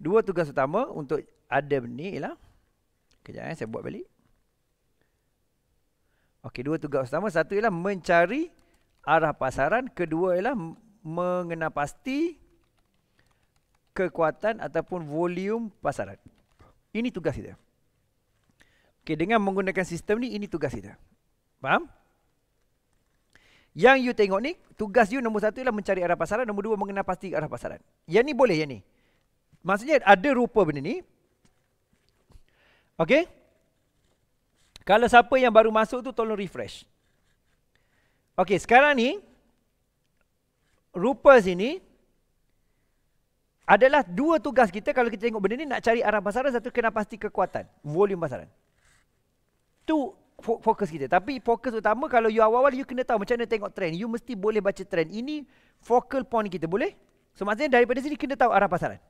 Dua tugas utama untuk ada ni ialah Kejap eh, saya buat balik. Okey, dua tugas utama. Satu ialah mencari arah pasaran. Kedua ialah mengenal pasti kekuatan ataupun volume pasaran. Ini tugas kita. Okey, dengan menggunakan sistem ni ini tugas kita. Faham? Yang you tengok ni, tugas you nombor satu ialah mencari arah pasaran, nombor dua mengenal pasti arah pasaran. Yang ni boleh, yang ni. Maksudnya ada rupa benda ni. Okay, Kalau siapa yang baru masuk tu tolong refresh. Okay, sekarang ni rupa sini adalah dua tugas kita kalau kita tengok benda ni nak cari arah pasaran satu kena pasti kekuatan, volume pasaran tu fokus kita. Tapi fokus utama kalau you awal-awal you kena tahu macam mana tengok trend. You mesti boleh baca trend. Ini focal point kita boleh? So maksudnya daripada sini kena tahu arah pasaran.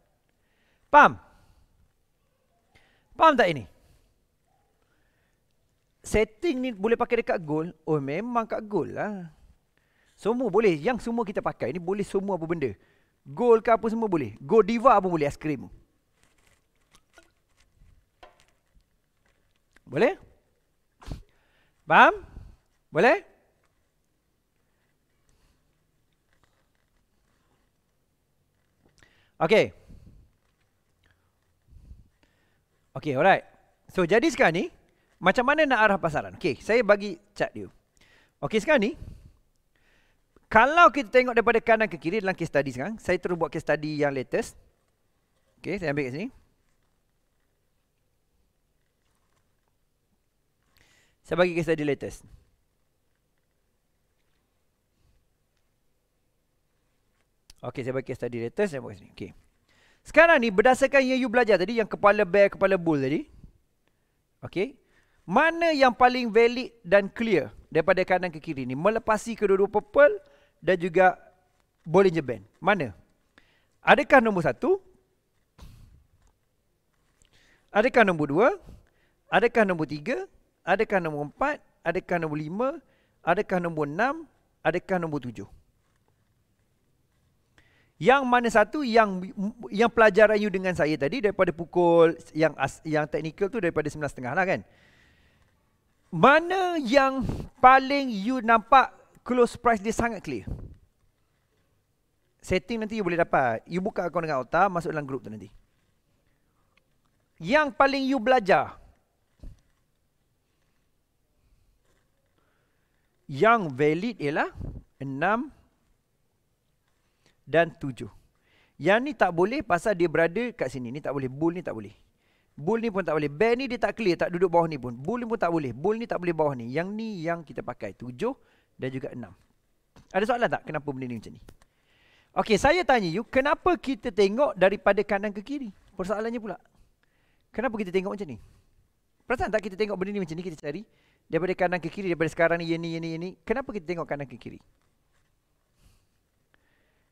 Faham? Faham tak ini? Setting ni boleh pakai dekat goal? Oh memang kat goal lah. Semua boleh. Yang semua kita pakai ni boleh semua apa benda. Goal ke apa semua boleh. Goal diva pun boleh. Aiskrim. Boleh? Boleh? Faham? Boleh? Okay. Okay, alright. So, jadi sekarang ni, macam mana nak arah pasaran? Okay, saya bagi chat dia. Okay, sekarang ni, kalau kita tengok daripada kanan ke kiri dalam case study sekarang, saya terus buat case study yang latest. Okay, saya ambil kat sini. Saya bagi kisah di latest. Okey, saya bagi kisah di latest. Saya bagi sini. Okey. Sekarang ni berdasarkan yang you belajar tadi, yang kepala bear, kepala bull tadi. Okey. Mana yang paling valid dan clear daripada kanan ke kiri ni? Melepasi kedua-dua purple dan juga boleh jeban. Mana? Adakah nombor satu? Adakah nombor dua? Adakah nombor tiga? adakah nombor empat, adakah nombor lima, adakah nombor enam, adakah nombor tujuh. Yang mana satu yang yang pelajaran you dengan saya tadi daripada pukul yang yang teknikal tu daripada sembilan setengah? lah kan. Mana yang paling you nampak close price dia sangat clear? Setting nanti you boleh dapat. You buka akaun dengan Ota, masuk dalam group tu nanti. Yang paling you belajar, yang valid ialah 6 dan 7. Yang ni tak boleh pasal dia berada kat sini. Ni tak boleh. Bull ni tak boleh. Bull ni pun tak boleh. Bear ni dia tak clear. Tak duduk bawah ni pun. Bull ni pun tak boleh. Bull ni tak boleh bawah ni. Yang ni yang kita pakai. 7 dan juga 6. Ada soalan tak kenapa benda ni macam ni? Okey, saya tanya you. Kenapa kita tengok daripada kanan ke kiri? Persoalannya pula. Kenapa kita tengok macam ni? Perasan tak kita tengok benda ni macam ni? Kita cari daripada kanan ke kiri daripada sekarang ni ya ni ya ni ya ni kenapa kita tengok kanan ke kiri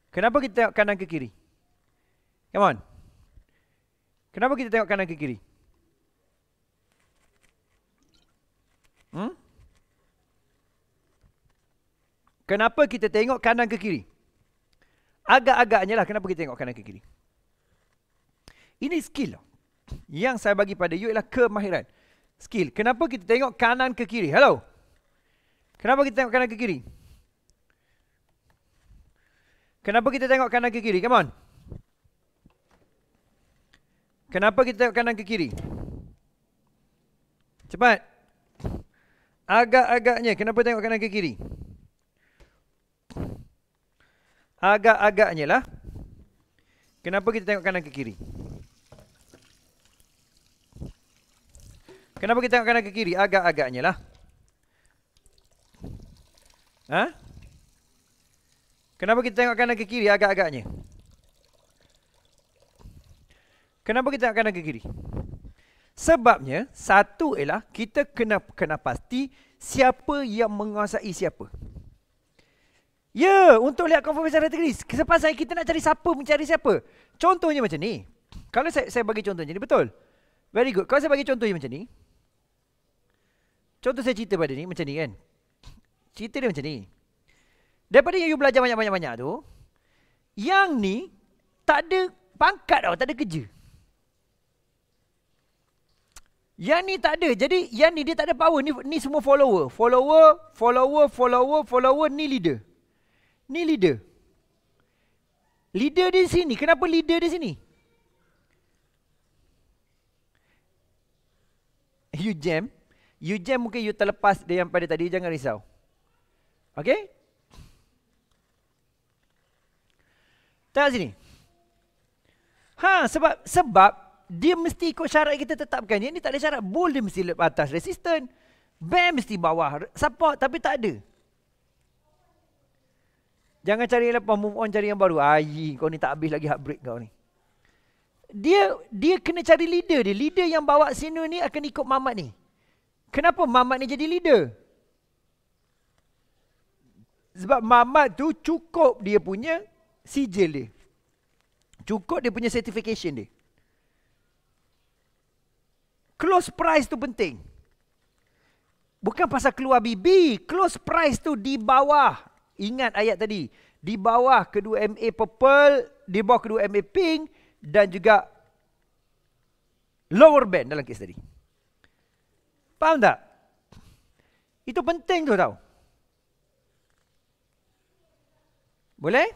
kenapa kita tengok kanan ke kiri come on kenapa kita tengok kanan ke kiri hmm kenapa kita tengok kanan ke kiri agak-agaknya lah kenapa kita tengok kanan ke kiri ini skill yang saya bagi pada you ialah kemahiran skill. Kenapa kita tengok kanan ke kiri? Hello. Kenapa kita tengok kanan ke kiri? Kenapa kita tengok kanan ke kiri? Come on. Kenapa kita tengok kanan ke kiri? Cepat. Agak-agaknya kenapa tengok kanan ke kiri? Agak-agaknya lah. Kenapa kita tengok kanan ke kiri? Kenapa kita tengok kanan ke kiri? Agak-agaknya lah. Ha? Kenapa kita tengok kanan ke kiri? Agak-agaknya. Kenapa kita tengok kanan ke kiri? Sebabnya, satu ialah kita kena, kena pasti siapa yang menguasai siapa. Ya, untuk lihat confirmation strategy. Sebab saya kita nak cari siapa mencari siapa. Contohnya macam ni. Kalau saya, saya bagi contoh macam ni, betul? Very good. Kalau saya bagi contoh macam ni. Contoh saya cerita pada ni macam ni kan. Cerita dia macam ni. Daripada yang you belajar banyak-banyak-banyak tu, yang ni tak ada pangkat tau, tak ada kerja. Yang ni tak ada. Jadi yang ni dia tak ada power. Ni, ni semua follower. Follower, follower, follower, follower. Ni leader. Ni leader. Leader di sini. Kenapa leader di sini? You jam. You jam mungkin you terlepas dia yang pada tadi you jangan risau. Okay? Tengok sini. Ha, sebab sebab dia mesti ikut syarat kita tetapkan. Yang ni tak ada syarat. Bull dia mesti lep atas resistant, Bear mesti bawah support tapi tak ada. Jangan cari yang lepas move on cari yang baru. Ayi kau ni tak habis lagi heartbreak kau ni. Dia dia kena cari leader dia. Leader yang bawa sini ni akan ikut mamat ni. Kenapa Mamat ni jadi leader? Sebab Mamat tu cukup dia punya sijil dia. Cukup dia punya certification dia. Close price tu penting. Bukan pasal keluar BB, close price tu di bawah. Ingat ayat tadi. Di bawah kedua MA purple, di bawah kedua MA pink dan juga lower band dalam kes tadi. Faham tak? Itu penting tu tau. Boleh?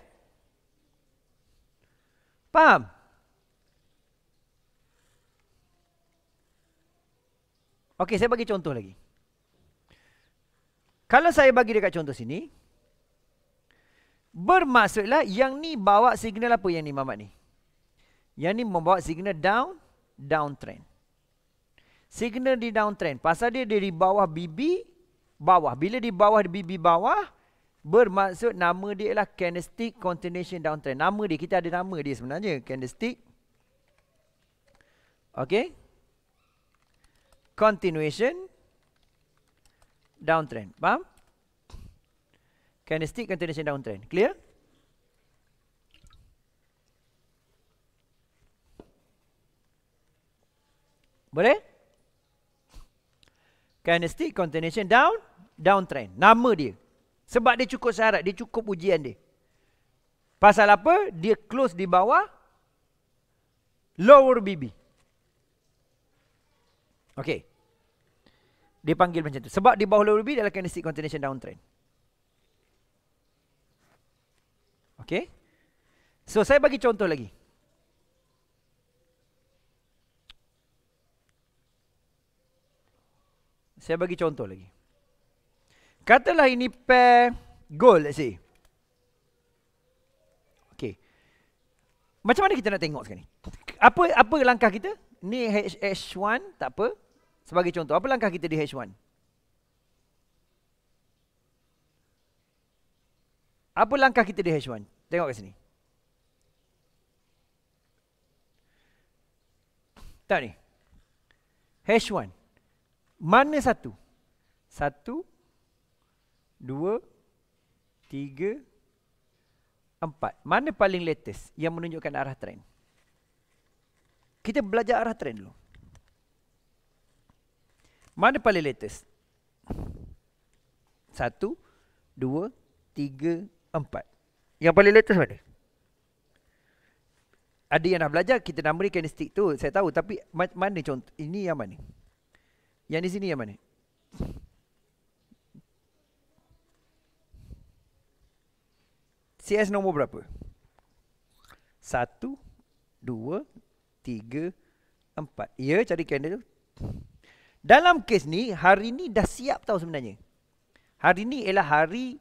Faham? Okey, saya bagi contoh lagi. Kalau saya bagi dekat contoh sini, bermaksudlah yang ni bawa signal apa yang ni Mamat ni? Yang ni membawa signal down, downtrend signal di downtrend. Pasal dia dari bawah BB bawah. Bila di bawah BB bawah bermaksud nama dia ialah candlestick continuation downtrend. Nama dia kita ada nama dia sebenarnya candlestick. Okay, Continuation downtrend. Faham? Candlestick continuation downtrend. Clear? Boleh? Kinestik contention down downtrend nama dia sebab dia cukup syarat dia cukup ujian dia pasal apa dia close di bawah lower BB Okay. Dia panggil macam tu. Sebab di bawah lower BB adalah candlestick continuation downtrend. Okay. So saya bagi contoh lagi. Saya bagi contoh lagi. Katalah ini pair goal let's say. Okay. Macam mana kita nak tengok sekarang ni? Apa apa langkah kita? Ni H1 tak apa. Sebagai contoh, apa langkah kita di H1? Apa langkah kita di H1? Tengok kat sini. Tak ni. H1. Mana satu? Satu, dua, tiga, empat. Mana paling latest yang menunjukkan arah trend? Kita belajar arah trend dulu. Mana paling latest? Satu, dua, tiga, empat. Yang paling latest mana? Ada yang nak belajar, kita nak berikan stick tu, saya tahu. Tapi mana contoh? Ini yang mana? Mana? Yang di sini yang mana? CS nombor berapa? Satu, dua, tiga, empat. Ya, cari candle Dalam kes ni, hari ni dah siap tau sebenarnya. Hari ni ialah hari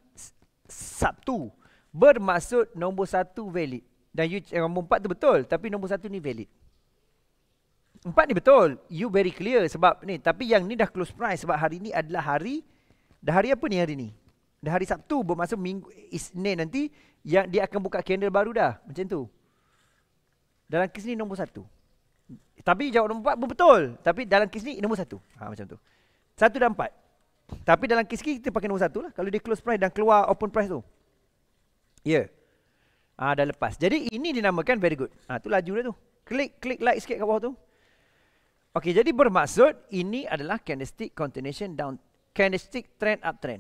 Sabtu. Bermaksud nombor satu valid. Dan you, nombor empat tu betul. Tapi nombor satu ni valid. Empat ni betul. You very clear sebab ni. Tapi yang ni dah close price sebab hari ni adalah hari. Dah hari apa ni hari ni? Dah hari Sabtu bermaksud minggu Isnin nanti yang dia akan buka candle baru dah. Macam tu. Dalam kes ni nombor satu. Tapi jawab nombor empat pun betul. Tapi dalam kes ni nombor satu. Ha, macam tu. Satu dan empat. Tapi dalam kes ni kita pakai nombor satu lah. Kalau dia close price dan keluar open price tu. Ya. Yeah. Ha, dah lepas. Jadi ini dinamakan very good. Ha, tu laju dia tu. Klik, klik like sikit kat bawah tu. Okey, jadi bermaksud ini adalah candlestick continuation down candlestick trend up trend.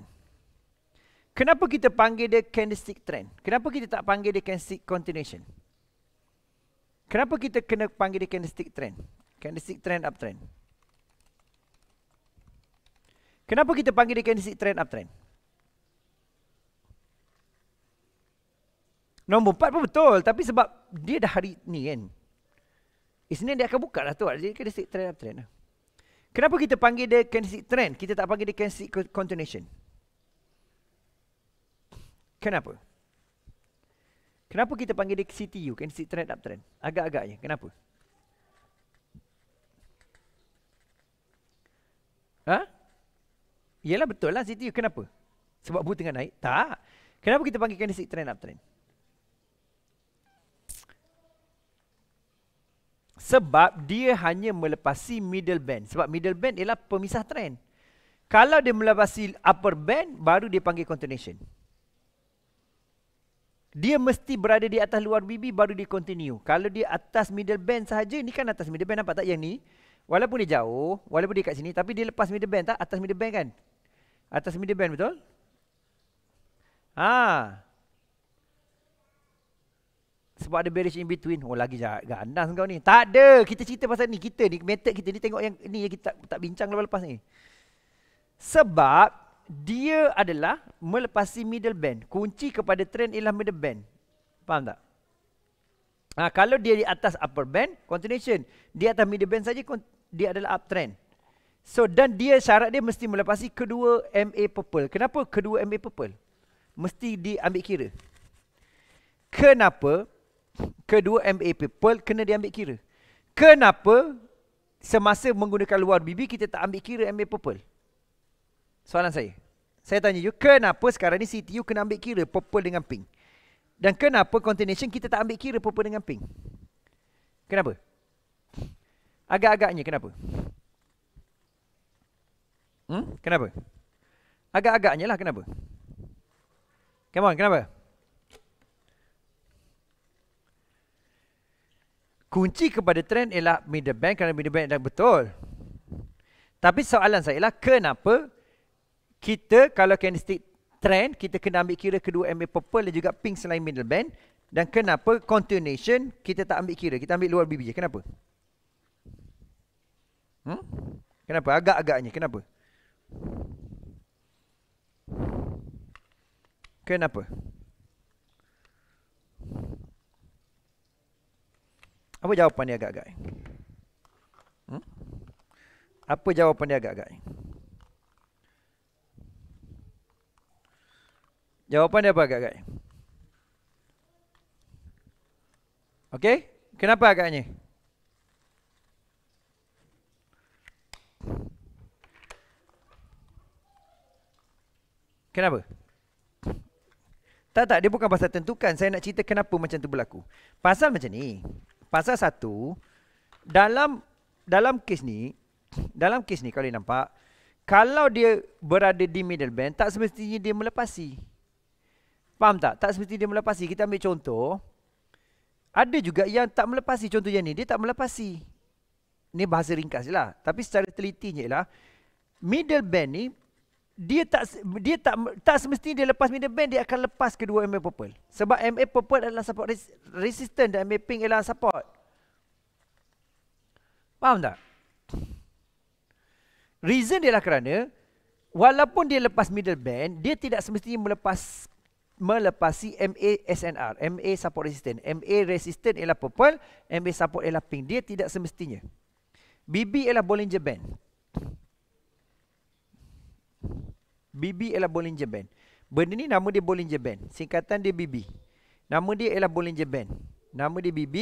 Kenapa kita panggil dia candlestick trend? Kenapa kita tak panggil dia candlestick continuation? Kenapa kita kena panggil dia candlestick trend? Candlestick trend up trend. Kenapa kita panggil dia candlestick trend uptrend? Nombor empat pun betul. Tapi sebab dia dah hari ni kan. Isnin eh, dia akan buka lah tu. Jadi kena sit trend uptrend lah, lah. Kenapa kita panggil dia can sit trend? Kita tak panggil dia can sit continuation. Kenapa? Kenapa kita panggil dia CTU, can sit trend uptrend? Agak-agaknya, kenapa? Ha? Yelah betul lah CTU, kenapa? Sebab bull tengah naik? Tak. Kenapa kita panggil candlestick trend uptrend? sebab dia hanya melepasi middle band sebab middle band ialah pemisah trend kalau dia melepasi upper band baru dia panggil continuation dia mesti berada di atas luar BB baru dia continue kalau dia atas middle band sahaja ni kan atas middle band nampak tak yang ni walaupun dia jauh walaupun dia kat sini tapi dia lepas middle band tak atas middle band kan atas middle band betul Ah sebab ada barrage in between. Oh lagi jahat ganas kau ni. Tak ada. Kita cerita pasal ni. Kita ni method kita ni tengok yang ni yang kita tak, tak bincang lepas ni. Sebab dia adalah melepasi middle band. Kunci kepada trend ialah middle band. Faham tak? Ha, kalau dia di atas upper band, continuation. Di atas middle band saja, dia adalah uptrend. So dan dia syarat dia mesti melepasi kedua MA purple. Kenapa kedua MA purple? Mesti diambil kira. Kenapa? Kedua MA Purple kena diambil kira. Kenapa semasa menggunakan luar bibi kita tak ambil kira MA Purple? Soalan saya. Saya tanya you, kenapa sekarang ni CTU kena ambil kira purple dengan pink? Dan kenapa continuation kita tak ambil kira purple dengan pink? Kenapa? Agak-agaknya kenapa? Hmm? Kenapa? Agak-agaknya lah kenapa? Come on, kenapa? Kenapa? kunci kepada trend ialah middle band kerana middle band dah betul. Tapi soalan saya ialah kenapa kita kalau candlestick trend kita kena ambil kira kedua MA purple dan juga pink selain middle band dan kenapa continuation kita tak ambil kira kita ambil luar BB je kenapa? Hmm? Kenapa? Agak-agaknya kenapa? Kenapa? Apa jawapan dia agak-agak? Hmm? Apa jawapan dia agak-agak? Jawapan dia apa agak-agak? Okey? Kenapa agaknya? Kenapa? Tak tak, dia bukan pasal tentukan. Saya nak cerita kenapa macam tu berlaku. Pasal macam ni pasal satu dalam dalam kes ni dalam kes ni kalau nampak kalau dia berada di middle band tak semestinya dia melepasi faham tak tak semestinya dia melepasi kita ambil contoh ada juga yang tak melepasi contohnya ni dia tak melepasi ni bahasa ringkas je lah tapi secara telitinya ialah middle band ni dia tak dia tak tak semestinya dia lepas middle band dia akan lepas kedua MA purple. Sebab MA purple adalah support res, resistant dan MA pink adalah support. Faham tak? Reason dia lah kerana walaupun dia lepas middle band, dia tidak semestinya melepas melepasi MA SNR, MA support resistant. MA resistant ialah purple, MA support ialah pink. Dia tidak semestinya. BB ialah Bollinger Band. BB ialah Bollinger Band. Benda ni nama dia Bollinger Band. Singkatan dia BB. Nama dia ialah Bollinger Band. Nama dia BB.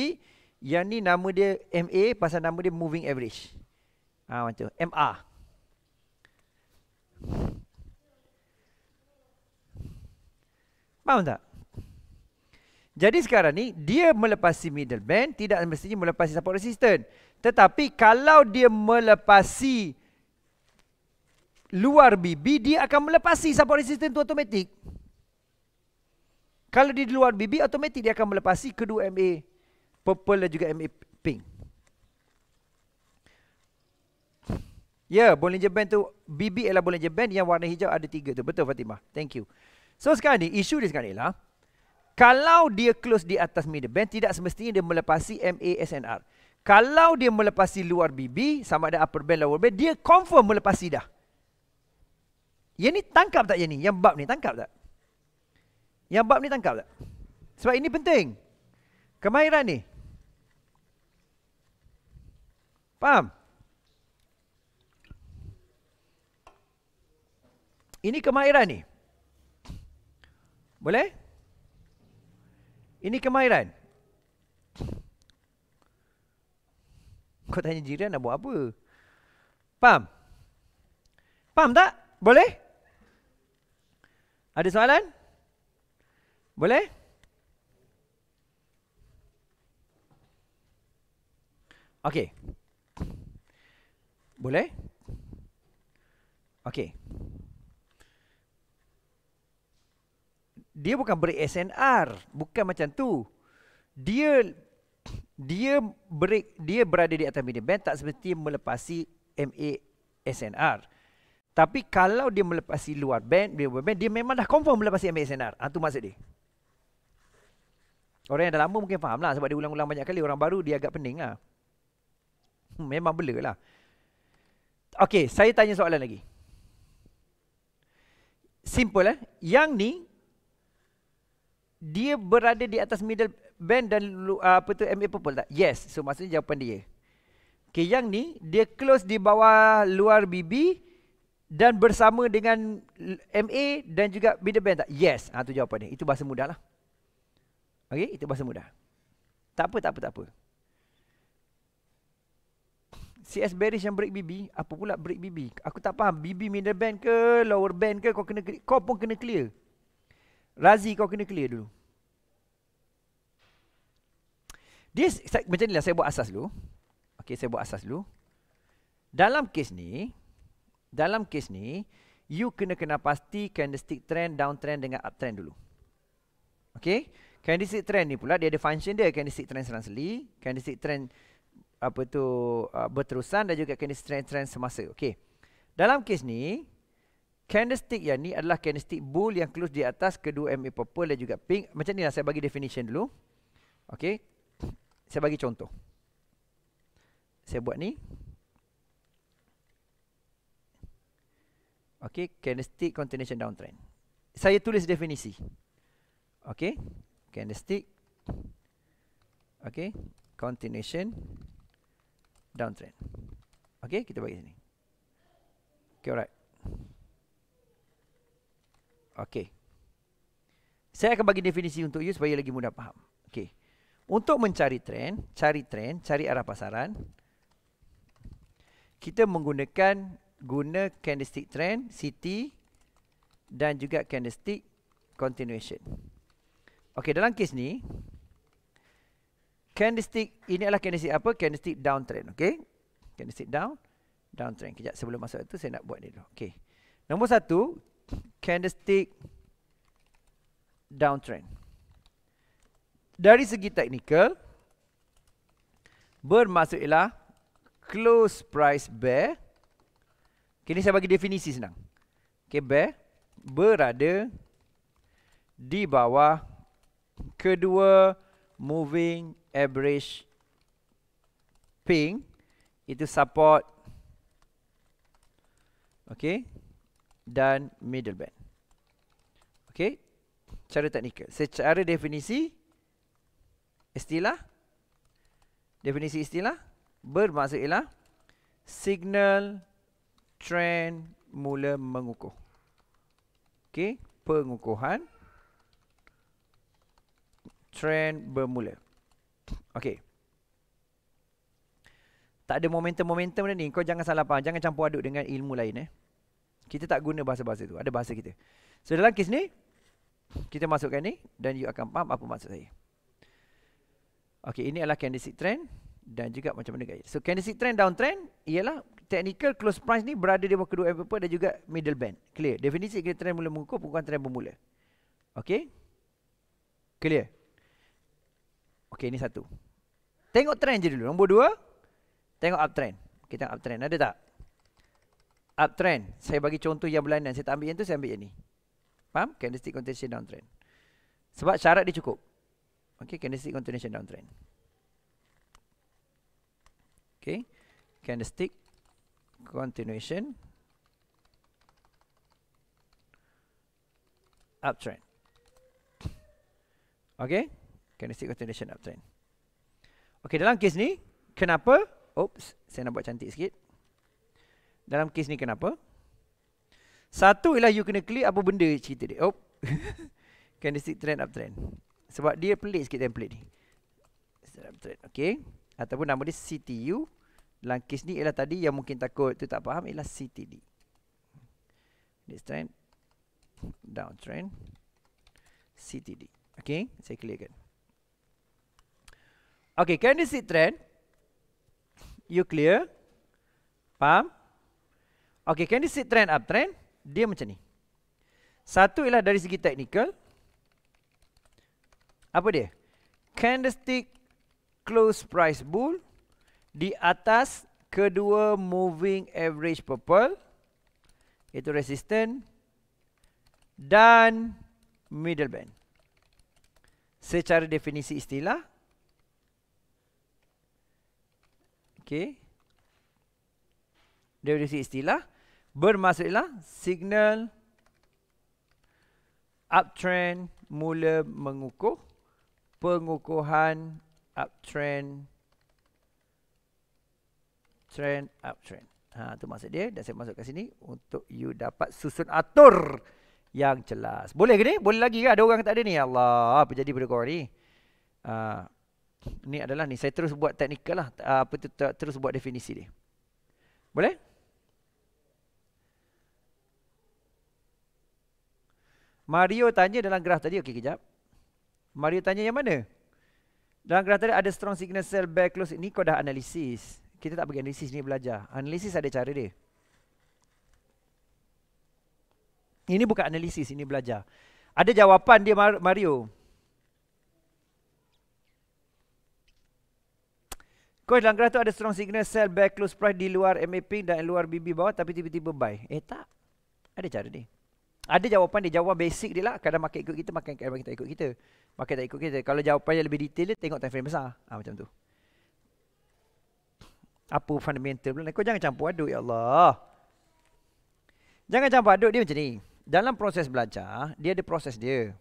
Yang ni nama dia MA pasal nama dia Moving Average. Ha, macam tu. MA. Faham tak? Jadi sekarang ni dia melepasi middle band tidak mestinya melepasi support resistance. Tetapi kalau dia melepasi luar BB dia akan melepasi support resistance tu otomatik. Kalau di luar BB automatik dia akan melepasi kedua MA purple dan juga MA pink. Ya, yeah, Bollinger Band tu BB ialah Bollinger Band yang warna hijau ada tiga tu. Betul Fatimah. Thank you. So sekarang ni isu dia sekarang ialah kalau dia close di atas middle band tidak semestinya dia melepasi MA SNR. Kalau dia melepasi luar BB sama ada upper band lower band dia confirm melepasi dah. Yang ni tangkap tak yang ni? Yang bab ni tangkap tak? Yang bab ni tangkap tak? Sebab ini penting. Kemahiran ni. Faham? Ini kemahiran ni. Boleh? Ini kemahiran. Kau tanya jiran nak buat apa? Faham? Faham tak? Boleh? Ada soalan? Boleh? Okey. Boleh? Okey. Dia bukan break SNR, bukan macam tu. Dia dia break dia berada di atas medium band tak seperti melepasi MA SNR. Tapi kalau dia melepasi luar band, dia, band, dia memang dah confirm melepasi ambil senar. Ha, ah, tu maksud dia. Orang yang dah lama mungkin faham lah sebab dia ulang-ulang banyak kali. Orang baru dia agak pening lah. Hmm, memang blur lah. Okay, saya tanya soalan lagi. Simple lah. Eh? Yang ni, dia berada di atas middle band dan uh, apa tu MA purple tak? Yes. So maksudnya jawapan dia. Okay, yang ni, dia close di bawah luar bb dan bersama dengan MA dan juga middle band tak? Yes. Ha, ah, itu jawapan dia. Itu bahasa mudah lah. Okay, itu bahasa mudah. Tak apa, tak apa, tak apa. CS Berish yang break BB, apa pula break BB? Aku tak faham, BB middle band ke, lower band ke, kau kena clear. kau pun kena clear. Razi kau kena clear dulu. This macam ni lah. saya buat asas dulu. Okay, saya buat asas dulu. Dalam kes ni, dalam kes ni, you kena kena pasti candlestick trend, downtrend dengan uptrend dulu. Okay? Candlestick trend ni pula, dia ada function dia, candlestick trend selang-seli, candlestick trend apa tu uh, berterusan dan juga candlestick trend, trend semasa. Okay. Dalam kes ni, candlestick yang ni adalah candlestick bull yang close di atas kedua MA purple dan juga pink. Macam ni lah saya bagi definition dulu. Okay. Saya bagi contoh. Saya buat ni. Okay, candlestick continuation downtrend. Saya tulis definisi. Okay, candlestick. Okay, continuation downtrend. Okay, kita bagi sini. Okay, alright. Okay. Saya akan bagi definisi untuk you supaya lagi mudah faham. Okay. Untuk mencari trend, cari trend, cari arah pasaran, kita menggunakan guna candlestick trend, CT dan juga candlestick continuation. Okey, dalam kes ni candlestick ini adalah candlestick apa? Candlestick downtrend, okey. Candlestick down downtrend. Kejap sebelum masuk itu saya nak buat ni dulu. Okey. Nombor satu, candlestick downtrend. Dari segi technical bermaksud ialah close price bear Okay, ni saya bagi definisi senang. Okay, bear berada di bawah kedua moving average ping itu support okay dan middle band okay cara teknikal secara definisi istilah definisi istilah bermaksud ialah signal trend mula mengukuh. Okey, pengukuhan trend bermula. Okey. Tak ada momentum-momentum ni. Kau jangan salah faham. Jangan campur aduk dengan ilmu lain. Eh. Kita tak guna bahasa-bahasa tu. Ada bahasa kita. So dalam kes ni, kita masukkan ni dan you akan faham apa maksud saya. Okey, ini adalah candlestick trend dan juga macam mana gaya. So candlestick trend downtrend ialah technical close price ni berada di bawah kedua MPP dan juga middle band. Clear. Definisi kita trend mula mengukur bukan trend bermula. Okay. Clear. Okay, ini satu. Tengok trend je dulu. Nombor dua. Tengok uptrend. Kita tengok uptrend. Ada tak? Uptrend. Saya bagi contoh yang berlainan. Saya tak ambil yang tu, saya ambil yang ni. Faham? Candlestick continuation downtrend. Sebab syarat dia cukup. Okay, candlestick continuation downtrend. Okay. Candlestick continuation uptrend okay candlestick continuation uptrend okay dalam kes ni kenapa oops saya nak buat cantik sikit dalam kes ni kenapa satu ialah you kena clear apa benda cerita dia oh candlestick trend uptrend sebab dia pelik sikit template ni uptrend okay ataupun nama dia CTU dalam kes ni ialah tadi yang mungkin takut tu tak faham ialah CTD. This trend down trend CTD. Okay, saya clearkan. Okay, candlestick trend. You clear? Faham? Okay, candlestick trend uptrend. Dia macam ni. Satu ialah dari segi teknikal. Apa dia? Candlestick close price bull di atas kedua moving average purple itu resistance dan middle band. Secara definisi istilah okey. Definisi istilah bermaksudlah signal uptrend mula mengukuh pengukuhan uptrend uptrend, uptrend. Ha, itu maksud dia. Dan saya masuk ke sini untuk you dapat susun atur yang jelas. Boleh ke ni? Boleh lagi ke? Ada orang tak ada ni? Ya Allah, apa jadi pada korang ni? Ha, ni adalah ni. Saya terus buat teknikal lah. Apa tu, terus buat definisi dia. Boleh? Mario tanya dalam graf tadi. Okey, kejap. Mario tanya yang mana? Dalam graf tadi ada strong signal sell bear close. Ini kau dah analisis kita tak pergi analisis ni belajar. Analisis ada cara dia. Ini bukan analisis, ini belajar. Ada jawapan dia Mario. Coach, dalam graf tu ada strong signal sell back close price di luar MA pink dan luar BB bawah tapi tiba-tiba buy. Eh tak. Ada cara ni. Ada jawapan dia, jawapan basic dia lah. Kadang market ikut kita, makan kadang eh, market tak ikut kita. Market tak ikut kita. Kalau jawapan yang lebih detail dia, tengok time frame besar. Ah ha, macam tu apa fundamental pula. Kau jangan campur aduk ya Allah. Jangan campur aduk dia macam ni. Dalam proses belajar, dia ada proses dia.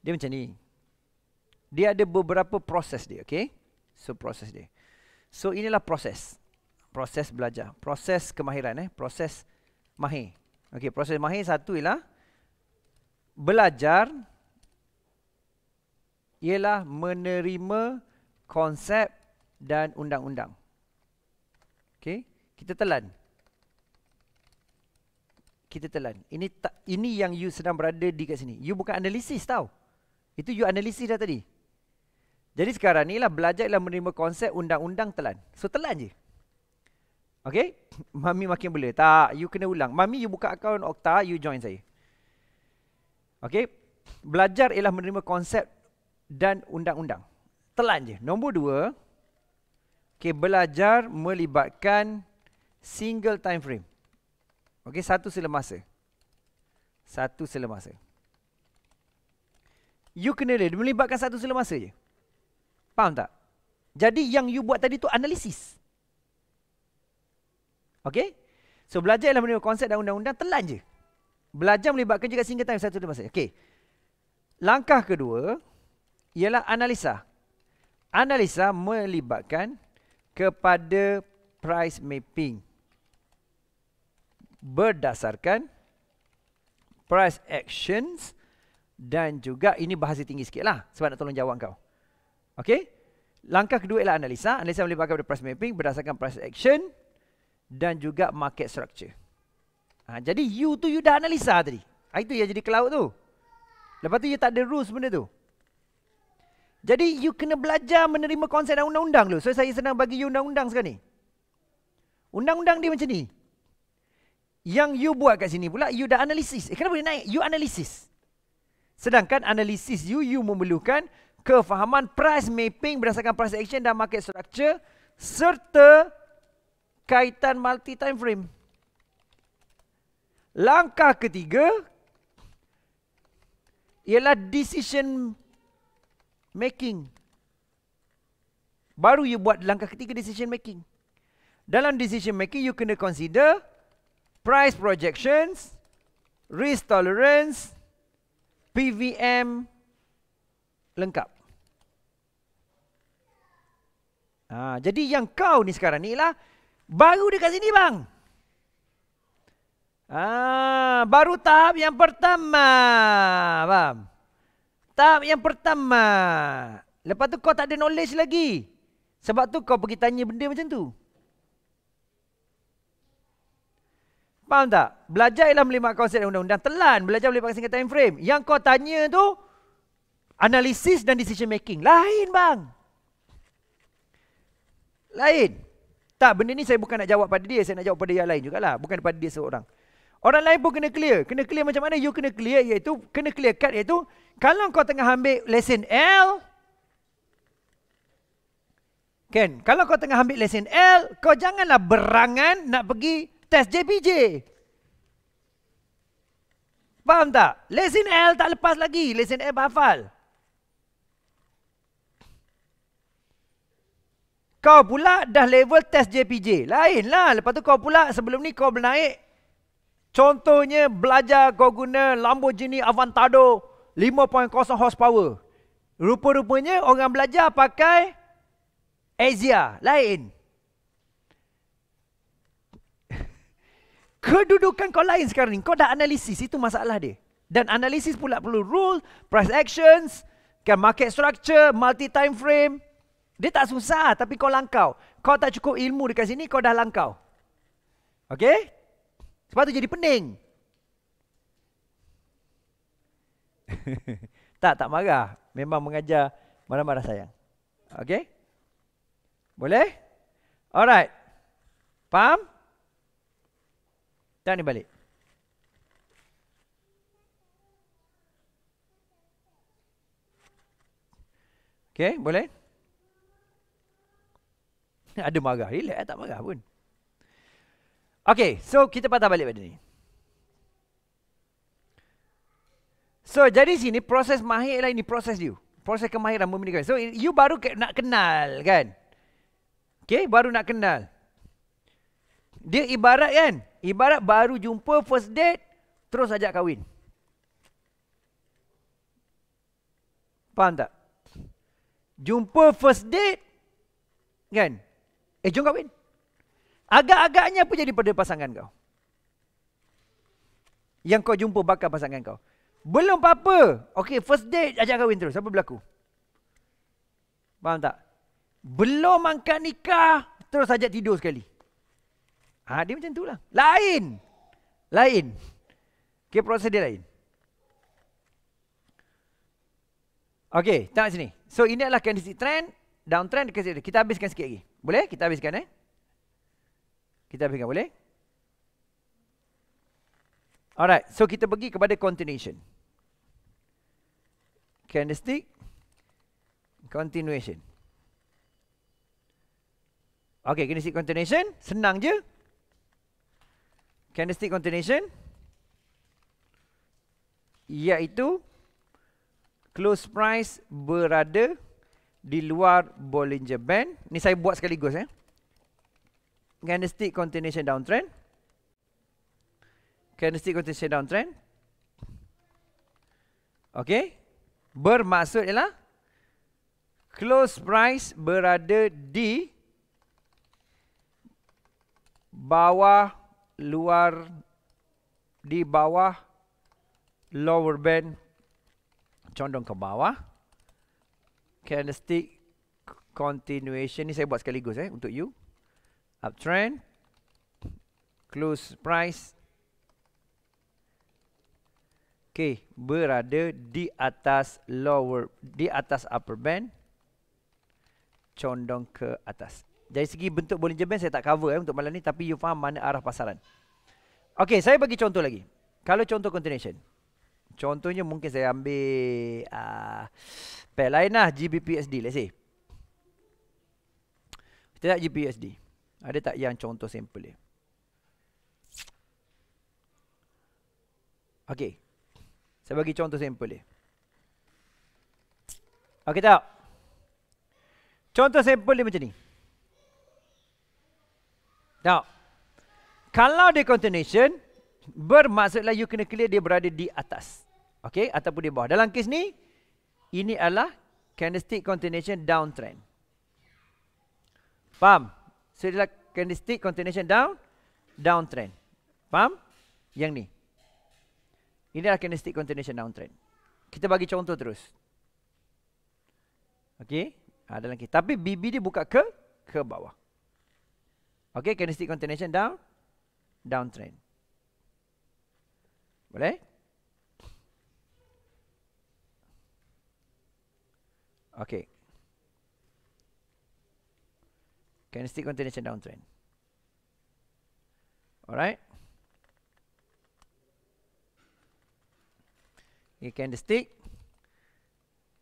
Dia macam ni. Dia ada beberapa proses dia, okay? So proses dia. So inilah proses. Proses belajar, proses kemahiran eh, proses mahir. Okay, proses mahir satu ialah belajar ialah menerima konsep dan undang-undang. Okey, kita telan. Kita telan. Ini tak, ini yang you sedang berada di kat sini. You bukan analisis tau. Itu you analisis dah tadi. Jadi sekarang ni lah belajar belajarlah menerima konsep undang-undang telan. So telan je. Okay? Mami makin boleh. Tak, you kena ulang. Mami, you buka akaun Okta, you join saya. Okay? Belajar ialah menerima konsep dan undang-undang. Telan je. Nombor dua, Okey, belajar melibatkan single time frame. okay satu sila masa. Satu sila masa. You kena dia melibatkan satu sila masa je. Faham tak? Jadi yang you buat tadi tu analisis. okay? So belajar ialah menerima konsep dan undang-undang telan je. Belajar melibatkan juga single time satu sila masa. Okey. Langkah kedua ialah analisa. Analisa melibatkan kepada price mapping berdasarkan price actions dan juga ini bahasa tinggi sikitlah sebab nak tolong jawab kau. Okey? Langkah kedua ialah analisa. Analisa boleh pakai pada price mapping berdasarkan price action dan juga market structure. Ha, jadi you tu you dah analisa tadi. Ha, itu yang jadi cloud tu. Lepas tu you tak ada rules benda tu. Jadi you kena belajar menerima konsep dan undang-undang dulu. So saya senang bagi you undang-undang sekarang ni. Undang-undang dia macam ni. Yang you buat kat sini pula, you dah analisis. Eh, kenapa dia naik? You analisis. Sedangkan analisis you, you memerlukan kefahaman price mapping berdasarkan price action dan market structure serta kaitan multi time frame. Langkah ketiga ialah decision making. Baru you buat langkah ketiga decision making. Dalam decision making, you kena consider price projections, risk tolerance, PVM, lengkap. Ha, jadi yang kau ni sekarang ni lah, baru dekat sini bang. ha, baru tahap yang pertama. Faham? tahap yang pertama. Lepas tu kau tak ada knowledge lagi. Sebab tu kau pergi tanya benda macam tu. Faham tak? Belajar ialah melibat konsep undang-undang. Telan belajar melibat konsep time frame. Yang kau tanya tu, analisis dan decision making. Lain bang. Lain. Tak, benda ni saya bukan nak jawab pada dia. Saya nak jawab pada yang lain jugalah. Bukan pada dia seorang. Orang lain pun kena clear. Kena clear macam mana? You kena clear iaitu kena clear cut iaitu kalau kau tengah ambil lesson L kan? Kalau kau tengah ambil lesson L, kau janganlah berangan nak pergi test JPJ. Faham tak? Lesson L tak lepas lagi. Lesson L bafal. Kau pula dah level test JPJ. Lainlah. Lepas tu kau pula sebelum ni kau bernaik Contohnya belajar kau guna Lamborghini Avantado 5.0 horsepower. Rupa-rupanya orang belajar pakai Asia lain. Kedudukan kau lain sekarang ni. Kau dah analisis. Itu masalah dia. Dan analisis pula perlu rule, price actions, kan market structure, multi time frame. Dia tak susah tapi kau langkau. Kau tak cukup ilmu dekat sini, kau dah langkau. Okay? Sebab tu jadi pening. tak, tak marah. Memang mengajar marah-marah sayang. Okay? Boleh? Alright. Faham? Tak ni balik. Okay, boleh? Ada marah. Relax, tak marah pun. Okay, so kita patah balik pada ni. So, jadi sini proses mahir lah ini proses you. Proses kemahiran memindahkan. So, you baru ke- nak kenal kan? Okay, baru nak kenal. Dia ibarat kan? Ibarat baru jumpa first date, terus ajak kahwin. Faham tak? Jumpa first date, kan? Eh, jom kahwin. Agak-agaknya apa jadi pada pasangan kau? Yang kau jumpa bakal pasangan kau. Belum apa-apa. Okay, first date ajak kahwin terus. Apa berlaku? Faham tak? Belum angkat nikah, terus ajak tidur sekali. Ha, dia macam itulah. Lain. Lain. Okay, proses dia lain. Okay, tengok sini. So, ini adalah candidate trend. Downtrend, kita habiskan sikit lagi. Boleh? Kita habiskan eh. Kita ingat boleh? Alright, so kita pergi kepada continuation. Candlestick. Continuation. Okay, candlestick continuation. Senang je. Candlestick continuation. Iaitu close price berada di luar Bollinger Band. Ni saya buat sekaligus. Eh candlestick continuation downtrend. Candlestick continuation downtrend. Okay. Bermaksud ialah close price berada di bawah luar di bawah lower band condong ke bawah candlestick continuation ni saya buat sekaligus eh untuk you uptrend close price okay berada di atas lower di atas upper band condong ke atas dari segi bentuk Bollinger Band saya tak cover eh, untuk malam ni tapi you faham mana arah pasaran okey saya bagi contoh lagi kalau contoh continuation contohnya mungkin saya ambil a uh, pair lain lah GBPSD let's say kita nak GBPSD ada tak yang contoh sampel dia? Okey. Saya bagi contoh sampel dia. Okey tak? Contoh sampel dia macam ni. Tak. Kalau dia continuation, bermaksudlah you kena clear dia berada di atas. Okey, ataupun di bawah. Dalam kes ni, ini adalah candlestick continuation downtrend. Faham? So dia candlestick continuation down, downtrend. Faham? Yang ni. Ini adalah candlestick continuation downtrend. Kita bagi contoh terus. Okey, ada ah, lagi. Tapi BB dia buka ke ke bawah. Okay, candlestick continuation down, downtrend. Boleh? Okay. candlestick continues a downtrend. Alright? You A stick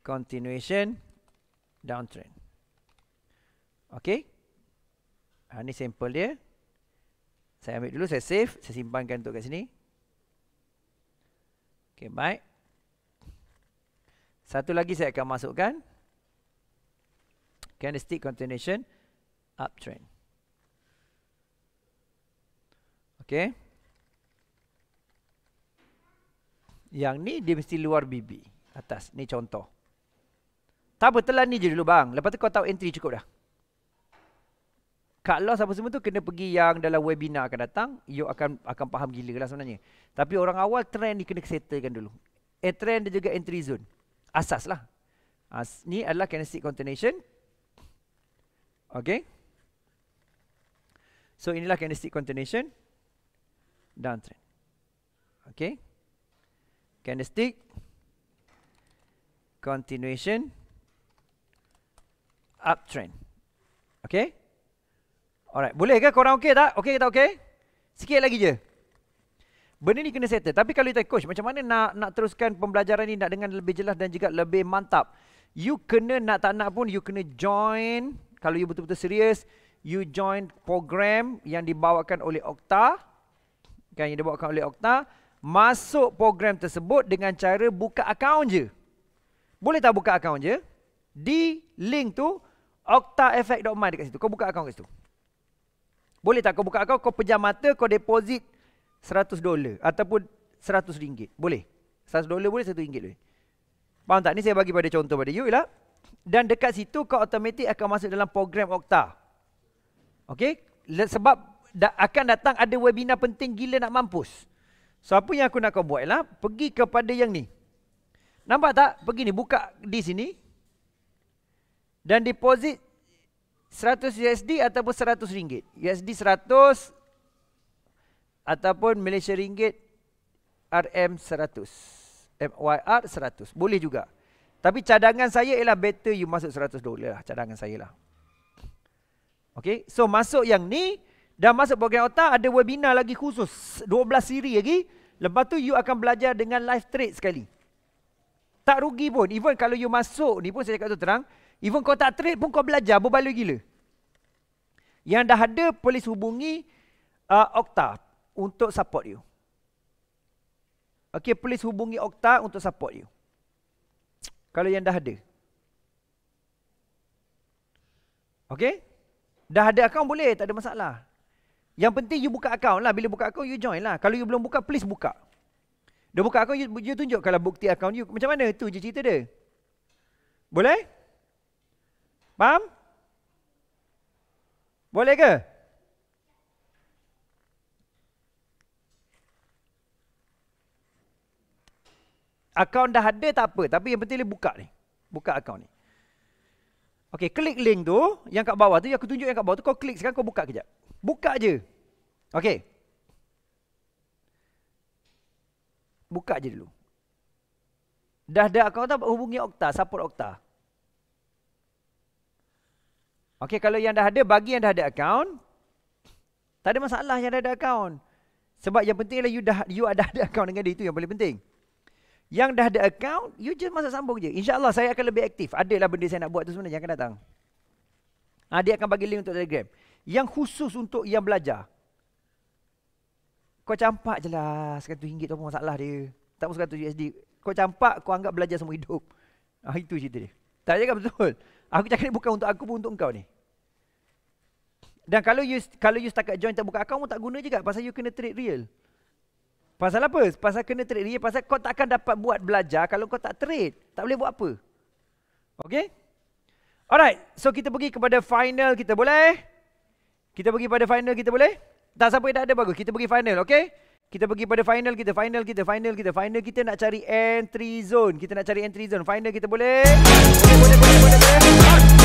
continuation downtrend. Okay? Ha, ni sample dia. Saya ambil dulu, saya save. Saya simpankan tu kat sini. Okay, baik. Satu lagi saya akan masukkan. Candlestick continuation uptrend. Okay. Yang ni dia mesti luar BB. Atas. Ni contoh. Tak apa, telan ni je dulu bang. Lepas tu kau tahu entry cukup dah. Kak Loss apa semua tu kena pergi yang dalam webinar akan datang. You akan akan faham gila lah sebenarnya. Tapi orang awal trend ni kena settlekan dulu. Eh, trend dan juga entry zone. Asas lah. As, ni adalah candlestick contamination. Okay. So inilah candlestick continuation downtrend. Okay. Candlestick continuation uptrend. Okay. Alright. Boleh ke korang okay tak? Okay tak okay? Sikit lagi je. Benda ni kena settle. Tapi kalau kita coach, macam mana nak nak teruskan pembelajaran ni nak dengan lebih jelas dan juga lebih mantap? You kena nak tak nak pun, you kena join. Kalau you betul-betul serius, you join program yang dibawakan oleh Okta kan yang dibawakan oleh Okta masuk program tersebut dengan cara buka akaun je. Boleh tak buka akaun je? Di link tu oktaeffect.my dekat situ. Kau buka akaun kat situ. Boleh tak kau buka akaun kau pejam mata kau deposit 100 dolar ataupun 100 ringgit. Boleh. 100 dolar boleh 1 ringgit boleh. Faham tak? Ni saya bagi pada contoh pada you lah. Dan dekat situ kau automatik akan masuk dalam program Okta. Okey, sebab da- akan datang ada webinar penting gila nak mampus. So apa yang aku nak kau buat ialah pergi kepada yang ni. Nampak tak? Pergi ni buka di sini. Dan deposit 100 USD ataupun 100 ringgit. USD 100 ataupun Malaysia ringgit RM 100. MYR 100. Boleh juga. Tapi cadangan saya ialah better you masuk 100 dolar lah cadangan saya lah. Okay, so masuk yang ni dan masuk program otak ada webinar lagi khusus 12 siri lagi. Lepas tu you akan belajar dengan live trade sekali. Tak rugi pun. Even kalau you masuk ni pun saya cakap tu terang. Even kau tak trade pun kau belajar berbaloi gila. Yang dah ada polis hubungi uh, Okta untuk support you. Okay, polis hubungi Okta untuk support you. Kalau yang dah ada. Okay? Dah ada akaun boleh, tak ada masalah. Yang penting you buka akaun lah. Bila buka akaun, you join lah. Kalau you belum buka, please buka. Dia buka akaun, you, you tunjuk kalau bukti akaun you. Macam mana? Itu je cerita dia. Boleh? Faham? Boleh ke? Akaun dah ada tak apa. Tapi yang penting dia buka ni. Buka akaun ni. Okey, klik link tu yang kat bawah tu yang aku tunjuk yang kat bawah tu kau klik sekarang kau buka kejap. Buka aje. Okey. Buka aje dulu. Dah dah kau tak hubungi Okta, support Okta. Okey, kalau yang dah ada bagi yang dah ada account. Tak ada masalah yang dah ada account. Sebab yang penting ialah you dah you ada ada account dengan dia itu yang paling penting. Yang dah ada account, you just masuk sambung je. InsyaAllah saya akan lebih aktif. Adalah benda saya nak buat tu sebenarnya yang akan datang. Ha, dia akan bagi link untuk telegram. Yang khusus untuk yang belajar. Kau campak je lah RM100 tu masalah dia. Tak pun rm USD. Kau campak, kau anggap belajar semua hidup. Ha, itu cerita dia. Tak cakap betul. Aku cakap ni bukan untuk aku pun untuk kau ni. Dan kalau you kalau you setakat join tak buka account pun tak guna juga pasal you kena trade real. Pasal apa? Pasal kena trade dia. Pasal kau tak akan dapat buat belajar kalau kau tak trade. Tak boleh buat apa. Okay? Alright. So kita pergi kepada final kita. Boleh? Kita pergi pada final kita boleh? Tak sampai tak ada bagus. Kita pergi final. Okay? Kita pergi pada final kita. Final kita. Final kita. Final kita nak cari entry zone. Kita nak cari entry zone. Final kita boleh? Boleh, boleh, boleh, boleh. boleh.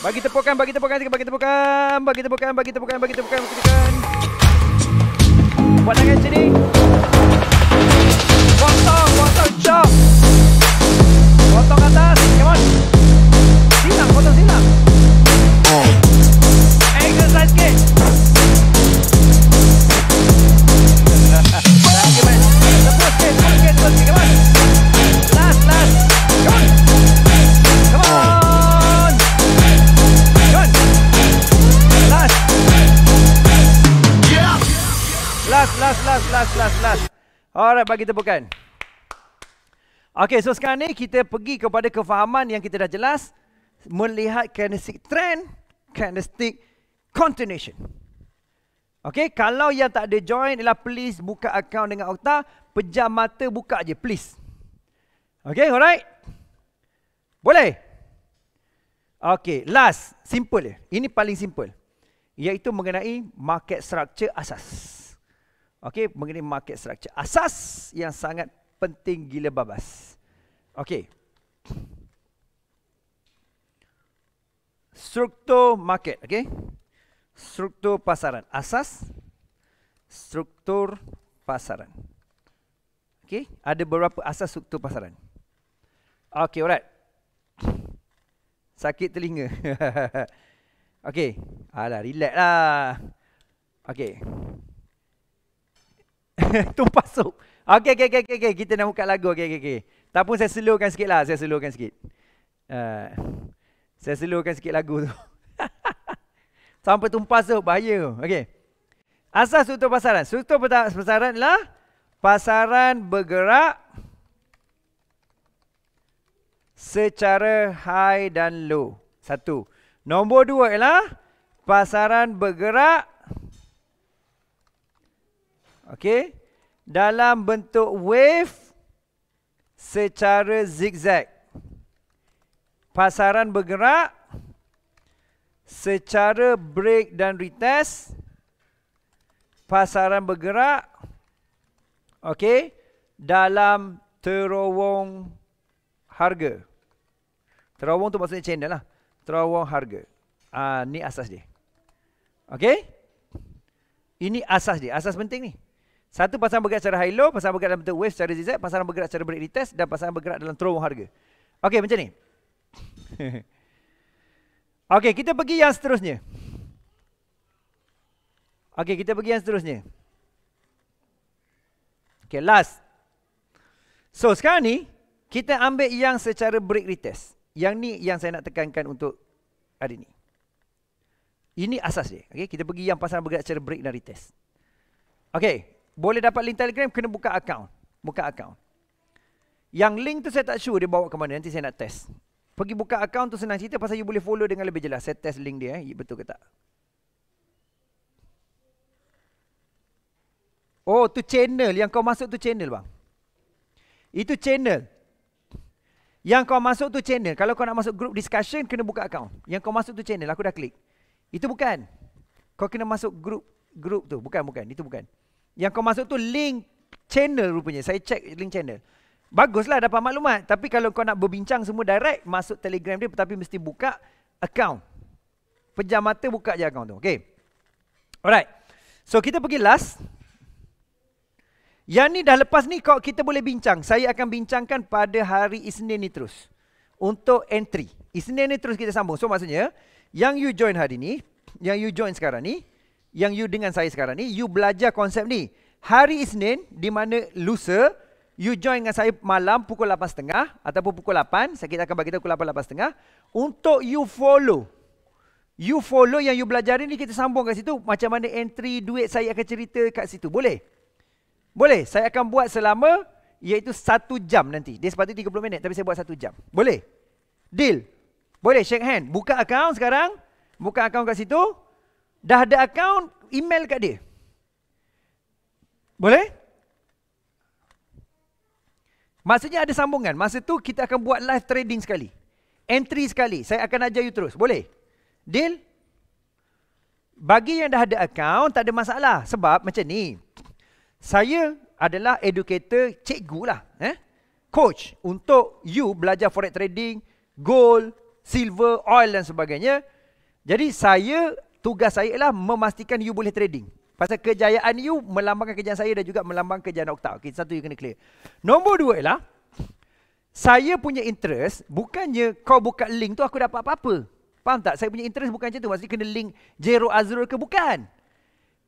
Bagi tepukan, bagi tepukan, bagi tepukan, bagi tepukan, bagi tepukan, bagi tepukan, bagi tepukan. Buat tangan sini. Potong, potong, chop. Potong atas, come on. Silang, potong silang. Exercise sikit. Come lah, on. last, last, last, last, last, last. Alright, bagi tepukan. Okay, so sekarang ni kita pergi kepada kefahaman yang kita dah jelas. Melihat kinestik trend, kinestik continuation. Okay, kalau yang tak ada join, ialah please buka akaun dengan Okta. Pejam mata buka je, please. Okay, alright? Boleh? Okay, last. Simple je. Ini paling simple. Iaitu mengenai market structure asas. Okey, mengenai market structure. Asas yang sangat penting gila babas. Okey. Struktur market, okey. Struktur pasaran. Asas struktur pasaran. Okey, ada beberapa asas struktur pasaran? Okey, alright. Sakit telinga. okey, alah relaxlah. Okey. Tumpasuk. Okay, okay, okay, okay. Kita nak buka lagu. Okay, okay, okay. Tak pun saya slowkan sikit lah. Saya slowkan sikit. Uh, saya slowkan sikit lagu tu. Sampai tumpas tu. Bahaya tu. Okay. Asas struktur pasaran. Struktur pasaran ialah pasaran bergerak secara high dan low. Satu. Nombor dua ialah pasaran bergerak Okey. Dalam bentuk wave secara zigzag. Pasaran bergerak secara break dan retest. Pasaran bergerak. Okey. Dalam terowong harga. Terowong tu maksudnya channel lah. Terowong harga. Ah, ni asas dia. Okey. Ini asas dia. Asas penting ni. Satu pasaran bergerak secara high low, pasaran bergerak dalam bentuk wave secara zigzag, pasaran bergerak secara break test dan pasaran bergerak dalam terowong harga. Okey, macam ni. Okey, kita pergi yang seterusnya. Okey, kita pergi yang seterusnya. Okey, last. So, sekarang ni, kita ambil yang secara break retest. Yang ni yang saya nak tekankan untuk hari ni. Ini asas dia. Okey, kita pergi yang pasaran bergerak secara break dan retest. Okey, boleh dapat link Telegram, kena buka akaun. Buka akaun. Yang link tu saya tak sure dia bawa ke mana. Nanti saya nak test. Pergi buka akaun tu senang cerita pasal you boleh follow dengan lebih jelas. Saya test link dia. Eh. Betul ke tak? Oh, tu channel. Yang kau masuk tu channel bang. Itu channel. Yang kau masuk tu channel. Kalau kau nak masuk group discussion, kena buka akaun. Yang kau masuk tu channel. Aku dah klik. Itu bukan. Kau kena masuk group group tu. Bukan, bukan. Itu Bukan. Yang kau masuk tu link channel rupanya. Saya check link channel. Baguslah dapat maklumat. Tapi kalau kau nak berbincang semua direct, masuk telegram dia tapi mesti buka account. Pejam mata buka je account tu. Okay. Alright. So kita pergi last. Yang ni dah lepas ni kau kita boleh bincang. Saya akan bincangkan pada hari Isnin ni terus. Untuk entry. Isnin ni terus kita sambung. So maksudnya, yang you join hari ni, yang you join sekarang ni, yang you dengan saya sekarang ni, you belajar konsep ni. Hari Isnin, di mana lusa, you join dengan saya malam pukul 8.30 ataupun pukul 8, saya akan bagi tahu pukul 8.30 untuk you follow. You follow yang you belajar ni kita sambung kat situ. Macam mana entry duit saya akan cerita kat situ. Boleh? Boleh. Saya akan buat selama iaitu satu jam nanti. Dia sepatutnya tiga puluh minit tapi saya buat satu jam. Boleh? Deal? Boleh shake hand. Buka account sekarang. Buka account kat situ. Dah ada akaun, email kat dia. Boleh? Maksudnya ada sambungan. Masa tu kita akan buat live trading sekali. Entry sekali. Saya akan ajar you terus. Boleh? Deal? Bagi yang dah ada akaun, tak ada masalah. Sebab macam ni. Saya adalah educator cikgu lah. Eh? Coach untuk you belajar forex trading, gold, silver, oil dan sebagainya. Jadi saya tugas saya ialah memastikan you boleh trading. Pasal kejayaan you melambangkan kejayaan saya dan juga melambangkan kejayaan Okta. Okey, satu you kena clear. Nombor dua ialah, saya punya interest bukannya kau buka link tu aku dapat apa-apa. Faham tak? Saya punya interest bukan macam tu. Maksudnya kena link Jero Azrul ke? Bukan.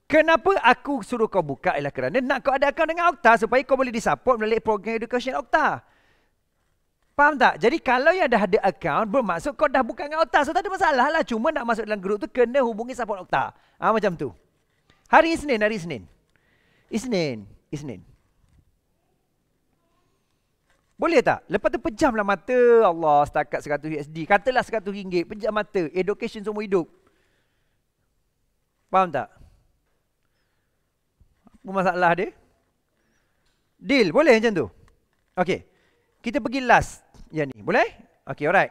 Kenapa aku suruh kau buka ialah kerana nak kau ada akaun dengan Okta supaya kau boleh disupport melalui program education Okta. Faham tak? Jadi kalau yang dah ada account bermaksud kau dah buka dengan Okta. So tak ada masalah lah. Cuma nak masuk dalam grup tu kena hubungi support Okta. Ha, macam tu. Hari Isnin, hari Isnin. Isnin, Isnin. Boleh tak? Lepas tu pejam lah mata Allah setakat 100 USD. Katalah 100 ringgit. Pejam mata. Education semua hidup. Faham tak? Apa masalah dia? Deal. Boleh macam tu? Okay. Kita pergi last yang ni. Boleh? Okay, alright.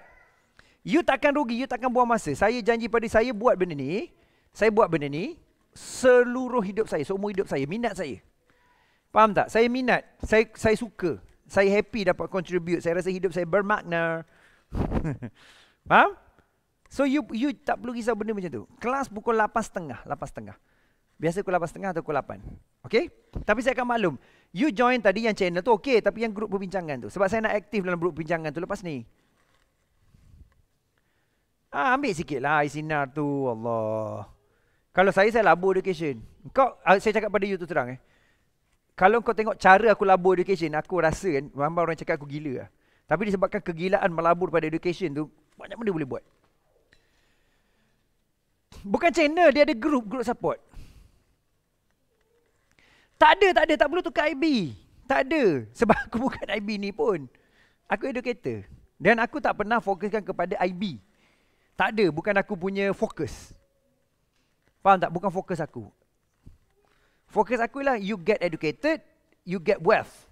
You takkan rugi, you takkan buang masa. Saya janji pada saya buat benda ni. Saya buat benda ni seluruh hidup saya, seumur hidup saya, minat saya. Faham tak? Saya minat. Saya saya suka. Saya happy dapat contribute. Saya rasa hidup saya bermakna. Faham? So you you tak perlu risau benda macam tu. Kelas pukul 8.30, 8.30. Biasa pukul 8.30 atau pukul 8. Okay? Tapi saya akan maklum. You join tadi yang channel tu okay. Tapi yang grup perbincangan tu. Sebab saya nak aktif dalam grup perbincangan tu lepas ni. Ah, ambil sikit lah sinar tu. Allah. Kalau saya, saya labur education. Kau, ah, saya cakap pada you tu terang eh. Kalau kau tengok cara aku labur education, aku rasa kan, ramai orang cakap aku gila lah. Tapi disebabkan kegilaan melabur pada education tu, banyak benda boleh buat. Bukan channel, dia ada grup, grup support. Tak ada, tak ada. Tak perlu tukar IB. Tak ada. Sebab aku bukan IB ni pun. Aku educator. Dan aku tak pernah fokuskan kepada IB. Tak ada. Bukan aku punya fokus. Faham tak? Bukan fokus aku. Fokus aku ialah you get educated, you get wealth.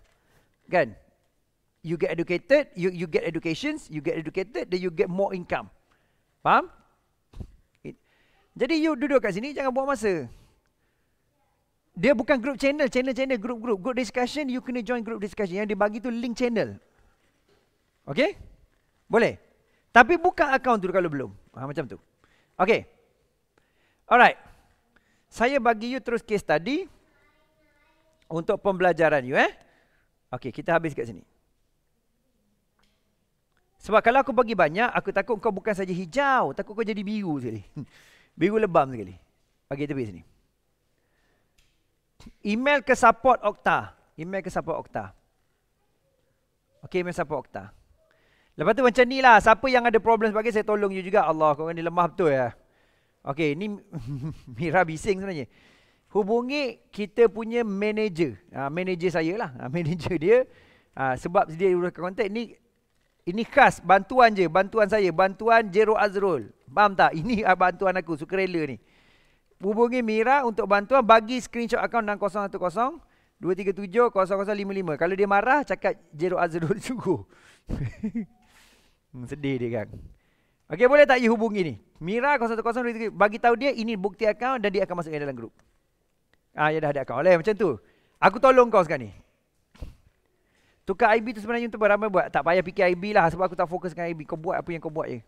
Kan? You get educated, you you get educations, you get educated, then you get more income. Faham? Jadi you duduk kat sini, jangan buang masa. Dia bukan group channel, channel-channel, group-group. Group discussion, you kena join group discussion. Yang dia bagi tu link channel. Okay? Boleh? Tapi buka account tu kalau belum. Ha, macam tu. Okay. Alright. Saya bagi you terus case study. Untuk pembelajaran you eh. Okay, kita habis kat sini. Sebab kalau aku bagi banyak, aku takut kau bukan saja hijau. Takut kau jadi biru sekali. biru lebam sekali. Okay, tepi sini email ke support Okta. Email ke support Okta. Okey, email support Okta. Lepas tu macam ni lah. Siapa yang ada problem sebagainya, saya tolong you juga. Allah, kau ni lemah betul ya. Eh. Okey, ni Mira bising sebenarnya. Hubungi kita punya manager. Ha, manager saya lah. Ha, manager dia. Ha, sebab dia uruskan kontak. Ni, ini khas. Bantuan je. Bantuan saya. Bantuan Jero Azrul. Faham tak? Ini bantuan aku. Suka rela ni hubungi Mira untuk bantuan bagi screenshot akaun 6010 237-0055. Kalau dia marah, cakap zero ah zero Sugo. Hmm, sedih dia kan. Okey, boleh tak you hubungi ni? Mira 0103, bagi tahu dia ini bukti akaun dan dia akan masuk dalam grup. Ah, ya dah ada akaun. Oleh macam tu. Aku tolong kau sekarang ni. Tukar IB tu sebenarnya untuk ramai buat. Tak payah fikir IB lah sebab aku tak fokus dengan IB. Kau buat apa yang kau buat je.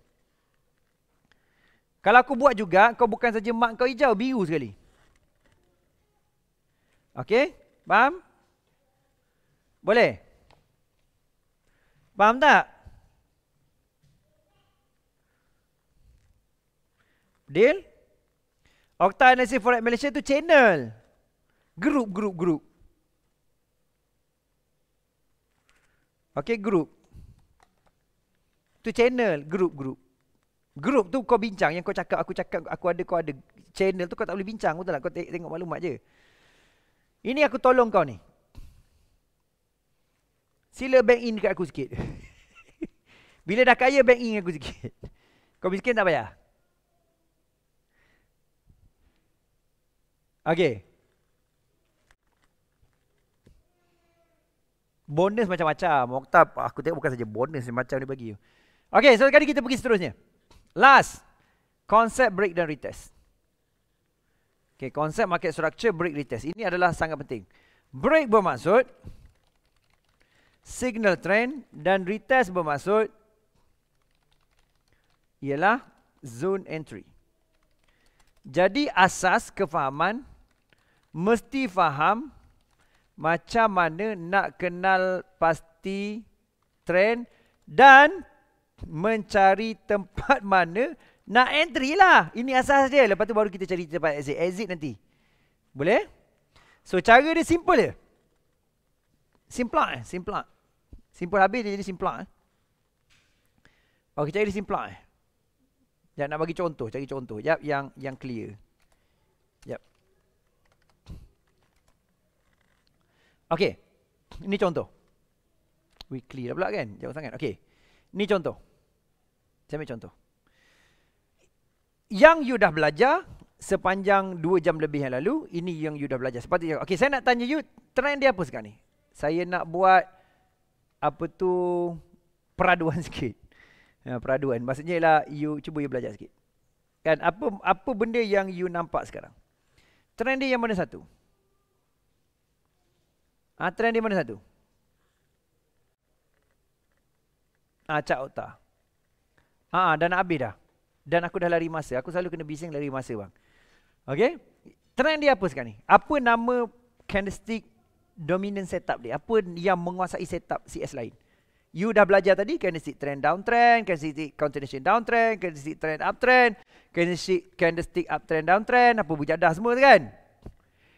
Kalau aku buat juga, kau bukan saja mak kau hijau, biru sekali. Okey? Faham? Boleh? Faham tak? Deal? Okta Analysis Forex Malaysia tu channel. Group, group, group. Okey, group. Tu channel, group, group. Group tu kau bincang yang kau cakap aku cakap aku ada kau ada channel tu kau tak boleh bincang betul tak kau tengok, tengok maklumat je. Ini aku tolong kau ni. Sila bank in dekat aku sikit. Bila dah kaya bank in aku sikit. Kau miskin tak payah. Okay. Bonus macam-macam. Mokhtar aku tengok bukan saja bonus macam ni bagi. Okay, so sekarang kita pergi seterusnya. Last, konsep break dan retest. Okay, konsep market structure break retest. Ini adalah sangat penting. Break bermaksud signal trend dan retest bermaksud ialah zone entry. Jadi asas kefahaman mesti faham macam mana nak kenal pasti trend dan mencari tempat mana nak entry lah. Ini asas dia. Lepas tu baru kita cari tempat exit. Exit nanti. Boleh? So cara dia simple je. Simple eh? Simple Simple habis dia jadi simple lah. Okey, cari simple eh? Jap nak bagi contoh, cari contoh. Ya, yang yang clear. Ya. Okey. Ini contoh. Weekly dah pula kan? Jangan sangat. Okey. ini contoh. Saya ambil contoh. Yang you dah belajar sepanjang 2 jam lebih yang lalu, ini yang you dah belajar. Seperti yang Okay, saya nak tanya you, trend dia apa sekarang ni? Saya nak buat apa tu peraduan sikit. Ya, peraduan. Maksudnya ialah you cuba you belajar sikit. Kan apa apa benda yang you nampak sekarang? Trend dia yang mana satu? Ah ha, trend dia mana satu? Ah ha, cak otak. Ha, dah nak habis dah. Dan aku dah lari masa. Aku selalu kena bising lari masa bang. Okay. Trend dia apa sekarang ni? Apa nama candlestick dominant setup dia? Apa yang menguasai setup CS lain? You dah belajar tadi candlestick trend downtrend, candlestick continuation downtrend, candlestick trend uptrend, candlestick candlestick uptrend downtrend, apa dah semua tu kan?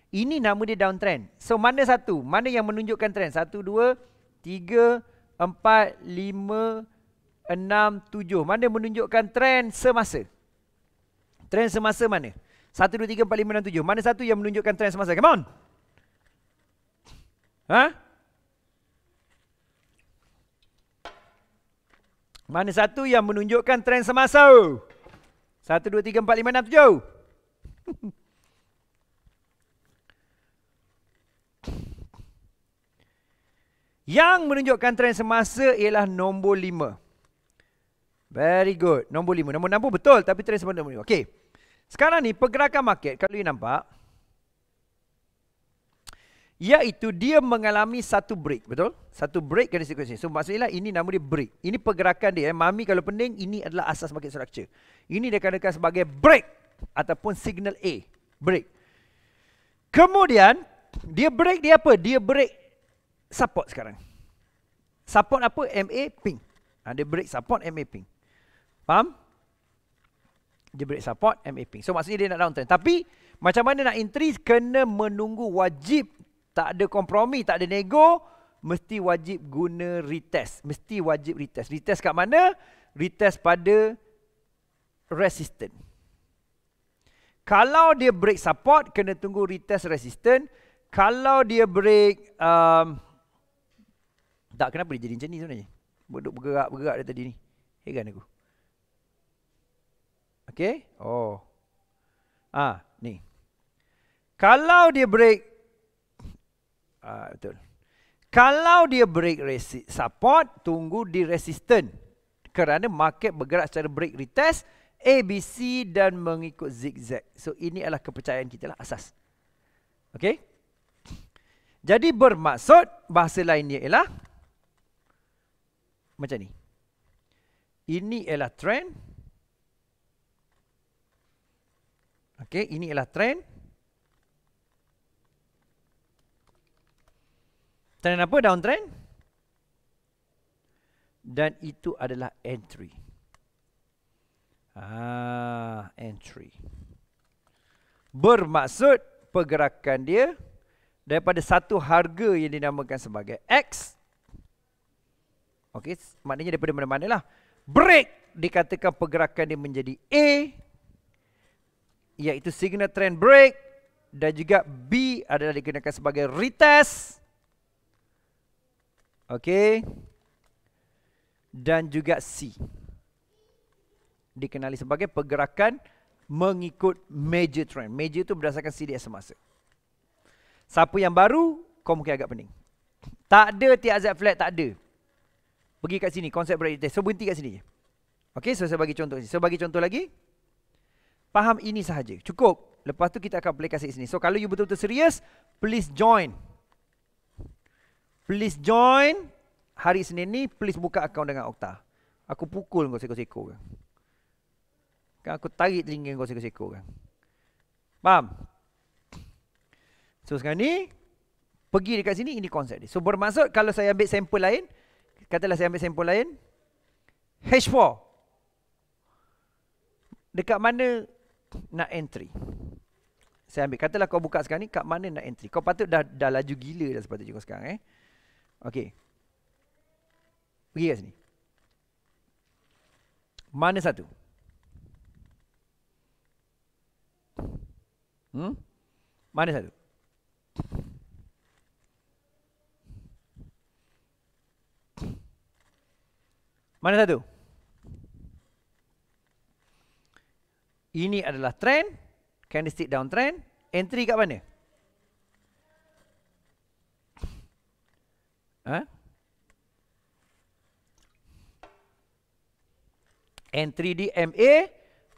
Ini nama dia downtrend. So mana satu? Mana yang menunjukkan trend? Satu, dua, tiga, empat, lima, enam, tujuh. Mana menunjukkan trend semasa? Trend semasa mana? Satu, dua, tiga, empat, lima, enam, tujuh. Mana satu yang menunjukkan trend semasa? Come on! Ha? Mana satu yang menunjukkan trend semasa? Satu, dua, tiga, empat, lima, enam, tujuh. Yang menunjukkan trend semasa ialah nombor lima. Very good. Nombor lima. Nombor enam pun betul tapi trend sebenarnya nombor lima. Okay. Sekarang ni pergerakan market kalau you nampak. Iaitu dia mengalami satu break. Betul? Satu break kena sequence ni. So maksudnya ini nama dia break. Ini pergerakan dia. Eh. Mami kalau pening ini adalah asas market structure. Ini dia kandakan sebagai break. Ataupun signal A. Break. Kemudian dia break dia apa? Dia break support sekarang. Support apa? MA pink. Ada ha, break support MA pink. Faham? Dia break support MAP. So maksudnya dia nak downtrend. Tapi macam mana nak entry kena menunggu wajib tak ada kompromi, tak ada nego, mesti wajib guna retest. Mesti wajib retest. Retest kat mana? Retest pada resistant. Kalau dia break support, kena tunggu retest resistant. Kalau dia break... Um, tak, kenapa dia jadi macam ni sebenarnya? Bergerak-bergerak dia tadi ni. Hegan aku. Okey? Oh. Ah, ni. Kalau dia break ah betul. Kalau dia break resist support, tunggu di resistant. Kerana market bergerak secara break retest ABC dan mengikut zigzag. So ini adalah kepercayaan kita lah asas. Okey? Jadi bermaksud bahasa lain dia ialah macam ni. Ini ialah trend Okey, ini ialah trend. Trend apa? Downtrend. Dan itu adalah entry. Ah, entry. Bermaksud pergerakan dia daripada satu harga yang dinamakan sebagai X. Okey, maknanya daripada mana-mana lah. Break dikatakan pergerakan dia menjadi A iaitu signal trend break dan juga B adalah digunakan sebagai retest. Okey. Dan juga C. Dikenali sebagai pergerakan mengikut major trend. Major itu berdasarkan CDS semasa. Siapa yang baru, kau mungkin agak pening. Tak ada TRZ flat, tak ada. Pergi kat sini, konsep break retest. So, berhenti kat sini je. Okey, so saya bagi contoh. Saya bagi contoh lagi. Faham ini sahaja. Cukup. Lepas tu kita akan aplikasi sini. So kalau you betul-betul serius, please join. Please join hari Senin ni, please buka akaun dengan Okta. Aku pukul kau seko-seko kan. Kan aku tarik telinga kau seko-seko kan. Faham? So sekarang ni, pergi dekat sini, ini konsep dia. So bermaksud kalau saya ambil sampel lain, katalah saya ambil sampel lain, H4. Dekat mana nak entry. Saya ambil. Katalah kau buka sekarang ni, kat mana nak entry? Kau patut dah, dah laju gila dah sepatutnya kau sekarang eh. Okay. Pergi kat sini. Mana satu? Hmm? Mana satu? Mana satu? Mana satu? Ini adalah trend. Candlestick downtrend. Entry kat mana? Ha? Entry di MA.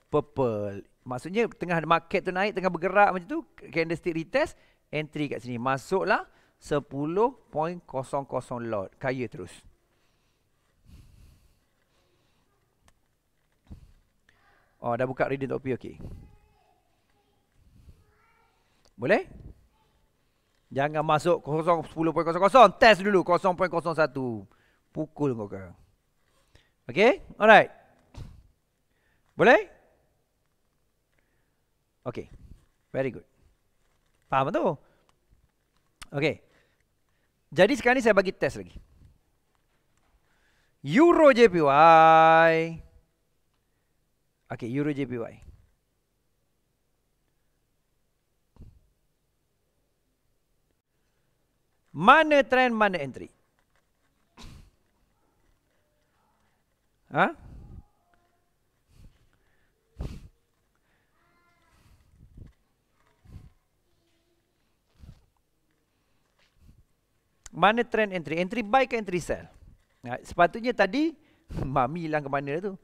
Purple. Maksudnya tengah market tu naik. Tengah bergerak macam tu. Candlestick retest. Entry kat sini. Masuklah 10.00 lot. Kaya terus. Oh, dah buka reading.py, okey. Boleh? Jangan masuk 0.10.00. Test dulu 0.01. Pukul kau ke. Okey? Alright. Boleh? Okey. Very good. Faham tu? Okey. Jadi sekarang ni saya bagi test lagi. Euro JPY. Okay, Euro JPY. Mana trend, mana entry? Ha? Mana trend entry? Entry buy ke entry sell? Ha, sepatutnya tadi, Mami hilang ke mana tu?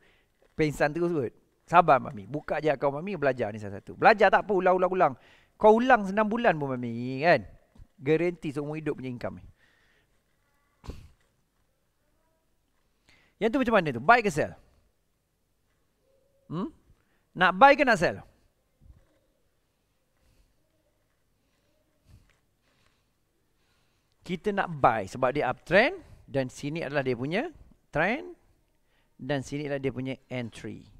Pengsan terus kot. Sabar mami, buka je kau mami belajar ni satu-satu. Belajar tak apa ulang-ulang-ulang. Kau ulang 6 bulan pun mami kan. Garanti seumur hidup punya income Yang tu macam mana tu? Buy ke sell? Hmm? Nak buy ke nak sell? Kita nak buy sebab dia uptrend dan sini adalah dia punya trend dan sini adalah dia punya entry.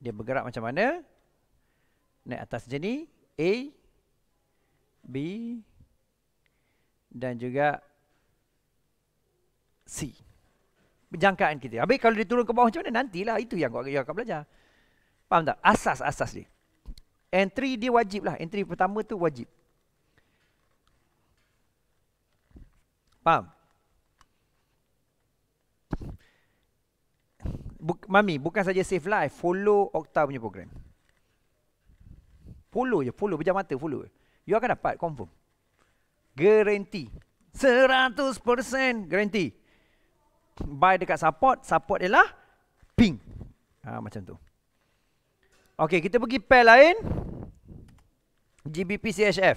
Dia bergerak macam mana? Naik atas macam ni. A. B. Dan juga C. Jangkaan kita. Habis kalau dia turun ke bawah macam mana? Nantilah. Itu yang kau akan belajar. Faham tak? Asas-asas dia. Entry dia wajib lah. Entry pertama tu wajib. Faham? Buk, mami, bukan saja save life, follow Okta punya program. Follow je, follow bejam mata, follow. You akan dapat confirm. Guarantee. 100% guarantee. Buy dekat support, support ialah ping. Ha, macam tu. Okay, kita pergi pair lain. GBPCHF.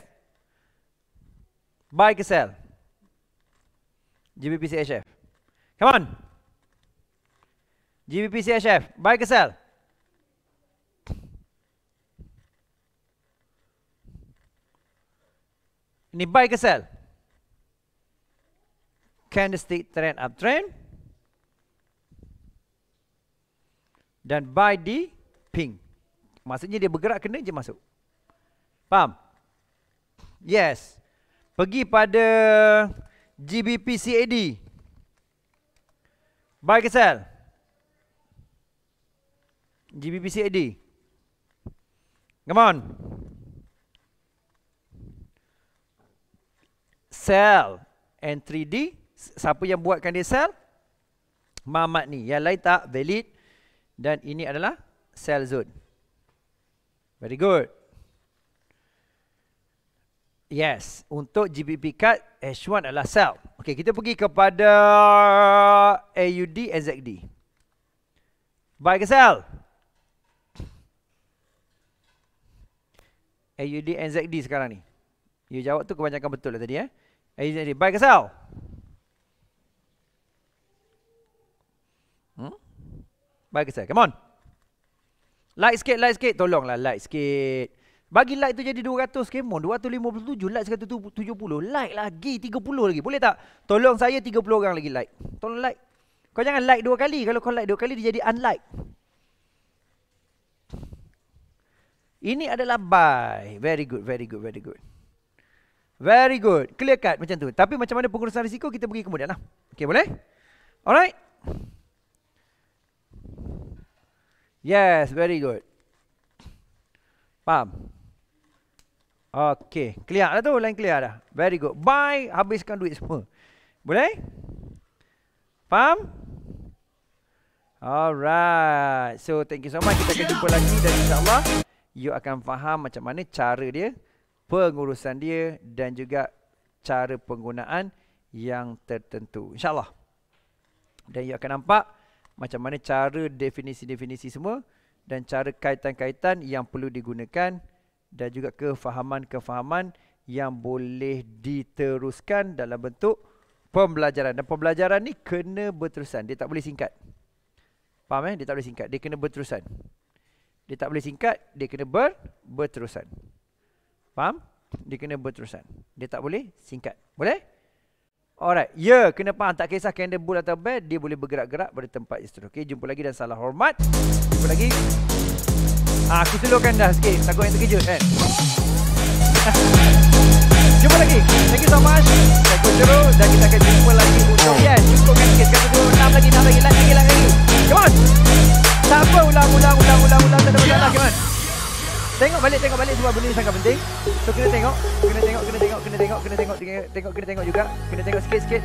Buy ke sell? GBPCHF. Come on. GBPCHF, buy ke sell? Ini buy ke sell? Candlestick trend uptrend. Dan buy di pink. Maksudnya dia bergerak kena je masuk. Faham? Yes. Pergi pada GBPCAD. Buy ke sell? GBPCAD, AD. Come on. Sell and 3D. Siapa yang buatkan dia sell? Mamat ni. Yang lain tak valid. Dan ini adalah cell zone. Very good. Yes, untuk GBP card H1 adalah cell, okay kita pergi kepada AUD NZD. Buy ke sell? AUD NZD sekarang ni. You jawab tu kebanyakan betul lah tadi eh. AUD NZD. Baik kesal. Hmm? Baik kesal. Come on. Like sikit, like sikit. Tolonglah like sikit. Bagi like tu jadi 200 kemon. 257 like 170. Like lagi 30 lagi. Boleh tak? Tolong saya 30 orang lagi like. Tolong like. Kau jangan like dua kali. Kalau kau like dua kali dia jadi unlike. Ini adalah buy. Very good, very good, very good. Very good. Clear cut macam tu. Tapi macam mana pengurusan risiko kita pergi kemudian lah. Okay boleh? Alright. Yes, very good. Faham? Okay, clear lah tu. Lain clear dah. Very good. Buy, habiskan duit semua. Boleh? Faham? Alright. So, thank you so much. Kita akan jumpa lagi dan insyaAllah you akan faham macam mana cara dia, pengurusan dia dan juga cara penggunaan yang tertentu. InsyaAllah. Dan you akan nampak macam mana cara definisi-definisi semua dan cara kaitan-kaitan yang perlu digunakan dan juga kefahaman-kefahaman yang boleh diteruskan dalam bentuk pembelajaran. Dan pembelajaran ni kena berterusan. Dia tak boleh singkat. Faham eh? Dia tak boleh singkat. Dia kena berterusan. Dia tak boleh singkat, dia kena ber berterusan. Faham? Dia kena berterusan. Dia tak boleh singkat. Boleh? Alright. Ya, yeah, kena faham. Tak kisah candle bull atau bear, dia boleh bergerak-gerak pada tempat istri. Okay, jumpa lagi dan salam hormat. Jumpa lagi. Ah, ha, kita luarkan dah sikit. Takut yang terkejut kan? jumpa lagi. Thank you so much. Saya Kucuru dan kita akan jumpa lagi untuk yes. Cukupkan sikit. Sekarang tunggu 6 lagi, 6 lagi. Lagi, lagi, lagi. Come on. Tak apa ulang ulang ulang ulang ulang tak ada masalah Kiman. Tengok balik tengok balik sebab benda ni sangat penting. So kena tengok, kena tengok, kena tengok, kena tengok, kena tengok, tengok kena tengok juga. Kena tengok sikit-sikit.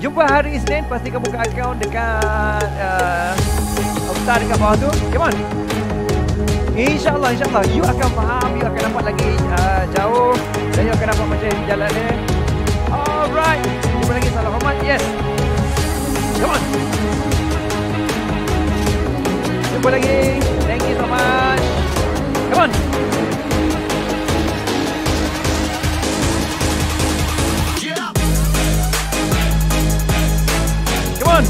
Jumpa hari Isnin pastikan buka akaun dekat uh, Avatar dekat bawah tu Come on InsyaAllah insyaAllah You akan faham You akan dapat lagi uh, jauh Dan you akan dapat macam jalan ni Alright Jumpa lagi salam hormat Yes Come on jumpa lagi. Thank you so much. Come on. Come on.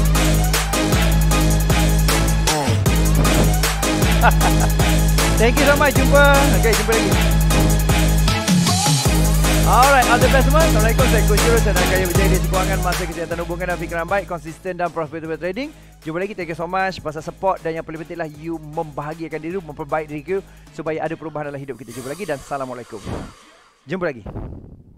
Thank you so much. Jumpa. Okay, jumpa lagi. Alright, all the best semua. Assalamualaikum, saya Coach Jero. Saya nak kaya berjaya di kewangan masa kesihatan hubungan dan fikiran baik, konsisten dan profitable trading. Jumpa lagi, thank you so much pasal support dan yang paling pentinglah you membahagiakan diri, memperbaiki diri you supaya ada perubahan dalam hidup kita. Jumpa lagi dan Assalamualaikum. Jumpa lagi.